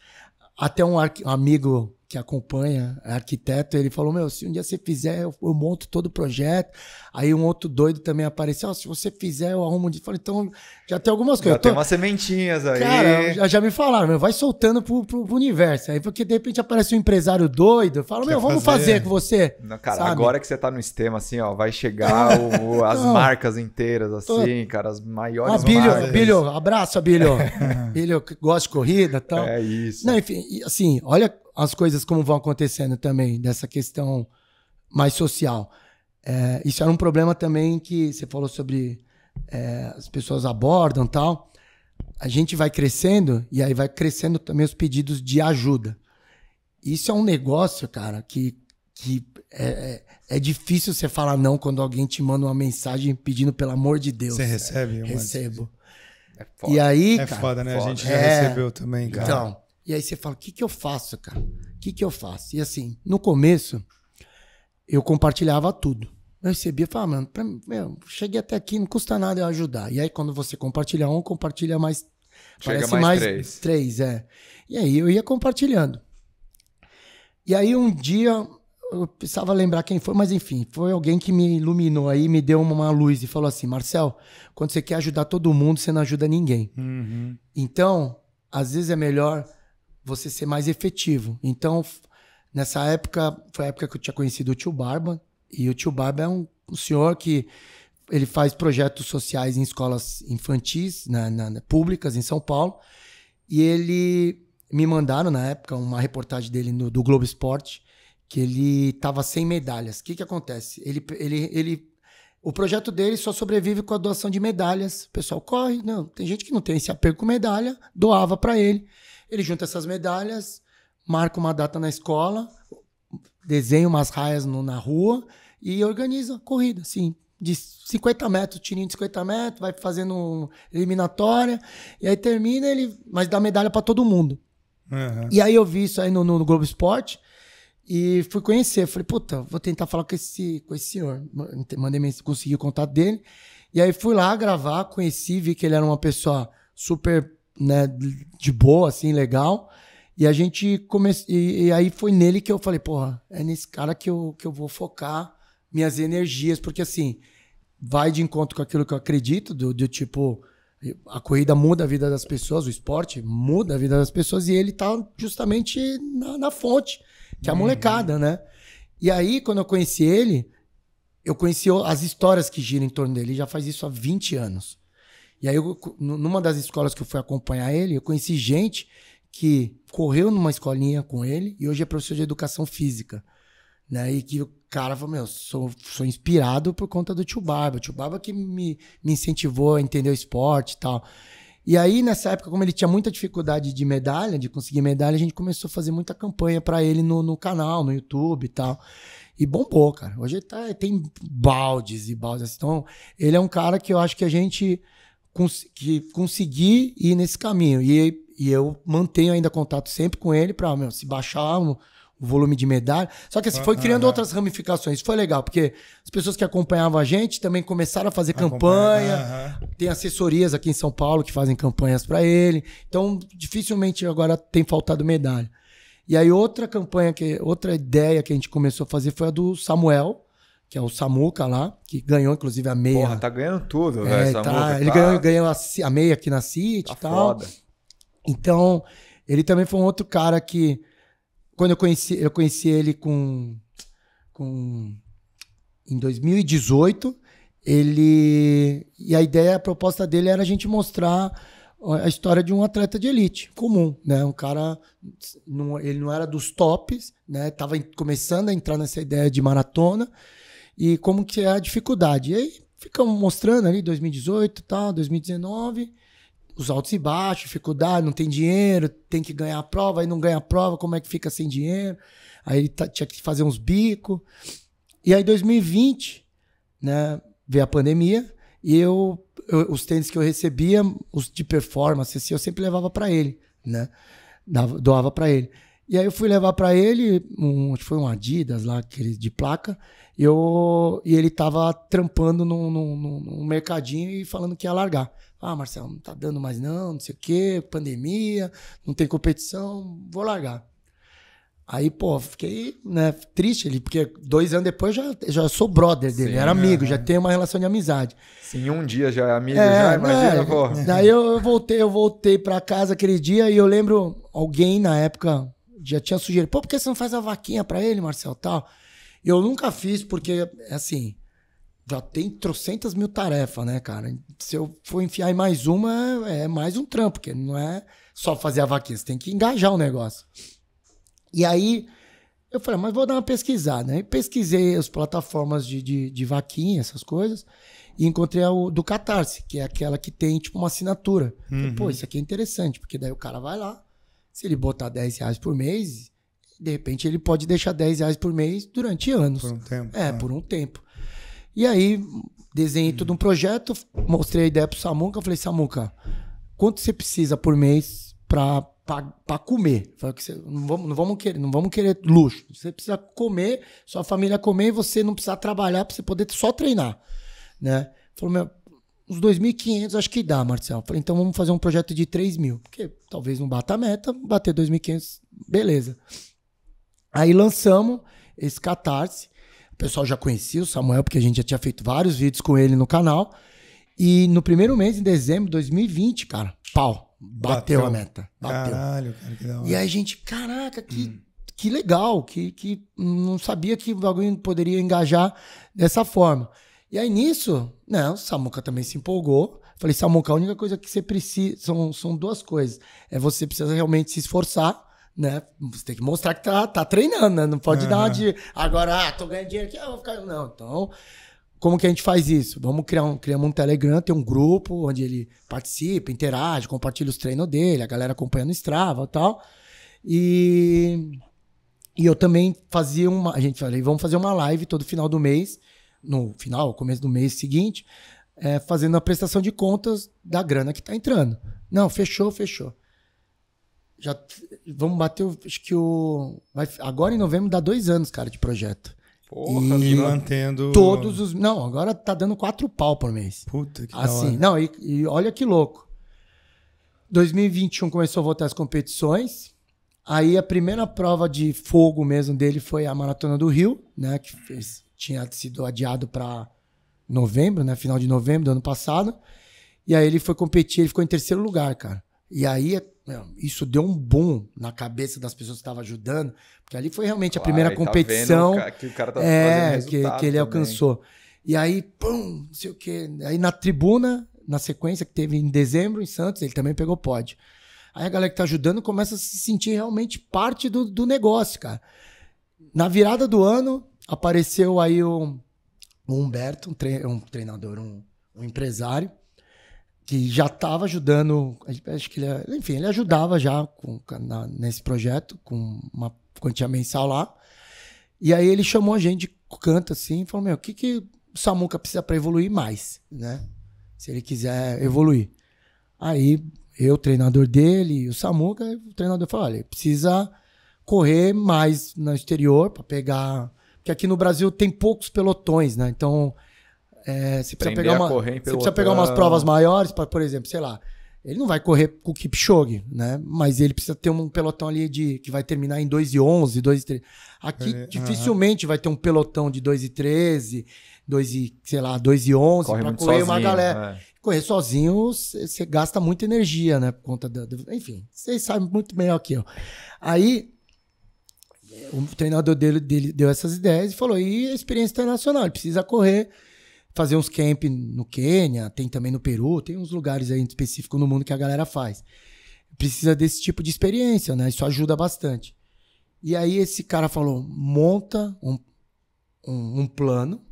Speaker 3: até um amigo que acompanha, é arquiteto, ele falou: Meu, se um dia você fizer, eu, eu monto todo o projeto. Aí um outro doido também apareceu: oh, Se você fizer, eu arrumo de. Falei, então já tem algumas coisas. Já tô... tem umas
Speaker 1: sementinhas aí. Cara,
Speaker 3: já, já me falaram: meu, Vai soltando pro, pro, pro, universo. Aí porque de repente aparece um empresário doido. Eu falo: Meu, vamos fazer, fazer com você. Não, cara, sabe? agora
Speaker 1: que você tá no sistema, assim, ó, vai chegar o, o, as marcas inteiras, assim, tô... cara, as maiores. marcas.
Speaker 3: abraço, abílio Bilho, gosta de corrida e tal. É isso. Não, enfim, assim, olha as coisas como vão acontecendo também, dessa questão mais social. É, isso era um problema também que você falou sobre é, as pessoas abordam tal. A gente vai crescendo e aí vai crescendo também os pedidos de ajuda. Isso é um negócio, cara, que, que é, é, é difícil você falar não quando alguém te manda uma mensagem pedindo pelo amor de Deus. Você recebe? Recebo. É foda. E aí, é cara, foda, né? Foda. A gente já é. recebeu também, cara. Então, e aí você fala: o que, que eu faço, cara? O que, que eu faço? E assim, no começo, eu compartilhava tudo. Eu recebia e falava, ah, mano, pra, meu, cheguei até aqui, não custa nada eu ajudar. E aí, quando você compartilha um, compartilha mais. Chega parece mais, mais três. três, é. E aí eu ia compartilhando. E aí um dia eu precisava lembrar quem foi, mas enfim, foi alguém que me iluminou aí, me deu uma luz e falou assim: Marcel, quando você quer ajudar todo mundo, você não ajuda ninguém. Uhum. Então, às vezes é melhor você ser mais efetivo. Então, nessa época, foi a época que eu tinha conhecido o tio Barba. E o tio Barba é um, um senhor que ele faz projetos sociais em escolas infantis, na, na, públicas em São Paulo. E ele me mandaram na época uma reportagem dele no, do Globo Esporte que ele estava sem medalhas. O que, que acontece? Ele, ele, ele, o projeto dele só sobrevive com a doação de medalhas. O pessoal corre, não, tem gente que não tem esse apego com medalha, doava para ele. Ele junta essas medalhas, marca uma data na escola, desenha umas raias no, na rua e organiza a corrida, assim, de 50 metros, tirinho de 50 metros, vai fazendo eliminatória, e aí termina ele, mas dá medalha para todo mundo. Uhum. E aí eu vi isso aí no, no, no Globo Esporte e fui conhecer. Falei, puta, vou tentar falar com esse, com esse senhor. Mandei conseguir o contato dele. E aí fui lá gravar, conheci, vi que ele era uma pessoa super né, de boa, assim, legal. E a gente comecei. E, e aí foi nele que eu falei, porra, é nesse cara que eu, que eu vou focar minhas energias, porque assim, vai de encontro com aquilo que eu acredito, do, do tipo, a corrida muda a vida das pessoas, o esporte muda a vida das pessoas, e ele tá justamente na, na fonte, que é a uhum. molecada, uhum. né? E aí, quando eu conheci ele, eu conheci as histórias que giram em torno dele, ele já faz isso há 20 anos. E aí, eu, numa das escolas que eu fui acompanhar ele, eu conheci gente que correu numa escolinha com ele e hoje é professor de educação física. Né? E que o cara falou: Meu, sou, sou inspirado por conta do tio Barba. O tio Barba que me, me incentivou a entender o esporte e tal. E aí, nessa época, como ele tinha muita dificuldade de medalha, de conseguir medalha, a gente começou a fazer muita campanha para ele no, no, canal, no YouTube e tal. E bombou, cara. Hoje ele tá, tem baldes e baldes. Assim. Então, ele é um cara que eu acho que a gente cons que consegui ir nesse caminho. E, e eu mantenho ainda contato sempre com ele para se baixar um, o volume de medalha. Só que assim, foi ah, criando ah, ah, outras ramificações. Foi legal, porque as pessoas que acompanhavam a gente também começaram a fazer campanha. Ah, tem assessorias aqui em São Paulo que fazem campanhas para ele. Então, dificilmente agora tem faltado medalha. E aí outra campanha que outra ideia que a gente começou a fazer foi a do Samuel, que é o Samuca lá, que ganhou inclusive a meia. Porra, tá
Speaker 1: ganhando tudo, é, velho. Tá, tá, ele ganhou,
Speaker 3: ganhou a, a, meia aqui na City tá e tal. Foda. Então, ele também foi um outro cara que quando eu conheci, eu conheci ele com com em 2018, ele e a ideia, a proposta dele era a gente mostrar a história de um atleta de elite comum, né? Um cara, não, ele não era dos tops, né? Tava começando a entrar nessa ideia de maratona e como que é a dificuldade. E aí ficamos mostrando ali 2018 tal, 2019, os altos e baixos, dificuldade, não tem dinheiro, tem que ganhar a prova, aí não ganha a prova, como é que fica sem dinheiro? Aí ele tá, tinha que fazer uns bicos. E aí 2020, né, veio a pandemia e eu, eu os tênis que eu recebia, os de performance, assim, eu sempre levava para ele, né? Dava, doava para ele. E aí eu fui levar para ele, um, foi um Adidas lá, aquele de placa, eu, e ele tava trampando num, num, num, mercadinho e falando que ia largar. Ah, Marcelo, não tá dando mais não, não sei o quê, pandemia, não tem competição, vou largar. Aí, pô, fiquei né, triste ali, porque dois anos depois já, já sou brother dele, Sim, era amigo, é. já tem uma relação de amizade. Sim, um dia já é amigo, é, já imagina, é, pô. Daí eu, eu voltei, eu voltei para casa aquele dia e eu lembro alguém na época, já tinha sugerido, pô, por que você não faz a vaquinha para ele, Marcel, tal? Eu nunca fiz, porque, assim, já tem trocentas mil tarefas, né, cara? Se eu for enfiar em mais uma, é mais um trampo, porque não é só fazer a vaquinha, você tem que engajar o negócio. E aí, eu falei, mas vou dar uma pesquisada, né? pesquisei as plataformas de, de, de vaquinha, essas coisas, e encontrei a do Catarse, que é aquela que tem, tipo, uma assinatura. Uhum. Falei, Pô, uhum. isso aqui é interessante, porque daí o cara vai lá, se ele botar 10 reais por mês, de repente ele pode deixar 10 reais por mês durante anos. Por um tempo. É, é. por um tempo. E aí, desenhei hum. todo um projeto, mostrei a ideia pro Samuca, falei, Samuca, quanto você precisa por mês para para comer. Falei não, vamos, não, vamos querer, não vamos querer luxo. Você precisa comer, sua família comer e você não precisa trabalhar para você poder só treinar. Né? Falou, meu, uns 2.500 acho que dá, Marcelo Falei, então vamos fazer um projeto de 3.000, mil. Porque talvez não bata a meta, bater 2.500, beleza. Aí lançamos esse Catarse. O pessoal já conhecia o Samuel, porque a gente já tinha feito vários vídeos com ele no canal. E no primeiro mês, em dezembro de 2020, cara, pau. Bateu, bateu. a meta. Bateu. Caralho, cara, que da hora. E aí a gente, caraca, que, hum. que legal, que, que não sabia que o bagulho poderia engajar dessa forma. E aí nisso, não, o Samuca também se empolgou. Falei, Samuca, a única coisa que você precisa. São, são duas coisas. É você precisa realmente se esforçar, né? Você tem que mostrar que tá, tá treinando, né? Não pode uhum. dar uma de. Agora, ah, tô ganhando dinheiro aqui, eu ah, vou ficar. Não, então. Como que a gente faz isso? Vamos criar um, criamos um Telegram, tem um grupo onde ele participa, interage, compartilha os treinos dele, a galera acompanhando no Strava e tal. E, e eu também fazia uma. A gente falei, vamos fazer uma live todo final do mês no final, começo do mês seguinte, é, fazendo a prestação de contas da grana que está entrando. Não, fechou, fechou. Já vamos bater, acho que o. Vai, agora em novembro dá dois anos, cara, de projeto. Porra, e, mantendo. Todos os. Não, agora tá dando quatro pau por mês. Puta que Assim, não, e, e olha que louco. 2021 começou a voltar as competições. Aí a primeira prova de fogo mesmo dele foi a Maratona do Rio, né? Que fez tinha sido adiado para novembro, né? Final de novembro do ano passado. E aí ele foi competir, ele ficou em terceiro lugar, cara. E aí isso deu um boom na cabeça das pessoas que estavam ajudando, porque ali foi realmente a primeira tá competição tá que o cara tá é, que, que, ele alcançou. E aí, pum, não sei o quê. Aí na tribuna, na sequência que teve em dezembro em Santos, ele também pegou pódio. Aí a galera que tá ajudando começa a se sentir realmente parte do, do negócio, cara. Na virada do ano, apareceu aí o, o Humberto, um, tre um treinador, um, um, empresário, que já estava ajudando, acho que ele, enfim, ele ajudava já com, na, nesse projeto, com uma quantia mensal lá. E aí ele chamou a gente de canto assim e falou: Meu, o que, que o Samuca precisa para evoluir mais, né? Se ele quiser evoluir. Aí eu, treinador dele, e o Samuca, o treinador falou: Olha, precisa correr mais no exterior para pegar que aqui no Brasil tem poucos pelotões, né? Então, é, você precisa, pegar, uma, você precisa pegar umas provas maiores, para, por exemplo, sei lá, ele não vai correr com o Kipchoge, né? Mas ele precisa ter um pelotão ali de que vai terminar em 2 e 11, 2 e 13. Aqui é, dificilmente uh -huh. vai ter um pelotão de 2 e 13, 2 e, sei lá, 2 e 11 correr sozinho, uma galera. É. Correr sozinho, você gasta muita energia, né, por conta da, enfim, vocês sabem muito melhor que eu. Aí o treinador dele, dele, deu essas ideias e falou: e a experiência internacional? Ele precisa correr, fazer uns camp no Quênia, tem também no Peru, tem uns lugares aí específicos no mundo que a galera faz. Precisa desse tipo de experiência, né? Isso ajuda bastante. E aí esse cara falou: monta um, um, um plano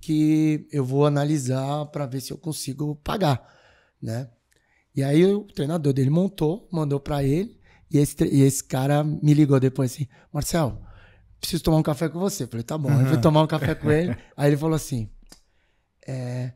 Speaker 3: que eu vou analisar para ver se eu consigo pagar, né? E aí o treinador dele montou, mandou para ele. E esse, e esse cara me ligou depois assim: Marcel, preciso tomar um café com você. Eu falei: tá bom. Uhum. Eu fui tomar um café com ele. Aí ele falou assim: é,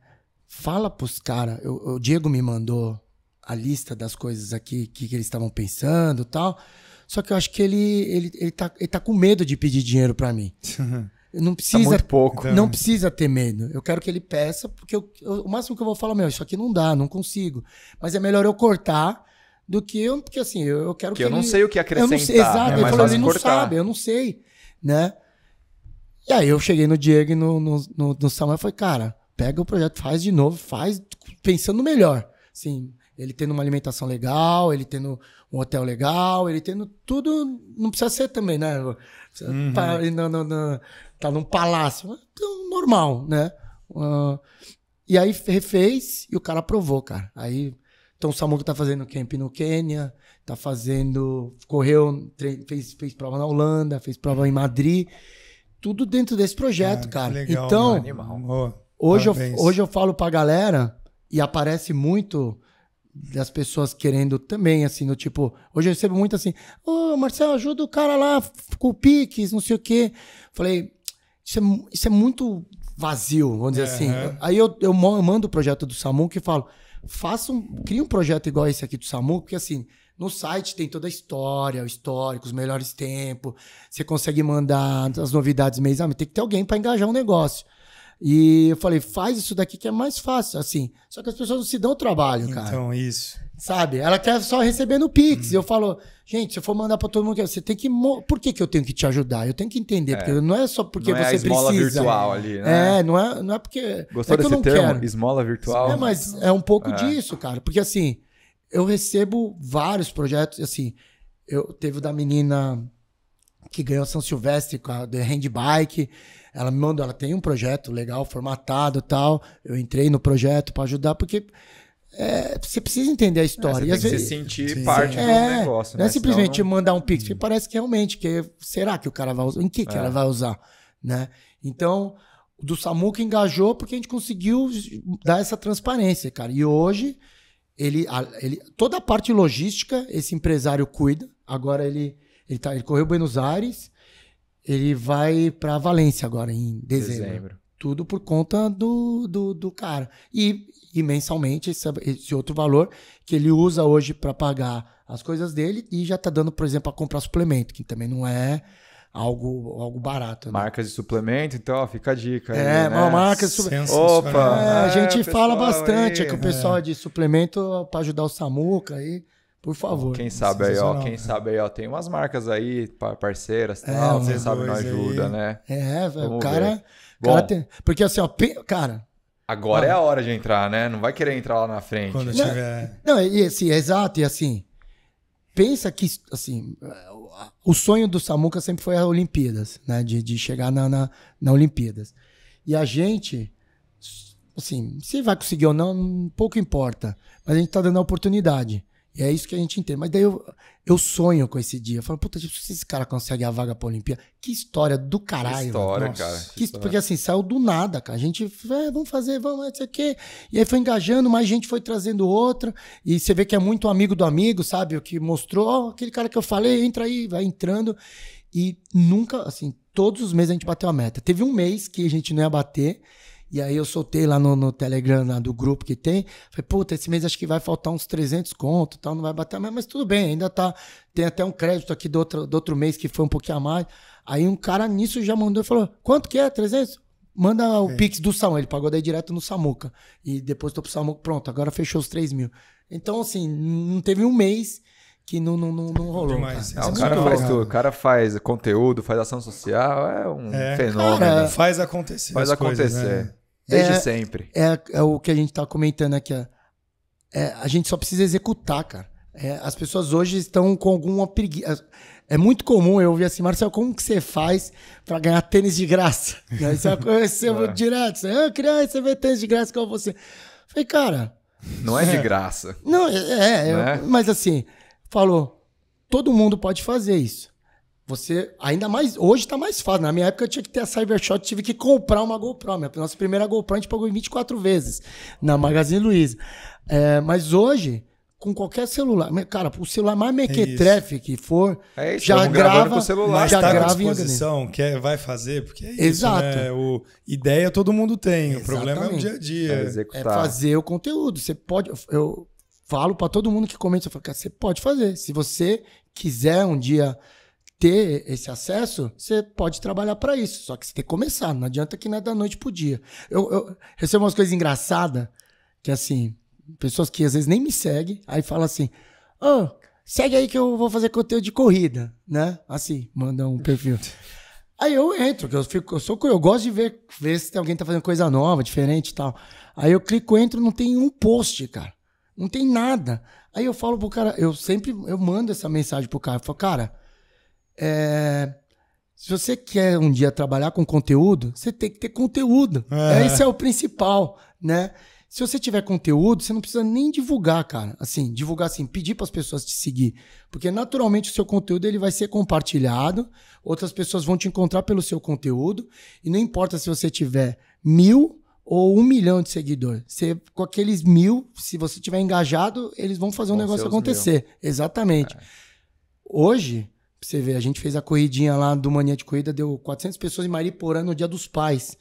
Speaker 3: fala pros caras. O Diego me mandou a lista das coisas aqui que, que eles estavam pensando e tal. Só que eu acho que ele, ele, ele, tá, ele tá com medo de pedir dinheiro para mim. Não tá precisa. Tá pouco. Não então. precisa ter medo. Eu quero que ele peça, porque eu, eu, o máximo que eu vou falar, meu, isso aqui não dá, não consigo. Mas é melhor eu cortar do que eu, porque assim, eu, eu quero que. que eu ele, não sei o que acrescentar. Sei, exato, é ele falou, ele não cortar. sabe, eu não sei, né? E aí eu cheguei no Diego e no, no, no, no Samuel e falei, cara, pega o projeto, faz de novo, faz pensando melhor. Assim, ele tendo uma alimentação legal, ele tendo um hotel legal, ele tendo tudo. Não precisa ser também, né? uhum. tá, não, não, não, tá num palácio. Então, normal, né? Uh, e aí refez e o cara aprovou, cara. Aí então o Samuca tá fazendo camp no Quênia, tá fazendo. correu, fez, fez prova na Holanda, fez prova em Madrid. Tudo dentro desse projeto, ah, cara. Legal, então, né? mano, hoje, eu, hoje eu falo pra galera, e aparece muito das pessoas querendo também, assim, no tipo, hoje eu recebo muito assim, ô oh, Marcelo, ajuda o cara lá com o Piques, não sei o quê. Falei, isso é, isso é muito vazio, vamos dizer é, assim. Aí eu, eu mando o projeto do Samu que falo, faça um, cria um projeto igual esse aqui do SAMU, porque assim, no site tem toda a história, o histórico, os melhores tempos, você consegue mandar as novidades mês a mês, tem que ter alguém para engajar um negócio. E eu falei, faz isso daqui que é mais fácil, assim. Só que as pessoas não se dão o trabalho, cara. Então, isso. Sabe? Ela quer tá só receber no Pix. Hum. Eu falo, gente, se eu for mandar pra todo mundo, você tem que. Por que, que eu tenho que te ajudar? Eu tenho que entender. É. Porque não é só porque não você é a esmola precisa. virtual ali, né? É, não é, não é porque. É Gostou é desse termo? Quero. Esmola virtual? É, mas é um pouco é. disso, cara. Porque assim, eu recebo vários projetos. Assim, eu teve o da menina que ganhou São Silvestre com a The Handbike. Ela me mandou, ela tem um projeto legal, formatado tal. Eu entrei no projeto para ajudar, porque é, você precisa entender a é, história. É, você tem vezes, se sentir sim. parte é, do negócio. Né? Não né? é simplesmente não... mandar um hum. pix. Hum. Parece que realmente, que, é, será que o cara vai usar? Em que, que ela vai usar? Né? Então, do que engajou porque a gente conseguiu dar essa transparência, cara. E hoje, ele, ele toda a parte logística, esse empresário cuida. Agora ele, ele, tá, ele correu Buenos Aires, ele vai para Valência agora, em dezembro. dezembro. Tudo por conta do, do, do cara. E, e mensalmente, esse, esse outro valor que ele usa hoje para pagar as coisas dele e já está dando, por exemplo, para comprar suplemento, que também não é
Speaker 1: algo, algo barato. Né? Marcas de suplemento, então, ó, fica a dica. É, né? marcas de suplemento. Opa! É, a gente é, fala
Speaker 3: bastante aí, é que o pessoal é. de suplemento para ajudar o Samuca aí. Por favor. Quem sabe aí, ó. Quem
Speaker 1: sabe aí, ó. Tem umas marcas aí, parceiras e é, tal. Quem sabe não ajuda, aí. né? É, velho. O cara. Ver. Bom,
Speaker 3: tem... Porque assim, ó, pe... cara.
Speaker 1: Agora ó, é a hora de entrar, né? Não vai querer entrar lá na frente. Quando não,
Speaker 3: Não, e assim, é exato, e assim. Pensa que, assim, o sonho do Samuca sempre foi a Olimpíadas, né? De, de chegar na, na, na Olimpíadas. E a gente, assim, se vai conseguir ou não, pouco importa. Mas a gente tá dando a oportunidade. E é isso que a gente entende. Mas daí eu, eu sonho com esse dia. Eu falo, puta, tipo, se esse cara consegue a vaga pra Olimpíada, que história do caralho. Que história, nossa. cara. Que que história. Porque assim, saiu do nada, cara. A gente, é, vamos fazer, vamos, não sei o quê. E aí foi engajando, mais gente foi trazendo outra. E você vê que é muito amigo do amigo, sabe? O que mostrou, ó, aquele cara que eu falei, entra aí, vai entrando. E nunca, assim, todos os meses a gente bateu a meta. Teve um mês que a gente não ia bater. E aí eu soltei lá no, no Telegram, lá do grupo que tem. Falei, puta, esse mês acho que vai faltar uns 300 conto, tal, não vai bater mais, mas tudo bem, ainda tá. Tem até um crédito aqui do outro, do outro mês que foi um pouquinho a mais. Aí um cara nisso já mandou e falou: quanto que é? 300? Manda o é. Pix do Samu. Ele pagou daí direto no Samuca. E depois tô pro Samuca, pronto, agora fechou os 3 mil. Então, assim, não teve um mês que não, não, não, não rolou. Demais. Cara. É ah, o cara faz tudo.
Speaker 1: O cara faz conteúdo, faz ação social, é um é, fenômeno. Cara, é, né? faz acontecer. Faz acontecer. Coisas, né?
Speaker 3: Desde é, sempre. É, é, o que a gente está comentando aqui. É, a gente só precisa executar, cara. É, as pessoas hoje estão com alguma preguiça. É muito comum eu ouvir assim, Marcelo, como que você faz para ganhar tênis de graça? Né, isso é aconteceu é, é. direto. Você, ah, criança, você vê tênis de graça com você. falei, cara.
Speaker 1: Não é de graça. Não, é. Não eu, mas
Speaker 3: assim, falou, todo mundo pode fazer isso. Você, ainda mais, hoje tá mais fácil. Na minha época eu tinha que ter a Cybershot, tive que comprar uma GoPro. Minha, nossa primeira GoPro a gente pagou em 24 vezes na Magazine Luiza. É, mas hoje, com qualquer celular, cara, o celular mais é mequetrefe é que for, é isso, já grava. Com celular. Mas já tá grava com disposição,
Speaker 2: quer, vai fazer, porque é isso. Né? Exato. Né?
Speaker 3: O, ideia todo mundo tem, Exatamente. o problema é o dia a dia. É, é fazer o conteúdo. Você pode. Eu falo para todo mundo que comenta, eu falo, cara, você pode fazer. Se você quiser um dia ter esse acesso, você pode trabalhar para isso. Só que você tem que começar. Não adianta que não é da noite pro dia. Eu, eu recebo umas coisas engraçadas, que é assim, pessoas que às vezes nem me seguem, aí falam assim: oh, segue aí que eu vou fazer conteúdo de corrida, né? Assim, manda um perfil. Aí eu entro, que eu fico, eu sou eu gosto de ver, ver se alguém tá fazendo coisa nova, diferente e tal. Aí eu clico, entro, não tem um post, cara. Não tem nada. Aí eu falo pro cara, eu sempre eu mando essa mensagem pro cara, eu falo, cara, é, se você quer um dia trabalhar com conteúdo, você tem que ter conteúdo. É. Esse é o principal, né? Se você tiver conteúdo, você não precisa nem divulgar, cara. Assim, divulgar assim, pedir para as pessoas te seguir, porque naturalmente o seu conteúdo ele vai ser compartilhado, outras pessoas vão te encontrar pelo seu conteúdo e não importa se você tiver mil ou um milhão de seguidores. Você, com aqueles mil, se você tiver engajado, eles vão fazer um negócio acontecer. Mil. Exatamente. É. Hoje você ver, a gente fez a corridinha lá do Mania de Corrida, deu 400 pessoas em Mariporã no Dia dos Pais.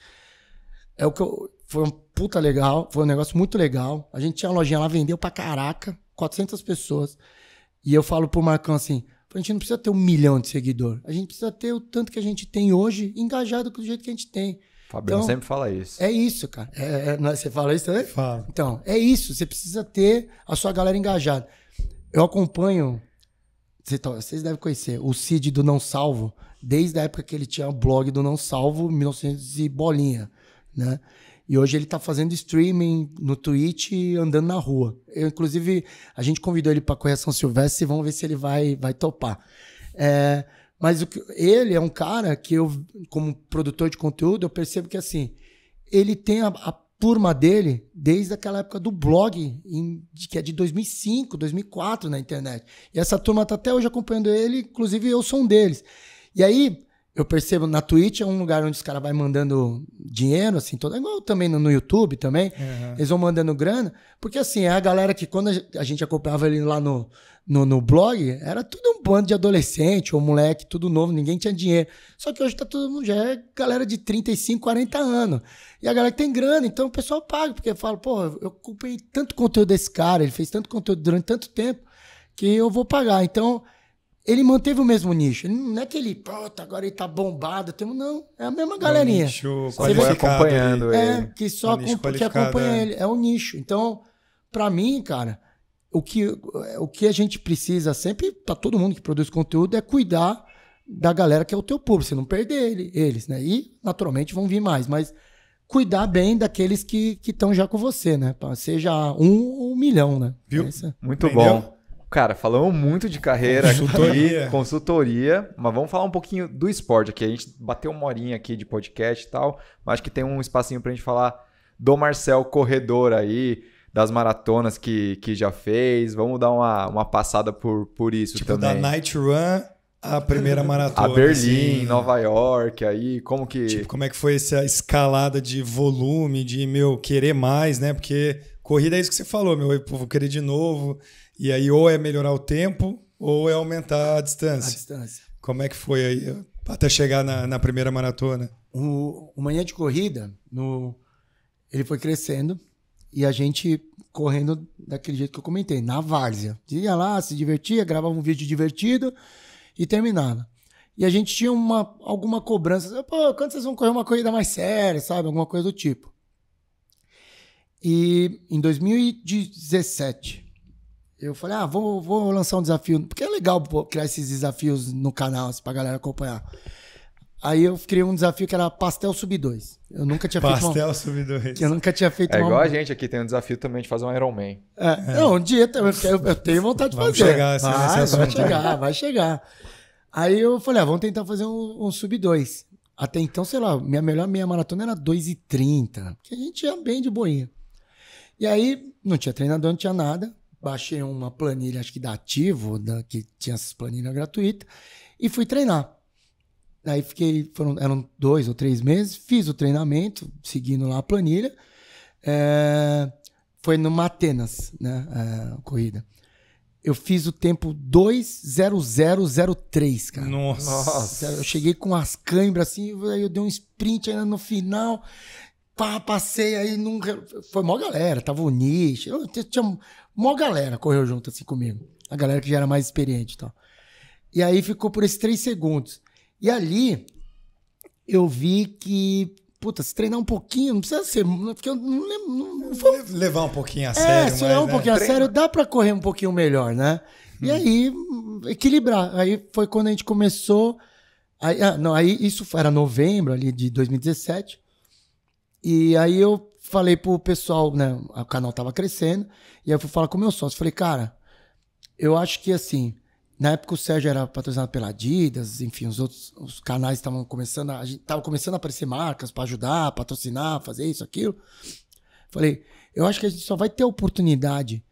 Speaker 3: É o que eu, foi um puta legal, foi um negócio muito legal. A gente tinha uma lojinha lá, vendeu pra caraca, 400 pessoas. E eu falo pro Marcão assim, a gente não precisa ter um milhão de seguidor, a gente precisa ter o tanto que a gente tem hoje, engajado do jeito que a gente tem. Fabiano então, sempre fala isso. É isso, cara. É, é, você fala isso também? Fala. Então, é isso. Você precisa ter a sua galera engajada. Eu acompanho vocês devem conhecer o Cid do Não Salvo, desde a época que ele tinha o blog do Não Salvo, 1900 e bolinha, né? E hoje ele está fazendo streaming no Twitch e andando na rua. Eu, inclusive, a gente convidou ele para correr São Silvestre e vamos ver se ele vai, vai topar. É, mas o, ele é um cara que eu, como produtor de conteúdo, eu percebo que assim, ele tem a, a turma dele desde aquela época do blog, em, que é de 2005, 2004 na internet. E essa turma está até hoje acompanhando ele, inclusive eu sou um deles. E aí, eu percebo na Twitch é um lugar onde os caras vai mandando dinheiro, assim, todo, é igual também no, no YouTube também. Uhum. Eles vão mandando grana, porque assim, é a galera que quando a gente acompanhava ele lá no, no, no, blog, era tudo um bando de adolescente ou moleque, tudo novo, ninguém tinha dinheiro. Só que hoje tá todo mundo, já é galera de 35, 40 anos. E a galera que tem grana, então o pessoal paga, porque fala, pô, eu acompanhei tanto conteúdo desse cara, ele fez tanto conteúdo durante tanto tempo, que eu vou pagar. Então ele manteve o mesmo nicho. não é que ele, pronto, agora ele tá bombado. Temos, não, é a mesma galerinha. É um nicho Você vai acompanhando ele. É, que só um acompanha, que acompanha é. ele. É um nicho. Então, para mim, cara, o que, o que a gente precisa sempre, para todo mundo que produz conteúdo, é cuidar da galera que é o teu público. Você não perder ele, eles, né? E, naturalmente, vão vir mais. Mas cuidar bem daqueles que estão já com você, né? Seja um ou um milhão, né? Viu? Essa... Muito Entendeu?
Speaker 1: bom. Cara, falamos muito de carreira consultoria. aqui, consultoria, mas vamos falar um pouquinho do esporte aqui. A gente bateu uma horinha aqui de podcast e tal, mas acho que tem um espacinho para a gente falar do Marcel Corredor aí, das maratonas que, que já fez. Vamos dar uma, uma passada por, por isso tipo, também. Tipo, da Night
Speaker 2: Run a primeira maratona. A Berlim, assim,
Speaker 1: Nova York, aí, como que. Tipo, como
Speaker 2: é que foi essa escalada de volume, de meu querer mais, né? Porque corrida é isso que você falou, meu, eu vou querer de novo. E aí ou é melhorar o tempo ou é aumentar a distância. A distância. Como é que foi aí
Speaker 3: até chegar na, na primeira maratona? O, o manhã de corrida, no, ele foi crescendo e a gente correndo daquele jeito que eu comentei, na várzea. Ia lá, se divertia, gravava um vídeo divertido e terminava. E a gente tinha uma, alguma cobrança. Pô, quando vocês vão correr uma corrida mais séria, sabe? Alguma coisa do tipo. E em 2017, eu falei, ah, vou, vou lançar um desafio. Porque é legal pô, criar esses desafios no canal, assim, pra galera acompanhar. Aí eu criei um desafio que era pastel sub 2. Eu nunca tinha pastel feito. Pastel uma... sub 2. Eu nunca tinha feito. É uma... igual a gente aqui tem um desafio também de fazer um Iron Man. É, é. Não, um dia eu, eu tenho vontade de Vamos fazer. Chegar assim vai, vai né? chegar, vai chegar. Aí eu falei, ah, vamos tentar fazer um, um sub 2. Até então, sei lá, minha melhor meia maratona era 2,30. Porque a gente ia bem de boinha. E aí, não tinha treinador, não tinha nada baixei uma planilha, acho que da Ativo, da, que tinha essas planilhas gratuitas, e fui treinar. Aí fiquei, foram, eram dois ou três meses, fiz o treinamento, seguindo lá a planilha. É, foi no Atenas, né? É, a corrida. Eu fiz o tempo 2.0003, cara. Nossa. Eu cheguei com as câimbras assim, aí eu dei um sprint ainda no final. Pá, passei aí num. Foi mó galera, tava o Nish. Eu tinha Mó galera correu junto assim comigo. A galera que já era mais experiente e tal. E aí ficou por esses três segundos. E ali eu vi que, puta, se treinar um pouquinho, não precisa ser. Porque eu não lembro. Não, Levar um pouquinho a é, sério. É, se levar um é. pouquinho né? a Treino. sério, dá pra correr um pouquinho melhor, né? E hum. aí, equilibrar. Aí foi quando a gente começou. Aí, ah, não, aí isso era novembro ali de 2017. E aí eu falei pro pessoal, né? O canal tava crescendo. E aí eu fui falar com o meu sócio. Falei, cara, eu acho que assim. Na época o Sérgio era patrocinado pela Adidas, enfim, os outros os canais estavam começando, a, a gente tava começando a aparecer marcas para ajudar, patrocinar, fazer isso, aquilo. Falei, eu acho que a gente só vai ter a oportunidade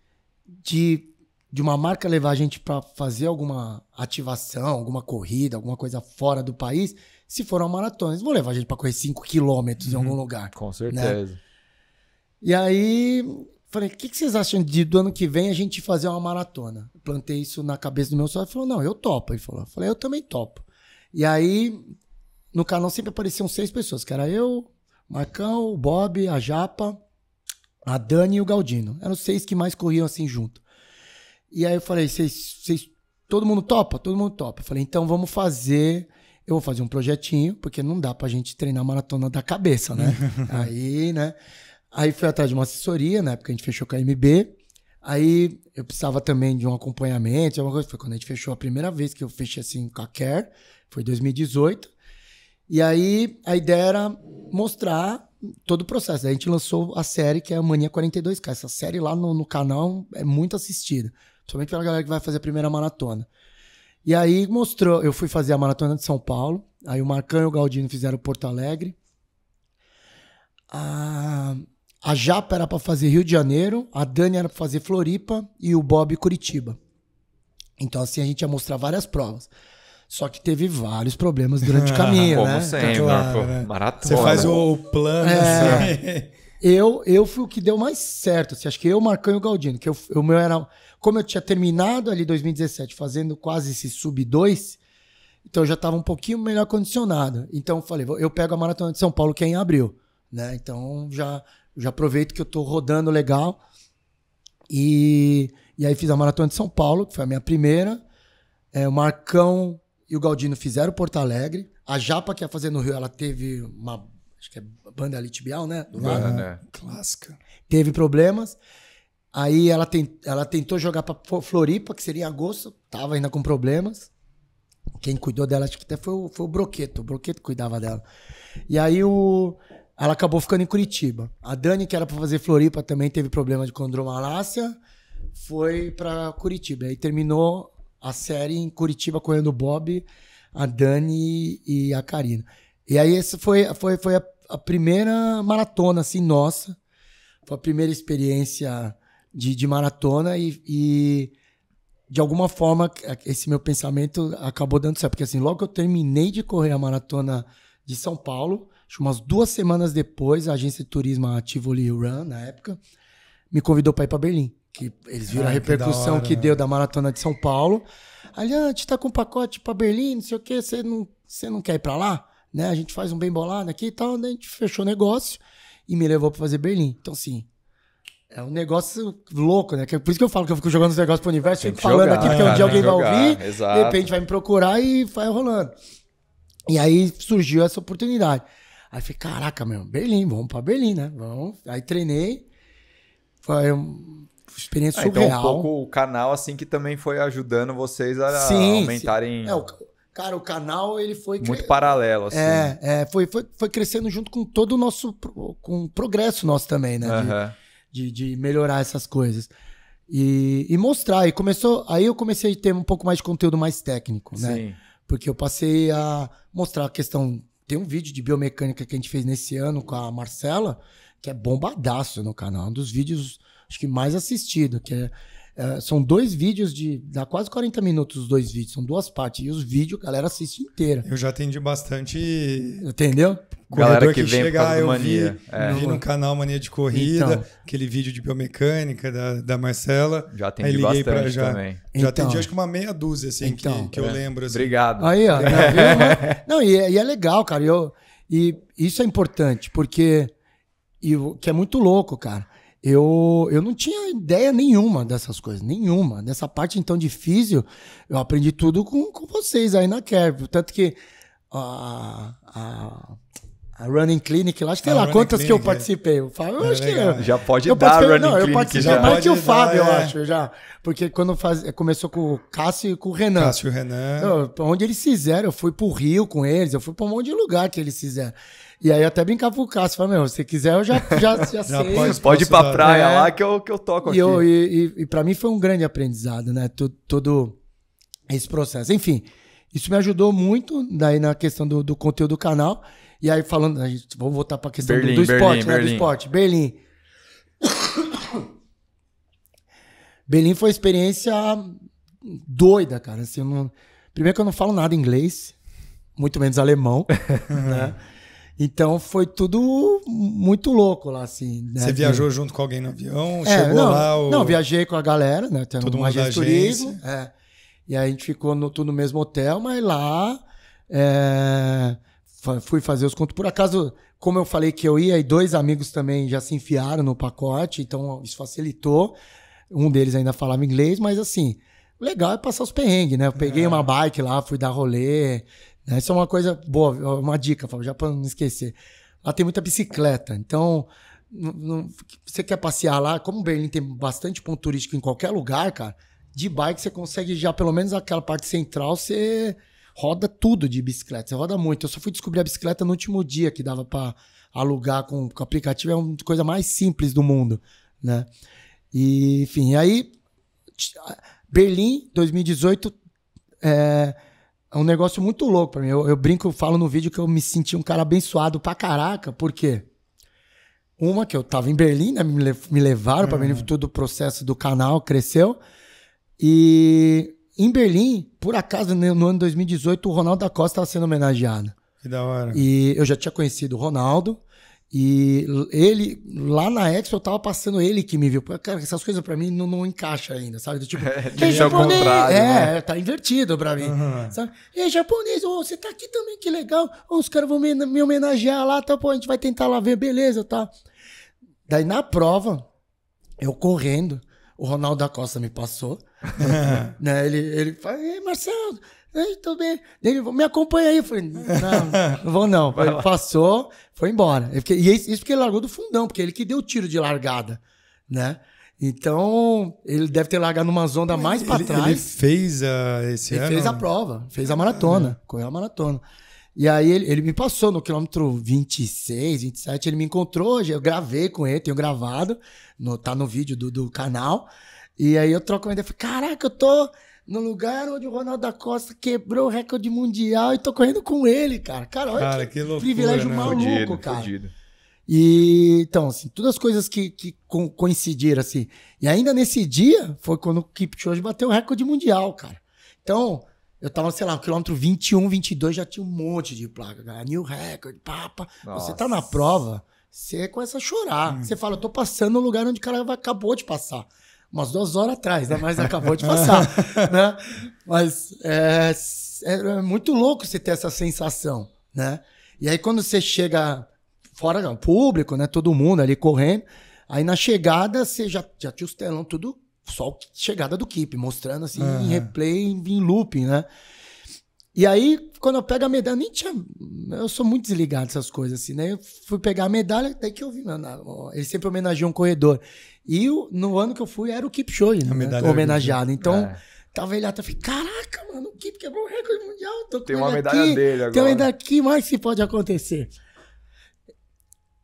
Speaker 3: de de uma marca levar a gente para fazer alguma ativação, alguma corrida, alguma coisa fora do país, se for uma maratona. Eles vão levar a gente para correr 5 quilômetros uhum, em algum uhum. lugar. Com né? certeza. Né? E aí falei, o que, que, vocês acham de do ano que vem a gente fazer uma maratona? Plantei isso na cabeça do meu sócio, ele falou, não, eu topo. Ele falou, eu falei, eu também topo. E aí, no canal sempre apareciam seis pessoas, que era eu, Marcão, o Bob, a Japa, a Dani e o Galdino. Eram os seis que mais corriam assim junto. E aí eu falei, vocês, todo mundo topa? Todo mundo topa. Eu falei, então vamos fazer eu vou fazer um projetinho, porque não dá pra gente treinar maratona da cabeça, né? Aí, né? Aí fui atrás de uma assessoria, na época a gente fechou com a MB. Aí eu precisava também de um acompanhamento, alguma coisa. Foi quando a gente fechou a primeira vez que eu fechei assim com a Care, foi 2018. E aí a ideia era mostrar todo o processo. Aí a gente lançou a série que é a Mania 42K. Essa série lá no, no canal é muito assistida, principalmente pela galera que vai fazer a primeira maratona. E aí mostrou, eu fui fazer a maratona de São Paulo, aí o Marcão e o Galdino fizeram Porto Alegre. Ah, a Japa era para fazer Rio de Janeiro, a Dani era para fazer Floripa e o Bob Curitiba. Então, assim, a gente ia mostrar várias provas. Só que teve vários problemas durante o caminho, Como né? Sempre, então, né? claro, né? Maratona. Você faz o plano, é, assim. eu, eu fui o que deu mais certo. Assim, acho que eu, Marcão e o Galdino. Que eu, o meu era... Como eu tinha terminado ali 2017 fazendo quase esse sub-2, então eu já estava um pouquinho melhor condicionado. Então eu falei, eu pego a Maratona de São Paulo que é em abril. Né? Então já já aproveito que eu estou rodando legal. E, e aí fiz a Maratona de São Paulo, que foi a minha primeira. É, o Marcão e o Galdino fizeram Porto Alegre. A Japa, que ia fazer no Rio, ela teve uma. Acho que é banda litibial, né? Do lado. É, né? Clássica. Teve problemas. Aí ela, tem, ela tentou jogar pra Floripa, que seria em agosto. Tava ainda com problemas. Quem cuidou dela, acho que até foi o, foi o Broqueto. O Broqueto cuidava dela. E aí o. Ela acabou ficando em Curitiba. A Dani, que era para fazer Floripa, também teve problema de condromalácia, foi para Curitiba. Aí terminou a série em Curitiba correndo o Bob, a Dani e a Karina. E aí essa foi, foi, foi a, a primeira maratona, assim, nossa. Foi a primeira experiência de, de maratona e, e de alguma forma, esse meu pensamento acabou dando certo. Porque assim, logo que eu terminei de correr a maratona de São Paulo, acho umas duas semanas depois, a agência de turismo, a Tivoli Run, na época, me convidou para ir para Berlim. Que eles viram a ah, repercussão que, hora, que né? deu da maratona de São Paulo. Ali, ah, a gente tá com um pacote para Berlim, não sei o quê, você não, você não quer ir para lá? Né? A gente faz um bem bolado aqui e tal. Daí a gente fechou o negócio e me levou para fazer Berlim. Então, assim, é um negócio louco, né? É por isso que eu falo que eu fico jogando os negócios pro universo, fico falando jogar, aqui, porque um né, dia alguém jogar, vai ouvir, exato. de repente vai me procurar e vai rolando. E aí surgiu essa oportunidade. Aí falei, caraca, meu, Berlim, vamos pra Berlim, né? Vamos. Aí treinei. Foi uma experiência ah, surreal. Então, um
Speaker 1: pouco o canal, assim, que também foi ajudando vocês a sim, aumentarem... Sim. É, o,
Speaker 3: cara, o canal, ele foi...
Speaker 1: Muito paralelo, assim. É,
Speaker 3: é foi, foi, foi crescendo junto com todo o nosso... Com o progresso nosso também, né? Uhum. De, de, de, melhorar essas coisas. E, e, mostrar. E começou... Aí eu comecei a ter um pouco mais de conteúdo mais técnico, né? Sim. Porque eu passei a mostrar a questão tem um vídeo de biomecânica que a gente fez nesse ano com a Marcela, que é bombadaço no canal. É um dos vídeos, acho que mais assistido, que é é, são dois vídeos de. dá quase 40 minutos os dois vídeos, são duas partes. E os vídeos a galera assiste inteira. Eu já atendi bastante. Entendeu? Galera que, que vem chega, eu mania. Vi, é. vi no canal Mania de Corrida, então,
Speaker 2: aquele vídeo de biomecânica da, da Marcela. Já atendi bastante pra, já, também. Já então, atendi acho que uma meia dúzia, assim, então, que, que é. eu lembro. Assim. Obrigado. Aí, ó.
Speaker 3: não, e, é, e, é legal, cara. Eu, e isso é importante, porque. E, que é muito louco, cara eu, eu não tinha ideia nenhuma dessas coisas, nenhuma. Nessa parte então difícil, eu aprendi tudo com, com vocês aí na Care. Tanto que a, a, a Running Clinic lá, acho que sei lá quantas clinic, que eu é. participei. É. O Fábio, eu acho que. É. Já pode eu dar Running não, Clinic. Eu participei, já, já pode o Fábio, dar, eu é. acho, já. Porque quando faz, começou com o Cássio e com o Renan. Cássio e o Renan. Eu, onde eles fizeram, eu fui pro Rio com eles, eu fui pra um monte de lugar que eles fizeram. E aí até brincava com o Cássio, falava, meu, se quiser eu já, já, já, já sei. Pode, pode ir pra dar. praia é. lá que eu, que eu toco e aqui. Eu, e e, e para mim foi um grande aprendizado, né? Todo, todo esse processo. Enfim, isso me ajudou muito daí na questão do, do conteúdo do canal. E aí falando, a gente, vamos voltar pra questão Berlim, do, do, esporte, Berlim, né? Berlim. Do esporte. Berlim. Berlim foi uma experiência doida, cara. Assim, não... Primeiro que eu não falo nada inglês, muito menos alemão, né? Então foi tudo muito louco lá, assim. Né? Você viajou junto com alguém no avião? É, chegou não, lá? Não, viajei com a galera, né? Tem Todo uma mundo agência turismo. É. E aí a gente ficou no, tudo no mesmo hotel, mas lá é, fui fazer os contos. Por acaso, como eu falei que eu ia, e dois amigos também já se enfiaram no pacote, então isso facilitou. Um deles ainda falava inglês, mas assim, legal é passar os perrengues, né? Eu peguei é. uma bike lá, fui dar rolê, essa né? é uma coisa boa, uma dica, já para não esquecer. Lá tem muita bicicleta, então não, não, você quer passear lá, como Berlim tem bastante ponto turístico em qualquer lugar, cara, de bike você consegue já, pelo menos aquela parte central, você roda tudo de bicicleta, você roda muito. Eu só fui descobrir a bicicleta no último dia que dava para alugar com, com aplicativo, é uma coisa mais simples do mundo, né? E, enfim, aí Berlim, 2018, é, é um negócio muito louco para mim. Eu, eu brinco, falo no vídeo que eu me senti um cara abençoado pra caraca, por quê? Uma que eu tava em Berlim, né? Me, levaram pra para Berlim, uhum. todo o processo do canal cresceu. E em Berlim, por acaso, no ano 2018, o Ronaldo da Costa tava sendo homenageado. Que da hora. E eu já tinha conhecido o Ronaldo. E ele, lá na Expo, eu tava passando ele que me viu. Cara, essas coisas pra mim não, não encaixa ainda, sabe? Do tipo, é, é japonês. É, né? tá invertido pra mim. Uhum. Sabe? E japonês, oh, você tá aqui também, que legal. Oh, os caras vão me, me, homenagear lá, tá? Pô, a gente vai tentar lá ver, beleza, tá? Daí na prova, eu correndo, o Ronaldo da Costa me passou. né? Ele, ele fala, ei, Marcelo. Ei, bem. Ele me acompanha aí. Eu falei, não, não vou não. Ele passou, foi embora. Fiquei, e isso porque ele largou do fundão, porque ele que deu o tiro de largada, né? Então, ele deve ter largado numa onda mais para trás. Ele fez a, esse ele ano? fez a prova, fez a maratona, ah. correu a maratona. E aí ele, ele, me passou no quilômetro 26, 27, ele me encontrou hoje, eu gravei com ele, tenho gravado, no, tá no vídeo do, do canal. E aí eu troco uma ideia, falei, caraca, eu tô no lugar onde o Ronaldo da Costa quebrou o recorde mundial e tô correndo com ele, cara. Cara, olha cara, que, que loucura, privilégio né? maluco, fudido, cara. Fudido. E então, assim, todas as coisas que, que coincidiram, assim. E ainda nesse dia foi quando o Kipchoge bateu o recorde mundial, cara. Então, eu tava, sei lá, quilômetro 21, 22, já tinha um monte de placa, cara. New record, papa. Nossa. Você tá na prova, você começa a chorar. Hum. Você fala, eu tô passando no lugar onde o cara acabou de passar umas duas horas atrás, né? Mas acabou de passar, né? Mas é, é, é, muito louco você ter essa sensação, né? E aí quando você chega fora, o público, né? Todo mundo ali correndo. Aí na chegada você já, já tinha os telão tudo, só a chegada do Keep, mostrando assim uhum. em replay, em looping, né? E aí, quando eu pego a medalha, eu nem tinha. Eu sou muito desligado dessas coisas, assim, né? Eu fui pegar a medalha, daí que eu vi, Ele sempre homenageou um corredor. E no ano que eu fui era o Kipchoge, né? medalha Homenageado. Então, é. tava ele lá, eu falei, caraca, mano, o Kip quebrou o recorde mundial. tô tem uma medalha aqui, dele agora. Tem uma medalha aqui, mais que pode acontecer.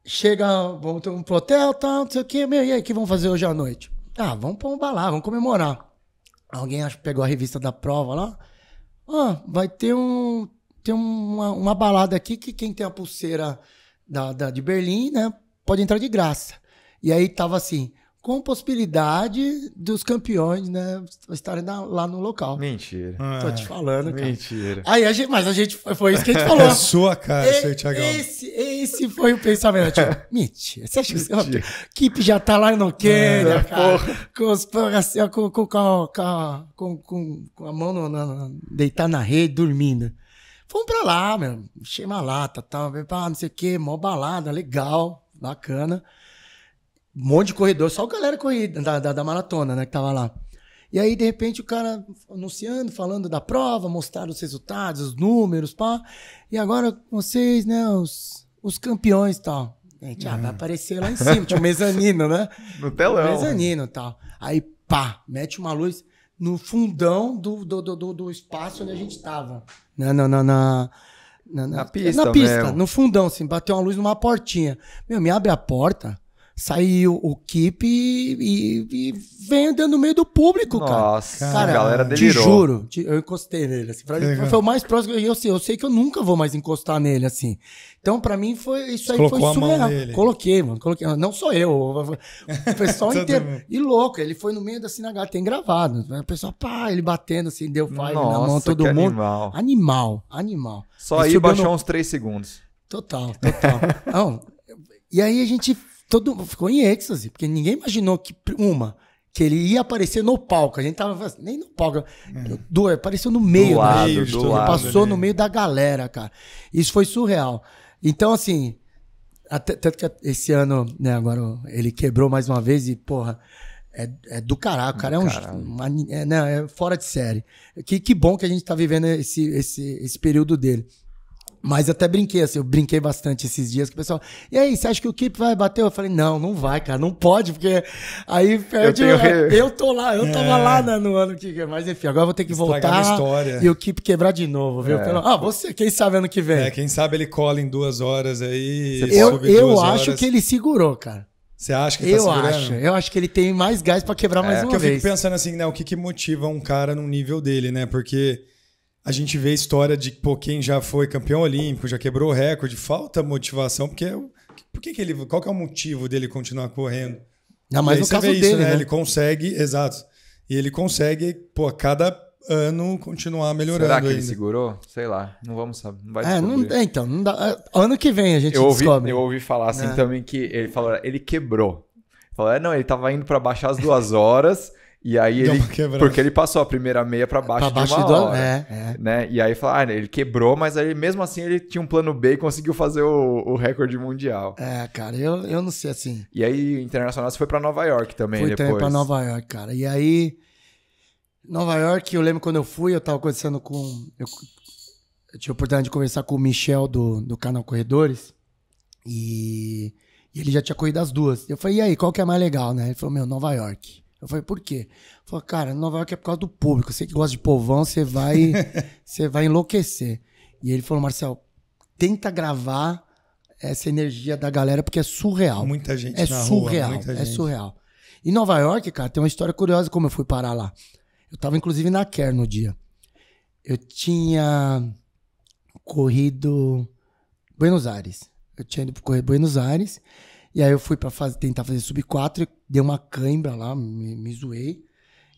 Speaker 3: Chega, vamos ter um pro hotel, tal, não sei o quê, meu, e aí, o que vamos fazer hoje à noite? Ah, vamos pra um balar, vamos comemorar. Alguém acho, pegou a revista da prova lá. Ah, vai ter um tem uma, uma balada aqui que quem tem a pulseira da, da, de Berlim, né, pode entrar de graça. E aí tava assim, com possibilidade dos campeões, né, estarem na, lá no local. Mentira. Ah, Tô te é. falando, cara. Mentira. Aí a gente, mas a gente foi isso que a gente falou. É sua cara, seu Thiagão. Esse, esse foi o pensamento. Tipo, mentira. Você acha que é a equipe já tá lá no Quênia, é, cara? Assim, com, com, a mão no, na, deitar na rede, dormindo. Fomos pra lá, meu. Cheio malata tal tal, tá, não sei o quê, mó balada, legal, bacana um monte de corredor, só a galera corrida, da, da, da, maratona, né, que tava lá. E aí, de repente, o cara anunciando, falando da prova, mostrando os resultados, os números, pá. E agora vocês, né, os, os campeões e tal. Gente, ah, vai é. aparecer lá em cima, tinha o mezanino, né? No telão. Um mezanino e tal. Aí, pá, mete uma luz no fundão do, do, do, do, espaço onde a gente tava. Né, na, na, na, na, na, na pista. Na pista, mesmo. no fundão, assim, bateu uma luz numa portinha. Meu, me abre a porta saiu o Kip e, e, e veio andando no meio do público, Nossa, cara. Nossa, cara, a galera delirou. Te juro, te, eu encostei nele, assim. Pra foi o mais próximo. Eu, sei, eu sei que eu nunca vou mais encostar nele, assim. Então, pra mim, foi, isso aí Colocou foi surreal. Coloquei, mano. Coloquei. Não sou eu. O pessoal inteiro. E louco, ele foi no meio da sinagoga, tem gravado. Né? O pessoal, pá, ele batendo assim, deu fire Nossa, na mão, todo mundo. Animal. animal, animal. Só ele aí baixou no... uns três segundos. Total, total. e aí a gente todo ficou em êxtase, porque ninguém imaginou que uma que ele ia aparecer no palco. A gente tava assim, nem no palco, é. do, apareceu no meio, do lado, né? passou né? no meio da galera, cara. Isso foi surreal. Então assim, até, tanto que esse ano, né, agora ele quebrou mais uma vez e porra, é, é do caralho, o cara é um uma, é, não, é fora de série. Que, que bom que a gente tá vivendo esse, esse, esse período dele. Mas até brinquei, assim, eu brinquei bastante esses dias que o pessoal. E aí, você acha que o Kip vai bater? Eu falei, não, não vai, cara, não pode, porque aí perde. Eu, tenho... eu, tô lá, eu é. tava lá no ano que vem. Mas enfim, agora eu vou ter que Estragar voltar. E o Kip quebrar de novo, viu? É. Ah, você, quem sabe ano que vem.
Speaker 2: É, quem sabe ele cola em duas horas aí. Eu, eu acho horas. que
Speaker 3: ele segurou, cara.
Speaker 2: Você acha que ele tá eu segurando? acho, eu acho que ele tem mais gás para quebrar é, mais uma eu vez. Eu fico pensando assim, né? O que, que motiva um cara num nível dele, né? Porque a gente vê a história de pô, quem já foi campeão olímpico, já quebrou o recorde, falta motivação, porque é por que, ele, qual que é o motivo dele continuar correndo? Não, mas no caso dele, isso, né? né? Ele consegue, exato. E ele consegue, pô, a cada ano continuar melhorando Será que ainda. ele
Speaker 1: segurou? Sei lá, não vamos saber, não vai é,
Speaker 2: é
Speaker 3: então, não dá, é, ano que vem a gente eu ouvi, descobre.
Speaker 1: Eu ouvi falar assim é. também que ele falou, ele quebrou. Falou, é, não, ele tava indo para baixar as duas horas... E aí ele. É porque ele passou a primeira meia para baixo, pra baixo de uma do... hora. É, é. Né? E aí fala, ah, né, ele quebrou, mas aí mesmo assim ele tinha um plano B e conseguiu fazer o, o recorde mundial.
Speaker 3: É, cara, eu, eu não sei assim.
Speaker 1: E aí, internacional, você foi para Nova York também fui depois. Fui para Nova
Speaker 3: York, cara. E aí, Nova York, eu lembro quando eu fui, eu tava conversando com. Eu, eu tive a oportunidade de conversar com o Michel do, do canal Corredores. E, e ele já tinha corrido as duas. Eu falei, e aí, qual que é mais legal, né? Ele falou, meu, Nova York. Eu falei, por quê? Falei, cara, Nova York é por causa do público. Você que gosta de povão, você vai, você vai enlouquecer. E ele falou, Marcel, tenta gravar essa energia da galera, porque é surreal. Muita gente é na surreal, rua, É gente. surreal. E Nova York, cara, tem uma história curiosa como eu fui parar lá. Eu tava, inclusive, na Care no dia. Eu tinha corrido Buenos Aires. Eu tinha ido correr Buenos Aires. E aí eu fui para tentar fazer sub 4, dei uma cãibra lá, me, me zoei.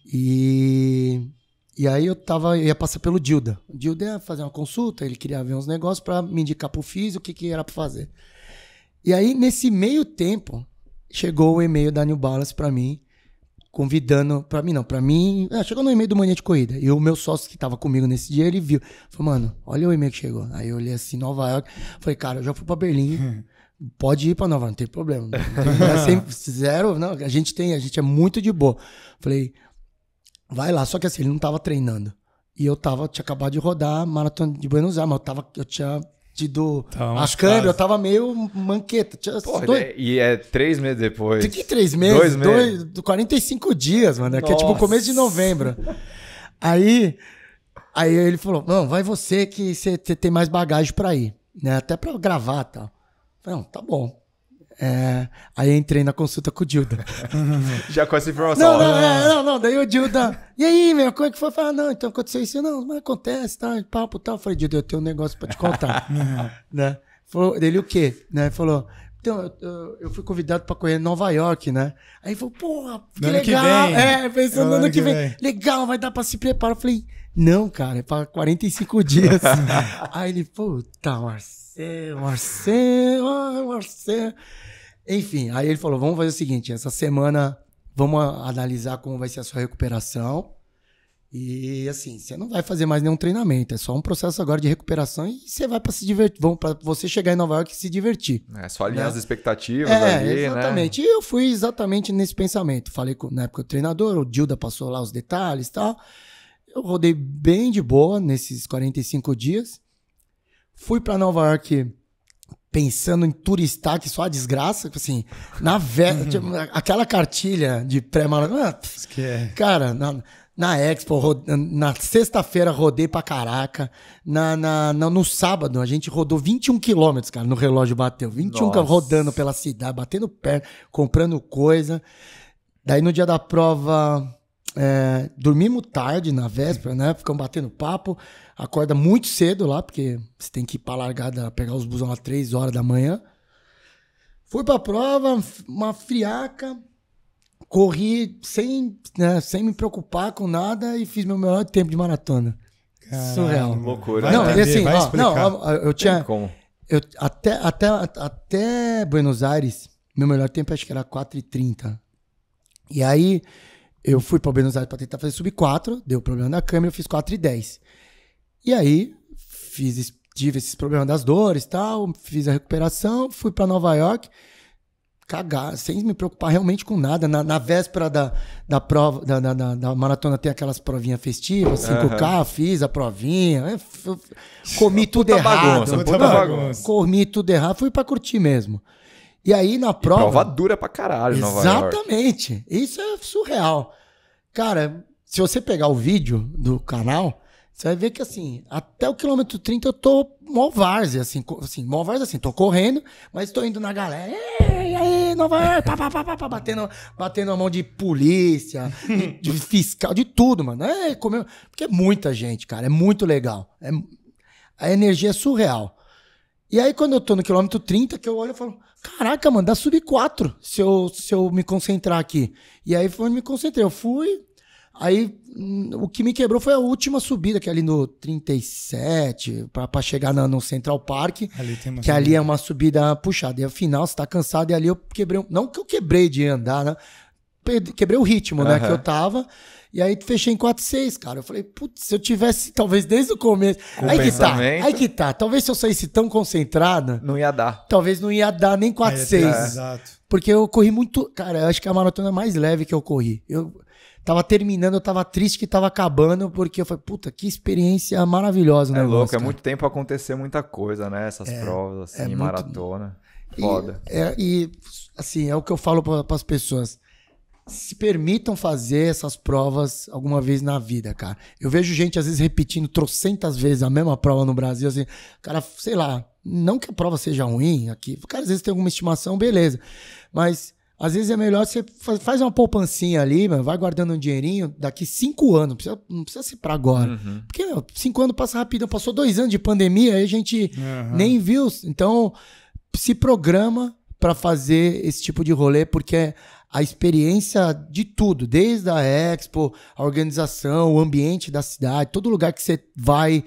Speaker 3: E, e aí eu tava, eu ia passar pelo Dilda. O Dilda ia fazer uma consulta, ele queria ver uns negócios para me indicar pro fis o que, que era para fazer. E aí, nesse meio tempo, chegou o e-mail da New Balance para mim, convidando, para mim não, para mim, ah, chegou no e-mail do Mania de Corrida. E o meu sócio que tava comigo nesse dia, ele viu. Falou, mano, olha o e-mail que chegou. Aí eu olhei assim, Nova York, falei, cara, eu já fui pra Berlim, pode ir para Nova, não tem problema. Não tem, sempre, é zero, não, a gente tem, a gente é muito de boa. Falei, vai lá. Só que assim, ele não tava treinando. E eu tava, tinha acabado de rodar maratona de Buenos Aires, mas eu, tava, eu tinha tido do, tá as câmeras, eu tava meio manqueta. Tinha Porra, dois... É,
Speaker 1: e é três meses depois. Tem que três meses? Dois meses.
Speaker 3: Dois, 45 dias, mano. Nossa. Que é tipo começo de novembro. aí, aí ele falou: Não, vai você que você tem mais bagagem para ir, né? Até para gravar e tá? tal. Não, tá bom. É, aí entrei na consulta com o Dilda.
Speaker 1: Já com essa informação. Não, não,
Speaker 3: é, não, não, Daí o Dilda. E aí, meu, como é que foi? Falar, ah, não, então aconteceu isso. Não, mas acontece, tá, papo tal. Eu falei, Dilda, eu tenho um negócio pra te contar. Uhum. né? Falou, ele o quê? Né? Falou, então, eu, eu, fui convidado para correr em Nova York, né? Aí falou, porra, que legal. Que vem, é, pensando no ano, ano que vem. vem. Legal, vai dar para se preparar. Eu falei, não, cara, é para 45 dias. Aí ele, puta, Marcelo Marcelo, Marcelo, oh, Enfim, aí ele falou: vamos fazer o seguinte, essa semana vamos analisar como vai ser a sua recuperação. E assim, você não vai fazer mais nenhum treinamento, é só um processo agora de recuperação e você vai para se divertir, vão para você chegar em Nova York e se divertir.
Speaker 1: É, só alinhar né? as expectativas é, ali, né? exatamente.
Speaker 3: Né? E eu fui exatamente nesse pensamento. Falei com, na época o treinador, o Dilda passou lá os detalhes e tal. Eu rodei bem de boa nesses 45 dias. Fui para Nova York pensando em turistar, que só a desgraça, tipo assim, na velha, uhum. Tipo, aquela cartilha de pré-maratona. Ah, é. cara, na, na Expo, na sexta-feira rodei pra caraca, na, na, na, no sábado a gente rodou 21 quilômetros, cara, no relógio bateu, 21 Nossa. rodando pela cidade, batendo pé comprando coisa. Daí no dia da prova, é, dormimos tarde na véspera, né? Ficamos batendo papo acorda muito cedo lá, porque você tem que ir pra largada, pegar os busão às 3 horas da manhã. Fui pra prova, uma friaca, corri sem, né, sem me preocupar com nada e fiz meu melhor tempo de maratona. Caralho, Surreal. Loucura. Não, assim, entender, assim, ó, não, eu tinha. Eu, até, até, até Buenos Aires, meu melhor tempo acho que era 4h30. E aí eu fui para Buenos Aires para tentar fazer sub 4, deu problema na câmera, eu fiz 4 e 10. E aí, fiz, tive esses problemas das dores tal, fiz a recuperação, fui para Nova York, cagar, sem me preocupar realmente com nada. Na, na véspera da, da prova, da, da, da, maratona tem aquelas provinhas festivas, 5K, uhum. fiz a provinha, comi puta tudo bagunça, errado. Puta bagunça. Comi tudo errado, fui para curtir mesmo. E aí na prova. E prova dura pra caralho, Exatamente. Isso é surreal. Cara, se você pegar o vídeo do canal, você vai ver que, assim, até o quilômetro 30 eu tô mó várzea, assim, assim mó várzea, assim, tô correndo, mas tô indo na galera, e aí, Nova York, pá, pá, pá, pá, pá, batendo, batendo a mão de polícia, de, de fiscal, de tudo, mano. É, comeu, porque é muita gente, cara, é muito legal. É, a energia é surreal. E aí, quando eu tô no quilômetro 30, que eu olho e falo, caraca, mano, dá sub 4 se eu, se eu me concentrar aqui. E aí foi onde me concentrei. Eu fui, Aí hum, o que me quebrou foi a última subida, que é ali no 37, para chegar na, no Central Park.
Speaker 2: Ali que subida. ali
Speaker 3: é uma subida puxada. E afinal, você tá cansado, e ali eu quebrei. Não que eu quebrei de andar, né? Quebrei o ritmo, né? Que eu tava. E aí fechei em 4-6, cara. Eu falei, putz, se eu tivesse, talvez desde o começo. Com aí que tá, aí que tá. Talvez se eu saísse tão concentrado. Não ia dar. Talvez não ia dar nem 4-6. é, é, Exato. Porque eu corri muito. Cara, eu acho que é a maratona mais leve que eu corri. Eu, Tava terminando, eu tava triste que tava acabando, porque eu falei, puta, que experiência maravilhosa, né? É louco, é cara. é muito
Speaker 1: tempo acontecer muita coisa, né?
Speaker 3: Essas é, provas, assim, é muito... maratona. Foda. E, é, e, assim, é o que eu falo para as pessoas. Se permitam fazer essas provas alguma vez na vida, cara. Eu vejo gente, às vezes, repetindo trocentas vezes a mesma prova no Brasil, assim, cara, sei lá, não que a prova seja ruim aqui. Cara, às vezes tem alguma estimação, beleza. Mas às vezes é melhor você faz uma poupancinha ali, mano, vai guardando um dinheirinho, daqui cinco anos, não precisa, não precisa ser para agora. Uhum. Porque meu, cinco anos passa rápido. passou dois anos de pandemia, aí a gente uhum. nem viu. Então, se programa para fazer esse tipo de rolê, porque é a experiência de tudo, desde a Expo, a organização, o ambiente da cidade, todo lugar que você vai,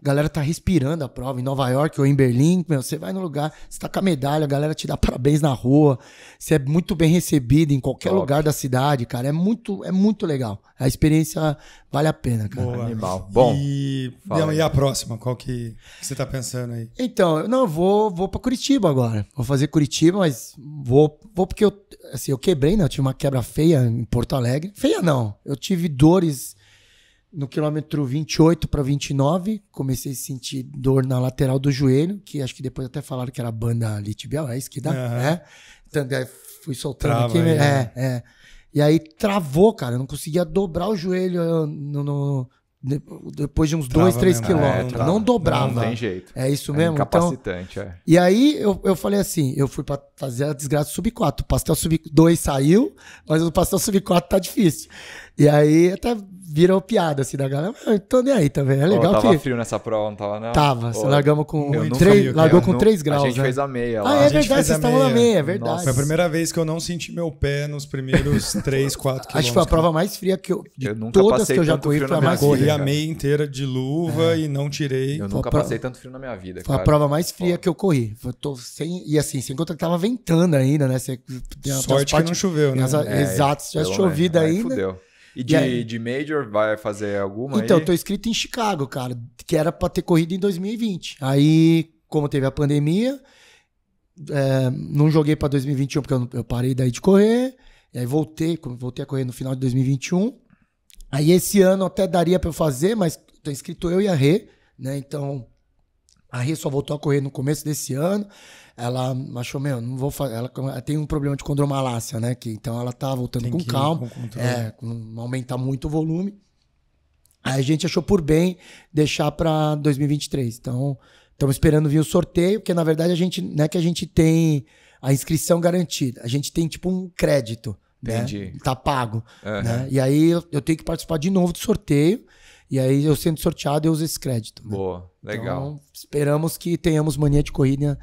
Speaker 3: a galera tá respirando a prova em Nova York ou em Berlim, meu, você vai no lugar, você tá com a medalha, a galera te dá parabéns na rua, você é muito bem recebido em qualquer Top. lugar da cidade, cara, é muito, é muito legal. A experiência vale a pena, cara. Boa. Animal. Bom. E, e a próxima,
Speaker 2: qual que, você tá pensando aí?
Speaker 3: Então, eu não vou, vou para Curitiba agora. Vou fazer Curitiba, mas vou, vou porque eu, assim, eu quebrei, né? Eu tive uma quebra feia em Porto Alegre. Feia não. Eu tive dores no quilômetro 28 para 29, comecei a sentir dor na lateral do joelho, que acho que depois até falaram que era banda litibial, é isso que dá, uhum. né? Então, fui soltando Trava aqui. é, é. é, E aí travou, cara. Eu não conseguia dobrar o joelho no, no depois de uns 2, 3 quilômetros. É, não, dobrava. Não tem jeito. É isso é mesmo? É incapacitante, então, é. E aí eu, eu falei assim: eu fui para fazer a desgraça sub 4. O pastel sub 2 saiu, mas o pastel sub 4 tá difícil. E aí até virou piada assim da galera. Eu ah, tô nem aí também. É legal Pô, tava que. frio nessa prova, não tava, não? Tava. Pô, largamos com 3, largou é, com 3 graus. A gente né? fez a meia lá. Ah, é verdade, vocês estavam na meia, é verdade. Nossa. Foi a primeira
Speaker 2: vez que eu não senti meu pé nos primeiros 3, 4 quilômetros. Acho que foi a prova mais fria que eu. De eu nunca todas que eu já corri, foi a mais fria. Corri a meia inteira de luva é. e não tirei. Eu nunca passei tanto frio na minha vida. Foi a prova
Speaker 3: mais fria que eu corri. Eu tô sem. E assim, sem contar que tava ventando ainda, né? Sorte que não choveu, né? É, Exato, já chovido ainda. Fudeu. E de, e
Speaker 1: de Major, vai fazer alguma? Então, aí? tô
Speaker 3: inscrito em Chicago, cara, que era pra ter corrido em 2020. Aí, como teve a pandemia, é, não joguei pra 2021 porque eu, eu parei daí de correr. E aí voltei, voltei a correr no final de 2021. Aí esse ano até daria para eu fazer, mas tô tá inscrito eu e a Rê, né? Então a Rê só voltou a correr no começo desse ano ela achou, meu, não vou fazer. Ela, ela tem um problema de condromalácia, né? Que, então ela tá voltando tem com calma. Com é, com aumentar muito o volume. Aí a gente achou por bem deixar para 2023. Então, estamos esperando vir o sorteio, que na verdade a gente, não é que a gente tem a inscrição garantida, a gente tem tipo um crédito. Né, Entendi. Né? Tá pago. Uhum. Né? E aí eu, eu tenho que participar de novo do sorteio. E aí eu sendo sorteado, eu uso esse crédito. Né? Boa, legal. Então, esperamos que tenhamos mania de corrida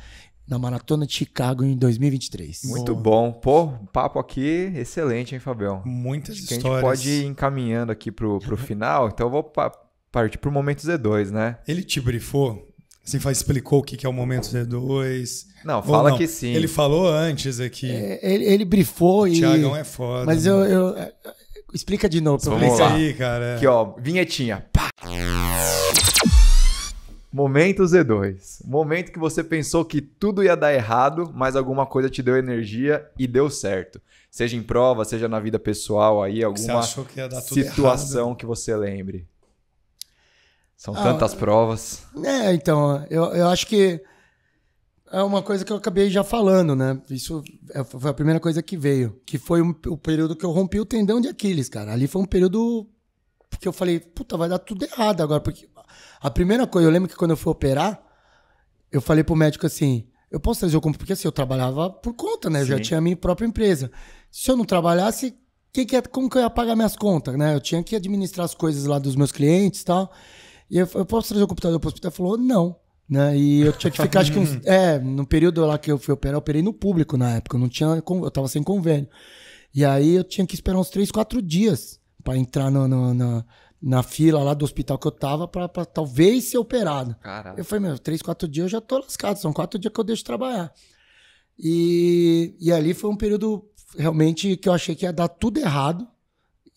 Speaker 3: na Maratona de Chicago em 2023. Muito
Speaker 1: Boa. bom. Pô, papo aqui excelente, hein, Fabião? Muitas Acho histórias. Que a gente pode ir encaminhando aqui pro, pro final, então eu vou pa partir pro momento Z2, né?
Speaker 2: Ele te brifou? Você explicou o que é o momento Z2? Não, fala não. que sim. Ele falou antes aqui. É, é, ele, ele brifou o e... Tiagão é foda. Mas eu,
Speaker 3: né? eu, Explica de novo. Explica aí, cara. Aqui,
Speaker 1: ó, vinhetinha. Pá! Momento Z2. Momento que você pensou que tudo ia dar errado, mas alguma coisa te deu energia e deu certo. Seja em prova, seja na vida pessoal aí, alguma que situação que você lembre. São ah, tantas provas.
Speaker 3: É, então, eu, eu acho que é uma coisa que eu acabei já falando, né? Isso é, foi a primeira coisa que veio, que foi um, o período que eu rompi o tendão de Aquiles, cara. Ali foi um período que eu falei, puta, vai dar tudo errado agora, porque a primeira coisa, eu lembro que quando eu fui operar, eu falei pro médico assim: eu posso trazer o computador? Porque assim, eu trabalhava por conta, né? Eu já tinha a minha própria empresa. Se eu não trabalhasse, que que é, como que eu ia pagar minhas contas, né? Eu tinha que administrar as coisas lá dos meus clientes e tal. E eu, eu posso trazer o computador pro hospital? Ele falou: não. Né? E eu tinha que ficar, acho que uns, uhum. é, no período lá que eu fui operar, eu operei no público na época, eu não tinha, eu tava sem convênio. E aí eu tinha que esperar uns três, quatro dias para entrar no, no, no, na fila lá do hospital que eu tava pra, pra talvez ser operado. Caraca. Eu falei, meu, três, quatro dias eu já tô lascado, são quatro dias que eu deixo de trabalhar. E, e ali foi um período realmente que eu achei que ia dar tudo errado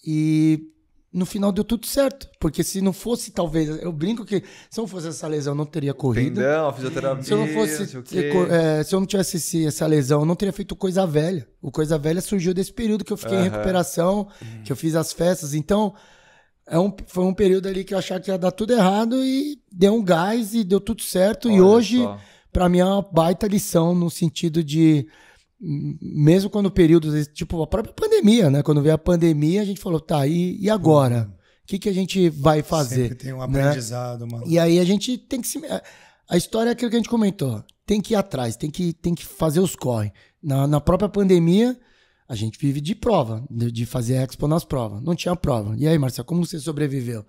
Speaker 3: e no final deu tudo certo, porque se não fosse talvez, eu brinco que se não fosse essa lesão eu não teria corrido. Tendão, fisioterapia, se eu não fosse, não é, se eu não tivesse esse, essa lesão, eu não teria feito coisa velha. O coisa velha surgiu desse período que eu fiquei uhum. em recuperação, que eu fiz as festas, então é um, foi um período ali que eu achava que ia dar tudo errado e deu um gás e deu tudo certo. Olha e hoje, para mim, é uma baita lição no sentido de, mesmo quando períodos, tipo a própria pandemia, né? Quando veio a pandemia, a gente falou, tá, e, e agora? Uhum. O que, que a gente vai fazer? Sempre tem um né?
Speaker 2: aprendizado, né?
Speaker 3: mano. E aí a gente tem que se. A história é aquilo que a gente comentou. Tem que ir atrás, tem que, tem que fazer os corre. Na, na própria pandemia, a gente vive de prova, de fazer expo nas provas. Não tinha prova. E aí, Marcelo, como você sobreviveu?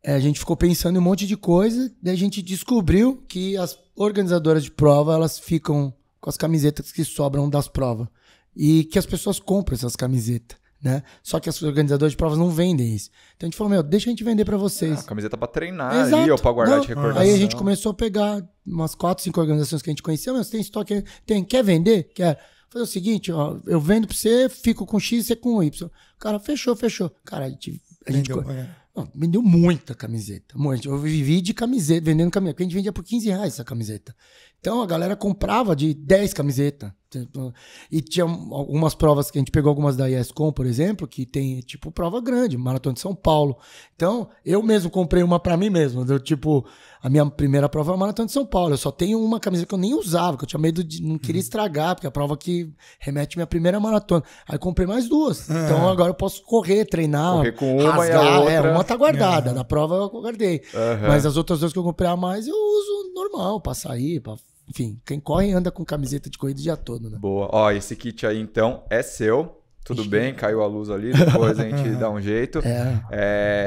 Speaker 3: É, a gente ficou pensando em um monte de coisa, daí a gente descobriu que as organizadoras de prova, elas ficam com as camisetas que sobram das provas. E que as pessoas compram essas camisetas. Né? Só que as organizadoras de provas não vendem isso. Então a gente falou, meu, deixa a gente vender para vocês. Ah,
Speaker 1: camiseta é para treinar Exato. ali, ou para guardar não. de recordação. Aí a gente
Speaker 3: começou a pegar umas 4, 5 organizações que a gente conhecia, mas tem estoque, tem, quer vender? Quer. Fazer o seguinte, ó, eu vendo pra você, fico com X, você com Y. O cara, fechou, fechou. Cara, a gente. A gente Vendeu, é. vendeu muita camiseta. Muita. Eu vivi de camiseta, vendendo camiseta. Porque a gente vendia por 15 reais essa camiseta. Então a galera comprava de 10 camisetas. Tipo, e tinha algumas provas que a gente pegou, algumas da ESCOM, por exemplo, que tem, tipo, prova grande, Maratona de São Paulo. Então, eu mesmo comprei uma para mim mesmo. Eu, tipo, a minha primeira prova é Maratona de São Paulo. Eu só tenho uma camisa que eu nem usava, que eu tinha medo de não queria uhum. estragar, porque é a prova que remete minha primeira maratona. Aí comprei mais duas. É. Então, agora eu posso correr, treinar, correr com uma rasgar. E a é, outra... É, uma tá guardada. É. Na prova eu guardei. Uhum. Mas as outras duas que eu comprei a mais, eu uso normal, pra sair, pra enfim, quem corre anda com camiseta de corrida o dia todo, né?
Speaker 1: Boa. Ó, esse kit aí então é seu. Tudo Ixi. bem, caiu a luz ali, depois a gente dá um jeito. É.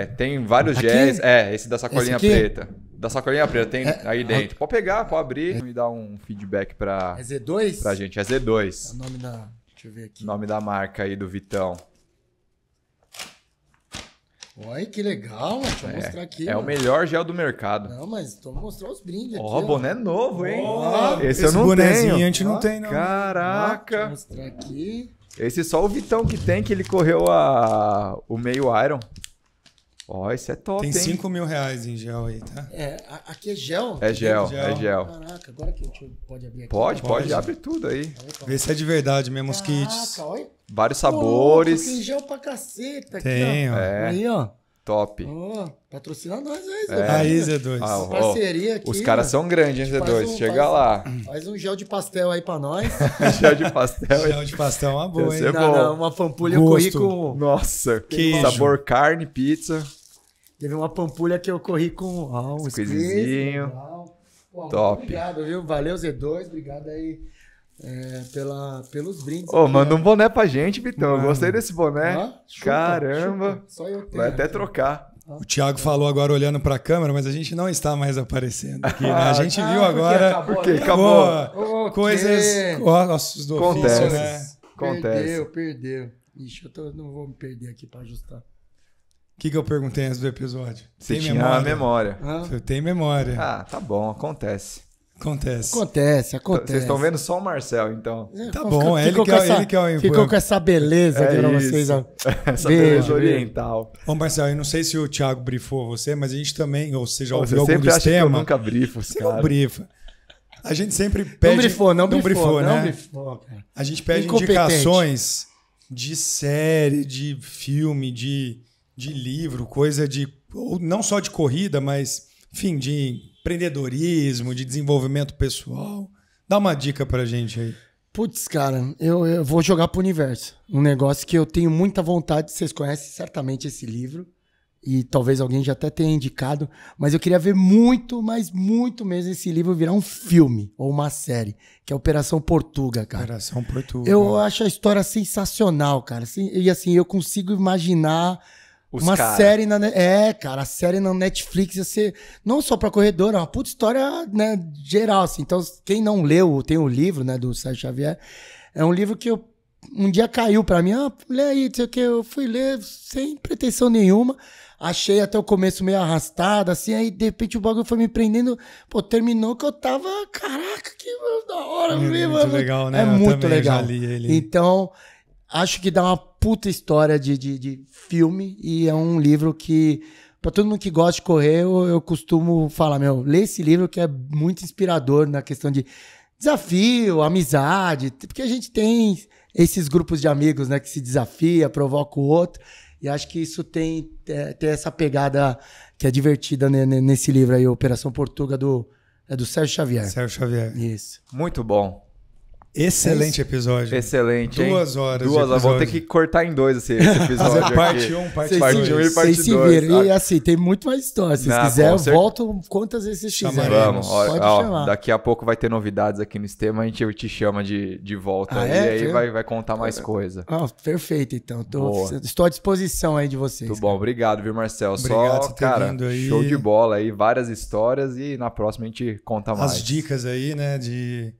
Speaker 1: É, tem vários tá aqui, É, esse da sacolinha esse preta. Da sacolinha preta, tem é, aí dentro. Pode pegar, pode abrir e é. me dar um feedback pra, é Z2? pra gente. É Z2. É o nome da. Deixa eu ver aqui. Nome da marca aí do Vitão.
Speaker 3: Olha que legal, Deixa eu é, mostrar aqui. É mano. o melhor
Speaker 1: gel do mercado.
Speaker 3: Não, mas tô mostrando os brindes aqui. Ó, oh, boné novo, hein? Oh, esse, esse eu não bonézinho tenho. a gente não ah, tem, não. Né? Caraca. Ah, mostrar aqui.
Speaker 1: Esse só o Vitão que tem, que ele correu a... o meio Iron. Ó, oh, esse
Speaker 2: é top, Tem 5 mil reais em gel aí, tá?
Speaker 3: É, aqui é gel? É gel, gel. é gel. Caraca, agora que a gente pode abrir aqui. Pode, né? pode, pode, abre
Speaker 2: tudo aí. Vê se é de verdade mesmo Caraca, os kits. Caraca, olha Vários sabores. Tem
Speaker 3: gel pra caceta aqui, ó. É. Aí, ó. Top. Oh, patrocina nós aí, Z2. É. Aí, Z2. Ah, oh, parceria aqui. Os caras né? são grandes, hein, Z2? Um, Chega faz, lá. Faz um gel de pastel aí pra nós. gel de pastel. gel de pastel é uma boa, é hein? Não, não, uma pampulha eu corri com... Nossa, que sabor
Speaker 1: carne, pizza.
Speaker 3: Teve uma pampulha que eu corri com... o um Top. Obrigado, viu? Valeu, Z2. Obrigado aí é, pela, pelos brindes. Ô, oh, manda um boné pra
Speaker 1: gente, Vitão. Mano. Eu gostei desse boné. Ah, Caramba.
Speaker 3: Vai até né? trocar. O
Speaker 2: Thiago falou agora olhando para a câmera, mas a gente não está mais aparecendo aqui. Né? A gente ah, viu ah, agora. Por Porque acabou. acabou. Coisas. Nossos do Acontece. ofício, né? Acontece. Perdeu,
Speaker 3: perdeu. Ixi, eu tô, não vou me perder aqui para ajustar. O
Speaker 2: que, que eu perguntei antes do episódio? Você tem tinha memória? memória. Eu tenho memória.
Speaker 1: Ah, tá bom, acontece. Acontece.
Speaker 3: Acontece, acontece. Vocês estão vendo
Speaker 2: só o Marcel, então. É, tá bom, é ele, que é, essa, ele que é o Ficou com essa beleza é aqui vocês. essa beleza oriental. Bom, Marcel, eu não sei se o Thiago brifou você, mas a gente também, ou seja já ouviu você algum acha temas. Eu nunca brifo, você cara. não brifa. A gente sempre pede. Não brifou, não, não brifou, brifou não né? brifou, cara. a gente pede indicações de série, de filme, de, de livro, coisa de. Ou não só de corrida, mas, enfim, de empreendedorismo, de desenvolvimento
Speaker 3: pessoal. Dá uma dica pra gente aí. Putz, cara, eu, eu vou jogar pro universo. Um negócio que eu tenho muita vontade, vocês conhecem certamente esse livro, e talvez alguém já até tenha indicado, mas eu queria ver muito, mas muito mesmo esse livro virar um filme ou uma série, que é Operação Portuga, cara. Operação Portuga. Eu acho a história sensacional, cara. Assim, e assim, eu consigo imaginar os uma cara. série na é cara a série na Netflix ia ser não só para corredor é uma puta história né geral assim então quem não leu tem o um livro né do Sérgio Xavier é um livro que eu, um dia caiu para mim ah lê aí sei o que eu fui ler sem pretensão nenhuma achei até o começo meio arrastado assim aí de repente o bagulho foi me prendendo pô terminou que eu tava caraca que da hora é, mesmo, é muito mano. legal né é eu muito legal então acho que dá uma puta história de, de, de filme e é um livro que, para todo mundo que gosta de correr, eu, eu costumo falar, meu, lê esse livro que é muito inspirador na questão de desafio, amizade, porque a gente tem esses grupos de amigos, né, que se desafia, provoca o outro, e acho que isso tem, é, tem essa pegada que é divertida nesse livro aí, Operação Portuga, do, é do Sérgio Xavier. Sérgio Xavier. Isso.
Speaker 1: Muito bom. Excelente episódio. Excelente. Duas hein? horas. Duas horas. Vou ter que cortar em dois esse, episódio. parte 1, um, parte 2. Parte 1 um e parte 2. Vocês se viram. E
Speaker 3: assim, tem muito mais história. Se Não, quiser, eu volto quantas vezes vocês quiserem. Vamos, Pode ó, chamar.
Speaker 1: Daqui a pouco vai ter novidades aqui no sistema. A gente te chama de, de volta. Ah, é? e aí vai, vai contar mais coisa.
Speaker 3: Ah, perfeito, então. Tô, estou à disposição aí de vocês. Tudo bom.
Speaker 1: Obrigado, viu, Marcel? Obrigado Só, cara, show de bola aí. Várias histórias. E na próxima a gente conta mais. As
Speaker 2: dicas aí,
Speaker 3: né, de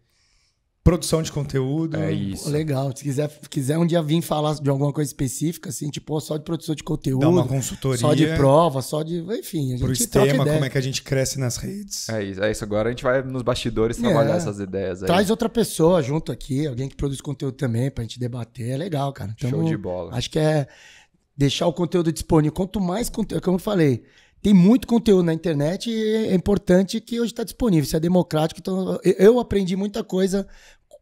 Speaker 3: Produção de conteúdo. É isso. Legal. Se quiser, quiser um dia vir falar de alguma coisa específica, assim, tipo, só de produção de conteúdo. Dá uma consultoria. Só de prova, só de. Enfim, a gente Pro sistema, como é que a gente cresce nas redes.
Speaker 1: É isso, é isso. Agora a gente vai nos bastidores é. trabalhar é. essas ideias aí. Traz outra
Speaker 3: pessoa junto aqui, alguém que produz conteúdo também, pra gente debater. É legal, cara. Então, Show de bola. Acho que é deixar o conteúdo disponível. Quanto mais conteúdo, como eu falei, tem muito conteúdo na internet e é importante que hoje está disponível, isso é democrático. Então, eu aprendi muita coisa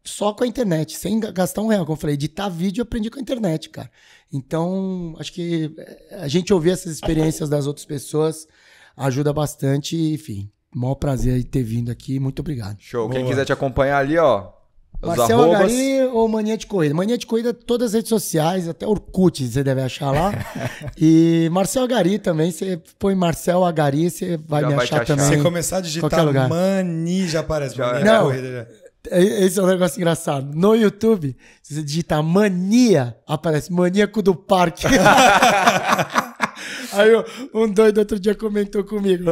Speaker 3: só com a internet, sem gastar um real. Como eu falei, editar vídeo eu aprendi com a internet, cara. Então, acho que eh, a gente ouvir essas experiências das outras pessoas ajuda bastante, enfim. Maior prazer ter vindo aqui, muito obrigado.
Speaker 1: Show. Boa. Quem quiser te acompanhar ali, ó,
Speaker 3: Marcel arrobas... Agari ou Mania de Corrida? Mania de Corrida, todas as redes sociais, até Orkut você deve achar lá. e Marcel Agari também, você põe Marcel Agari, você vai já me vai achar, achar, também. Se você começar a digitar lugar.
Speaker 2: Mani, já aparece. Já, mania é. não, corrida,
Speaker 3: já. É, esse é um negócio engraçado. No YouTube, se você digitar Mania, aparece Maníaco do Parque. Aí um doido outro dia comentou comigo.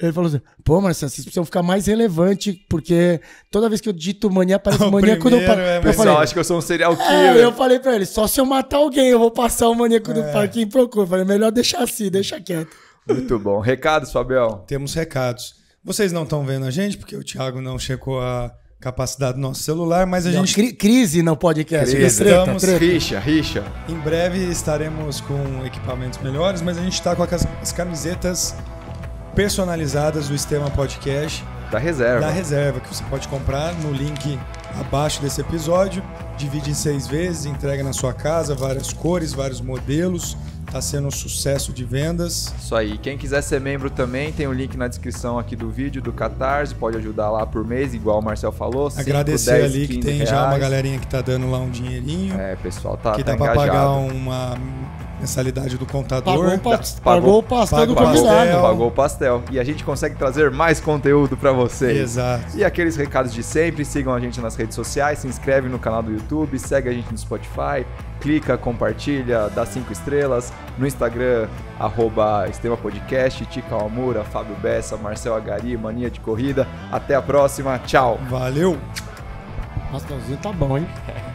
Speaker 3: Ele falou assim: pô, Marcelo, vocês precisam ficar mais relevante, porque toda vez que eu dito mania, aparece o maníaco primeiro, do parque. É, né, eu falei,
Speaker 1: acho que eu sou um serial é, killer. É, eu
Speaker 3: falei pra ele: só se eu matar alguém, eu vou passar o maníaco é. do parque em procura. Eu falei: melhor deixar assim, deixa quieto. Muito
Speaker 1: bom. Recados, Fabião?
Speaker 2: Temos recados. Vocês não estão vendo a gente, porque o Thiago não checou a capacidade do
Speaker 3: nosso celular, mas a gente. Cri crise no podcast. Crise. Estamos... treta. Rixa,
Speaker 2: rixa. Em breve estaremos com equipamentos melhores, mas a gente está com as camisetas personalizadas do Estema Podcast. Da reserva. Da reserva, que você pode comprar no link abaixo desse episódio divide em seis vezes, entrega na sua casa, várias cores, vários modelos. Está sendo um sucesso de vendas.
Speaker 1: Isso aí. Quem quiser ser membro também, tem o um link na descrição aqui do vídeo do Catarse. Pode ajudar lá por mês, igual o Marcel falou. Agradecer 5, 10, ali que tem reais. já uma galerinha
Speaker 2: que está dando lá um dinheirinho. É, pessoal, tá. Que tá dá para pagar uma mensalidade do contador. Tá? Pagou, pagou o pastel pagou, do
Speaker 1: convidado. Pagou o pastel. E a gente consegue trazer mais conteúdo para vocês. Exato. E aqueles recados de sempre, sigam a gente nas redes sociais, se inscreve no canal do YouTube, segue a gente no Spotify, clica, compartilha, dá cinco estrelas. No Instagram, arroba Podcast, Tica Almura, Fábio Bessa, Marcel Agari, Mania de Corrida. Até a próxima, tchau.
Speaker 3: Valeu. Pastelzinho tá bom, hein?